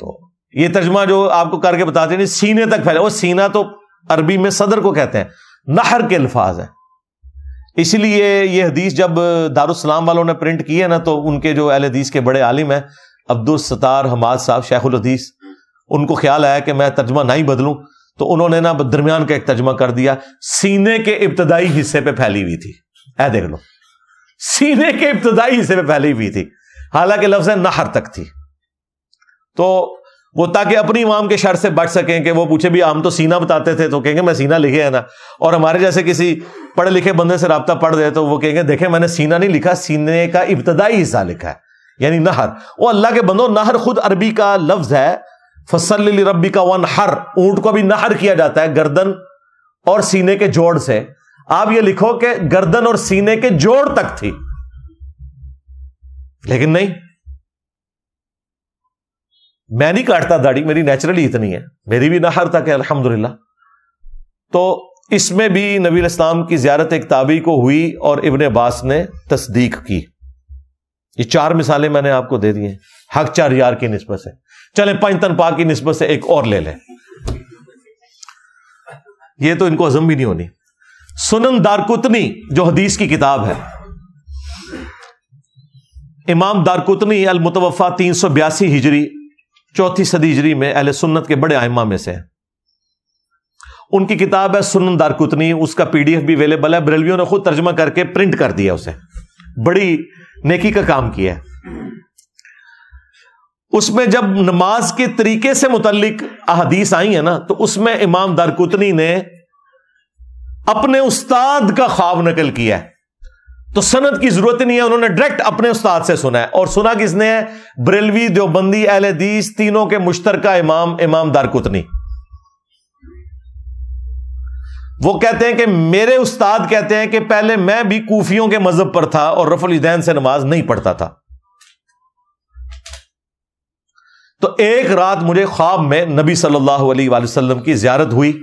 S1: तो ये तर्जमा जो आपको करके बताते नहीं सीने तक फैले वो सीना तो अरबी में सदर को कहते हैं नहर के अल्फाज है इसलिए ये हदीस जब दारुसलाम वालों ने प्रिंट की है ना तो उनके जो अहल हदीस के बड़े आलिम है अब्दुल सतार हमाद साहब शेखुल हदीस उनको ख्याल आया कि मैं तर्जमा नहीं बदलूं तो उन्होंने ना दरमियान का एक तर्जमा कर दिया सीने के इब्तदाई हिस्से पे फैली हुई थी ऐ देख लो सीने के इब्तदाई हिस्से पे फैली हुई थी हालांकि लफ्ज है नहर तक थी तो वो ताकि अपनी इमाम के शर से बच सकें कि वो पूछे भी हम तो सीना बताते थे तो कहेंगे मैं सीना लिखे है ना और हमारे जैसे किसी पढ़े लिखे बंदे से रबता पढ़ रहे तो वो कहेंगे देखें मैंने सीना नहीं लिखा सीने का इब्तदाई हिस्सा लिखा है यानी नहर वो अल्लाह के बंदो नहर खुद अरबी का लफ्ज है फसल रबी का वन हर ऊंट को भी नहर किया जाता है गर्दन और सीने के जोड़ से आप ये लिखो कि गर्दन और सीने के जोड़ तक थी लेकिन नहीं मैं नहीं काटता दाढ़ी मेरी नेचुरली इतनी है मेरी भी नहर तक है अलहमदुल्ला तो इसमें भी नबी इस्लाम की ज्यारत एक ताबी को हुई और इबन अब्बास ने तस्दीक की ये चार मिसालें मैंने आपको दे दी हैं हक चार यार की नस्बत से चले पंच तन पा की नस्बत से एक और ले लें ये तो इनको हजम भी नहीं होनी सुनन दारकुतनी जो हदीस की किताब है इमाम दारकुतनी अलमुतवफ़ा तीन सौ बयासी हिजरी चौथी सदी इजरी में अहल सुन्नत के बड़े आयमा में से हैं उनकी किताब है सुनन दारकुतनी उसका एफ भी अवेलेबल है ब्रेलवियों ने खुद तर्जमा करके प्रिंट कर दिया उसे बड़ी नेकी का काम किया है उसमें जब नमाज के तरीके से मुतलिक अहदीस आई है ना तो उसमें इमाम दारकुतनी ने अपने उस्ताद का ख्वाब नकल किया है तो सनत की जरूरत नहीं है उन्होंने डायरेक्ट अपने उस्ताद से सुना है और सुना किसने है बरेलवी देवबंदी अहलदीस तीनों के मुश्तर इमाम इमाम दारकुतनी वो कहते हैं कि मेरे उस्ताद कहते हैं कि पहले मैं भी कूफियों के मजहब पर था और रफुल इदैन से नमाज नहीं पढ़ता था तो एक रात मुझे ख्वाब में नबी सल्लल्लाहु अलैहि वसल्लम की जियारत हुई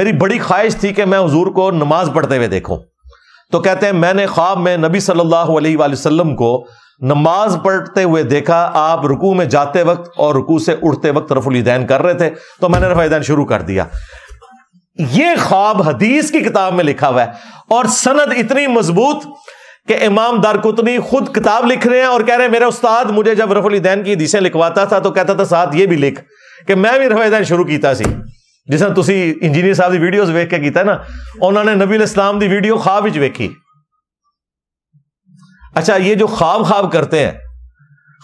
S1: मेरी बड़ी ख्वाहिश थी कि मैं हजूर को नमाज पढ़ते हुए देखूं तो कहते हैं मैंने ख्वाब में नबी सल्लल्लाहु अलैहि वसल्लम को नमाज पढ़ते हुए देखा आप रुकू में जाते वक्त और रुकू से उठते वक्त रफुल दैन कर रहे थे तो मैंने रफाई दैन शुरू कर दिया ये ख्वाब हदीस की किताब में लिखा हुआ है और सनद इतनी मजबूत कि इमाम दारकुतनी खुद किताब लिख रहे हैं और कह रहे हैं मेरे उस्ताद मुझे जब रफुल दैन की हदीसें लिखवाता था तो कहता था साथ ये भी लिख कि मैं भी दैन शुरू किया सी जिस तरह तुम इंजीनियर साहब की वीडियो वेख के किया ना उन्होंने नबी इस्लाम की वीडियो खाब ਖਾਬ अच्छा ये जो खाब खाब करते हैं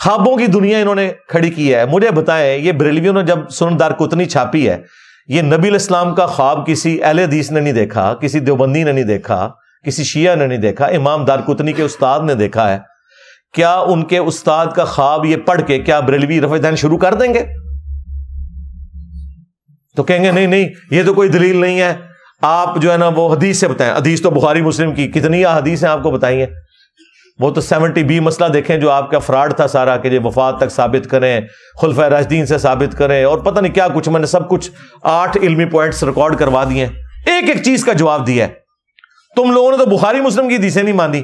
S1: ख्वाबों की दुनिया इन्होंने खड़ी की है मुझे बताएं ये बरेलवियों ने जब सुनदार कुतनी छापी है ये नबी इस्लाम का ख्वाब किसी अहल हदीस ने नहीं देखा किसी देवबंदी ने नहीं देखा किसी शिया ने नहीं देखा इमाम दारकुतनी के उस्ताद ने देखा है क्या उनके उस्ताद का ख्वाब ये पढ़ के क्या बरेलवी रफेदान शुरू कर देंगे तो कहेंगे नहीं नहीं ये तो कोई दलील नहीं है आप जो है ना वो हदीस से बताएं हदीस तो बुखारी मुस्लिम की कितनी हदीस हैं आपको बताइए वो तो सेवनटी बी मसला देखें जो आपका फ्रॉड था सारा कि वफात तक साबित करें खुलफ राजदीन से साबित करें और पता नहीं क्या कुछ मैंने सब कुछ आठ इलमी पॉइंट रिकॉर्ड करवा दिए एक एक चीज का जवाब दिया है तुम लोगों ने तो बुखारी मुस्लिम की हदीसें नहीं मानी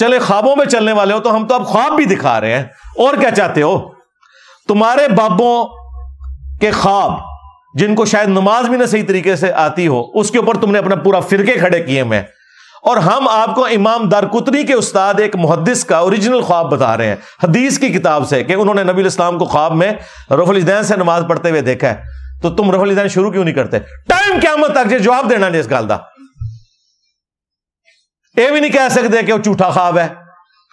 S1: चले ख्वाबों में चलने वाले हो तो हम तो अब ख्वाब भी दिखा रहे हैं और क्या चाहते हो तुम्हारे बाबों के ख्वाब जिनको शायद नमाज भी ना सही तरीके से आती हो उसके ऊपर तुमने अपना पूरा फिरके खड़े किए मैं और हम आपको इमाम दारकुतनी के उस्ताद एक मुहदस का ओरिजिनल ख्वाब बता रहे हैं हदीस की किताब से कि उन्होंने नबी इस्लाम को ख्वाब में रफुल रफुलदैन से नमाज पढ़ते हुए देखा है तो तुम रफुलदैन शुरू क्यों नहीं करते टाइम क्या मत तक जवाब देना जी इस गाल का यह भी नहीं कह सकते कि वह झूठा ख्वाब है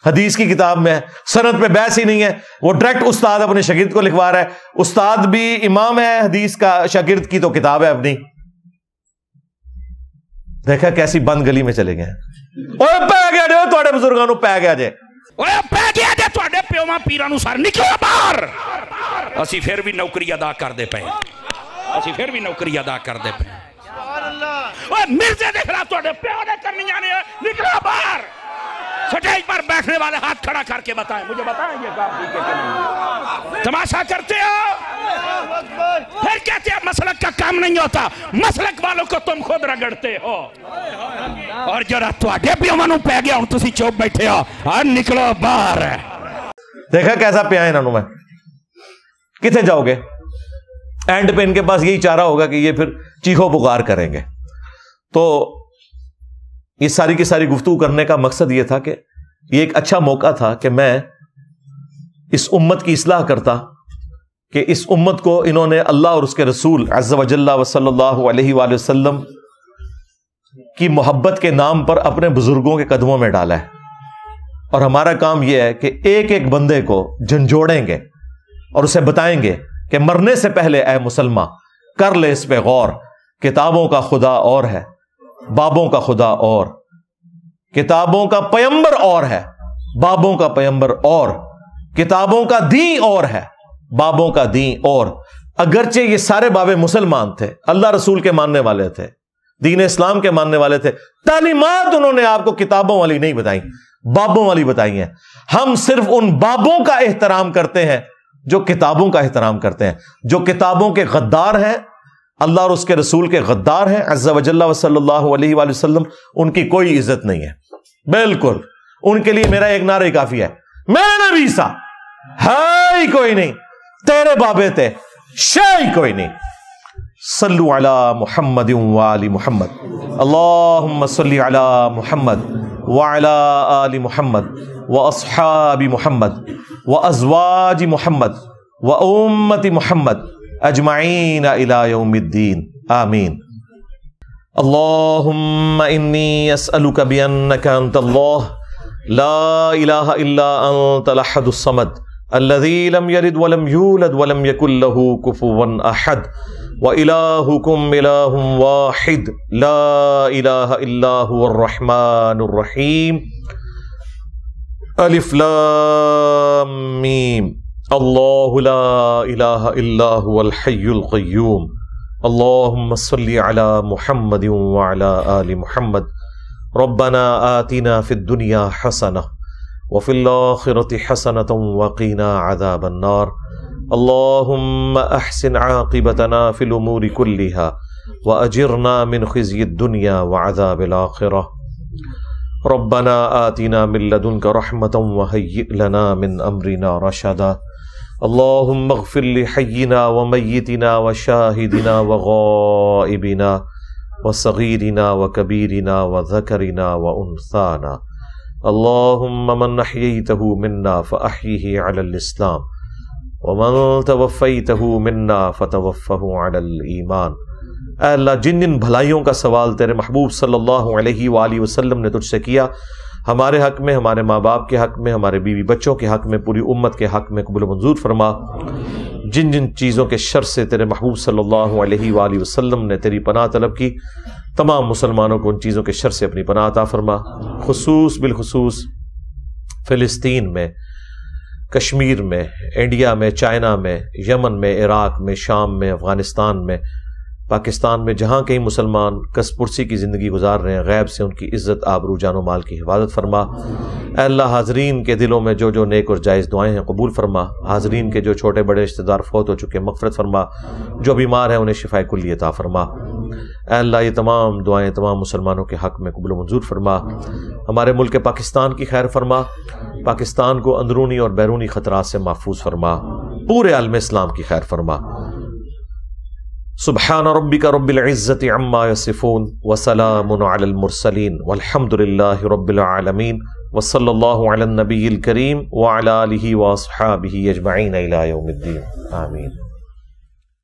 S1: हदीस की किताब में है सनत पे बहस ही नहीं है वो डायरेक्ट उस्ताद अपने शगिर्द को लिखवा रहा है उस्ताद भी इमाम है हदीस का शगिर्द की तो किताब है अपनी देखा कैसी बंद गली में चले गए ओए पै गया जे ਤੁਹਾਡੇ ਬਜ਼ੁਰਗਾਂ ਨੂੰ ਪੈ ਗਿਆ ਜੇ ਓਏ ਪੈ ਗਿਆ ਜੇ ਤੁਹਾਡੇ ਪਿਓਾਂ ਪੀਰਾਂ ਨੂੰ ਸਰ ਨਿਕਲੋ ਬਾਹਰ ਅਸੀਂ ਫਿਰ ਵੀ ਨੌਕਰੀ ਅਦਾ ਕਰਦੇ ਪਏ ਅਸੀਂ ਫਿਰ ਵੀ ਨੌਕਰੀ ਅਦਾ ਕਰਦੇ ਪਏ ਸੁਭਾਨ ਅੱਲਾਹ ਓਏ ਮਿਰਜ਼ੇ ਦੇ ਖਿਲਾਫ ਤੁਹਾਡੇ ਪਿਓ ਨੇ ਕਰਨੀਆਂ ਨੇ ਨਿਕਲੋ ਬਾਹਰ स्टेज पर बैठने वाले हाथ खड़ा करके बताएं मुझे बताएं ये काम तमाशा करते हो फिर कहते हैं मसलक का काम नहीं होता मसलक वालों को तुम खुद रगड़ते हो और जरा थोड़े भी मनु पै गया हूं तुम चुप बैठे हो और निकलो बाहर देखा कैसा पिया इन्होंने मैं कितने जाओगे एंड पे इनके पास यही चारा होगा कि ये फिर चीखो पुकार करेंगे तो ये सारी की सारी गुफ्तु करने का मकसद ये था कि ये एक अच्छा मौका था कि मैं इस उम्मत की असलाह करता कि इस उम्मत को इन्होंने अल्लाह और उसके रसूल अज़्ज़ वजल्ला वसल्लम की मोहब्बत के नाम पर अपने बुजुर्गों के कदमों में डाला है और हमारा काम यह है कि एक एक बंदे को झंझोड़ेंगे और उसे बताएंगे कि मरने से पहले ए मुसलमा कर ले इस पे गौर किताबों का खुदा और है बाबों का खुदा और किताबों का पैंबर और है बाबों का पैंबर और किताबों का दी और है बाबों का दी और अगरचे ये सारे बाबे मुसलमान थे अल्लाह रसूल के मानने वाले थे दीन इस्लाम के मानने वाले थे तालीमत उन्होंने आपको किताबों वाली नहीं बताई बाबों वाली बताई है हम सिर्फ उन बाबों का एहतराम करते हैं जो किताबों का एहतराम करते हैं जो किताबों के गद्दार हैं अल्लाह और उसके रसूल के गद्दार हैं अज्जा वजल्ला वसल्लल्लाहु वसल्लम उनकी कोई इज्जत नहीं है बिल्कुल उनके लिए मेरा एक नारा ही काफी है मेरा नबी सा है कोई नहीं तेरे बाबे थे शाही कोई नहीं सल्लु अला मुहम्मद वाली मुहम्मद अल्लाहुम्मा सल्ली अला मुहम्मद वाला आली मुहम्मद व असहाबी मुहम्मद व अजवाजी मुहम्मद व उम्मती मुहम्मद أجمعين إلى يوم الدين آمين اللهم إني أسألك بأنك أنت الله لا إله إلا أنت الأحد الصمد الذي لم يلد ولم يولد ولم يكن له كفوا أحد وإلهكم إله واحد لا إله إلا هو الرحمن الرحيم ألف لام ميم الله لا إله إلا هو الحي القيوم اللهم صل على محمد وعلى آل محمد ربنا آتنا في الدنيا حسنة وفي الآخرة حسنة وقنا عذاب النار اللهم أحسن عاقبتنا في الأمور كلها وأجرنا من خزي الدنيا وعذاب الآخرة ربنا آتنا من لدنك رحمة وهيئ لنا من أمرنا رشدا अल्लाफ़िलहना व मैतना व शाहिदिना व गबिना व सगीरना व कबीरना व ज़करना व उनसाना अल्लाहमनतह मन्ना फ़ाहीलाम वमन तवफ़ीतह मन्ना फ़तवफ़ीमान अल्लाह जिन जिन भलाइयों का सवाल तेरे महबूब सल्लल्लाहु अलैहि वसल्लम ने तुझसे किया हमारे हक में हमारे माँ बाप के हक में हमारे बीवी बच्चों के हक में पूरी उम्मत के हक में कबुल मंजूर फरमा जिन जिन चीज़ों के शर से तेरे महबूब सल्लल्लाहु अलैहि वसल्लम ने तेरी पनाह तलब की तमाम मुसलमानों को उन चीज़ों के शर से अपनी पनाह अता फरमा खसूस बिलखसूस फ़लस्तीन में कश्मीर में इंडिया में चाइना में यमन में इराक़ में शाम में अफ़गानिस्तान में पाकिस्तान में जहां कहीं मुसलमान कसपुरसी की ज़िंदगी गुजार रहे हैं गैब से उनकी इज़्ज़त आबरू जानो माल की हिफाजत फरमा अल्लाह हाजरीन के दिलों में जो जो नेक और जायज़ दुआएं हैं कबूल फरमा हाजरीन के जो छोटे बड़े रिश्तेदार फौत हो चुके मफ़रत फरमा जो बीमार हैं उन्हें शिफा कुल्लियता फरमा अल्लाह ये तमाम दुआएं तमाम मुसलमानों के हक़ में कबूल मंजूर फरमा हमारे मुल्क पाकिस्तान की खैर फरमा पाकिस्तान को अंदरूनी और बैरूनी ख़तरात से महफूज फरमा पूरे आलम इस्लाम की खैर फरमा سبحان ربك رب العزة عما يصفون وسلام على المرسلين والحمد لله رب العالمين وصلى الله على النبي الكريم وعلى آله وأصحابه أجمعين إلى يوم الدين آمين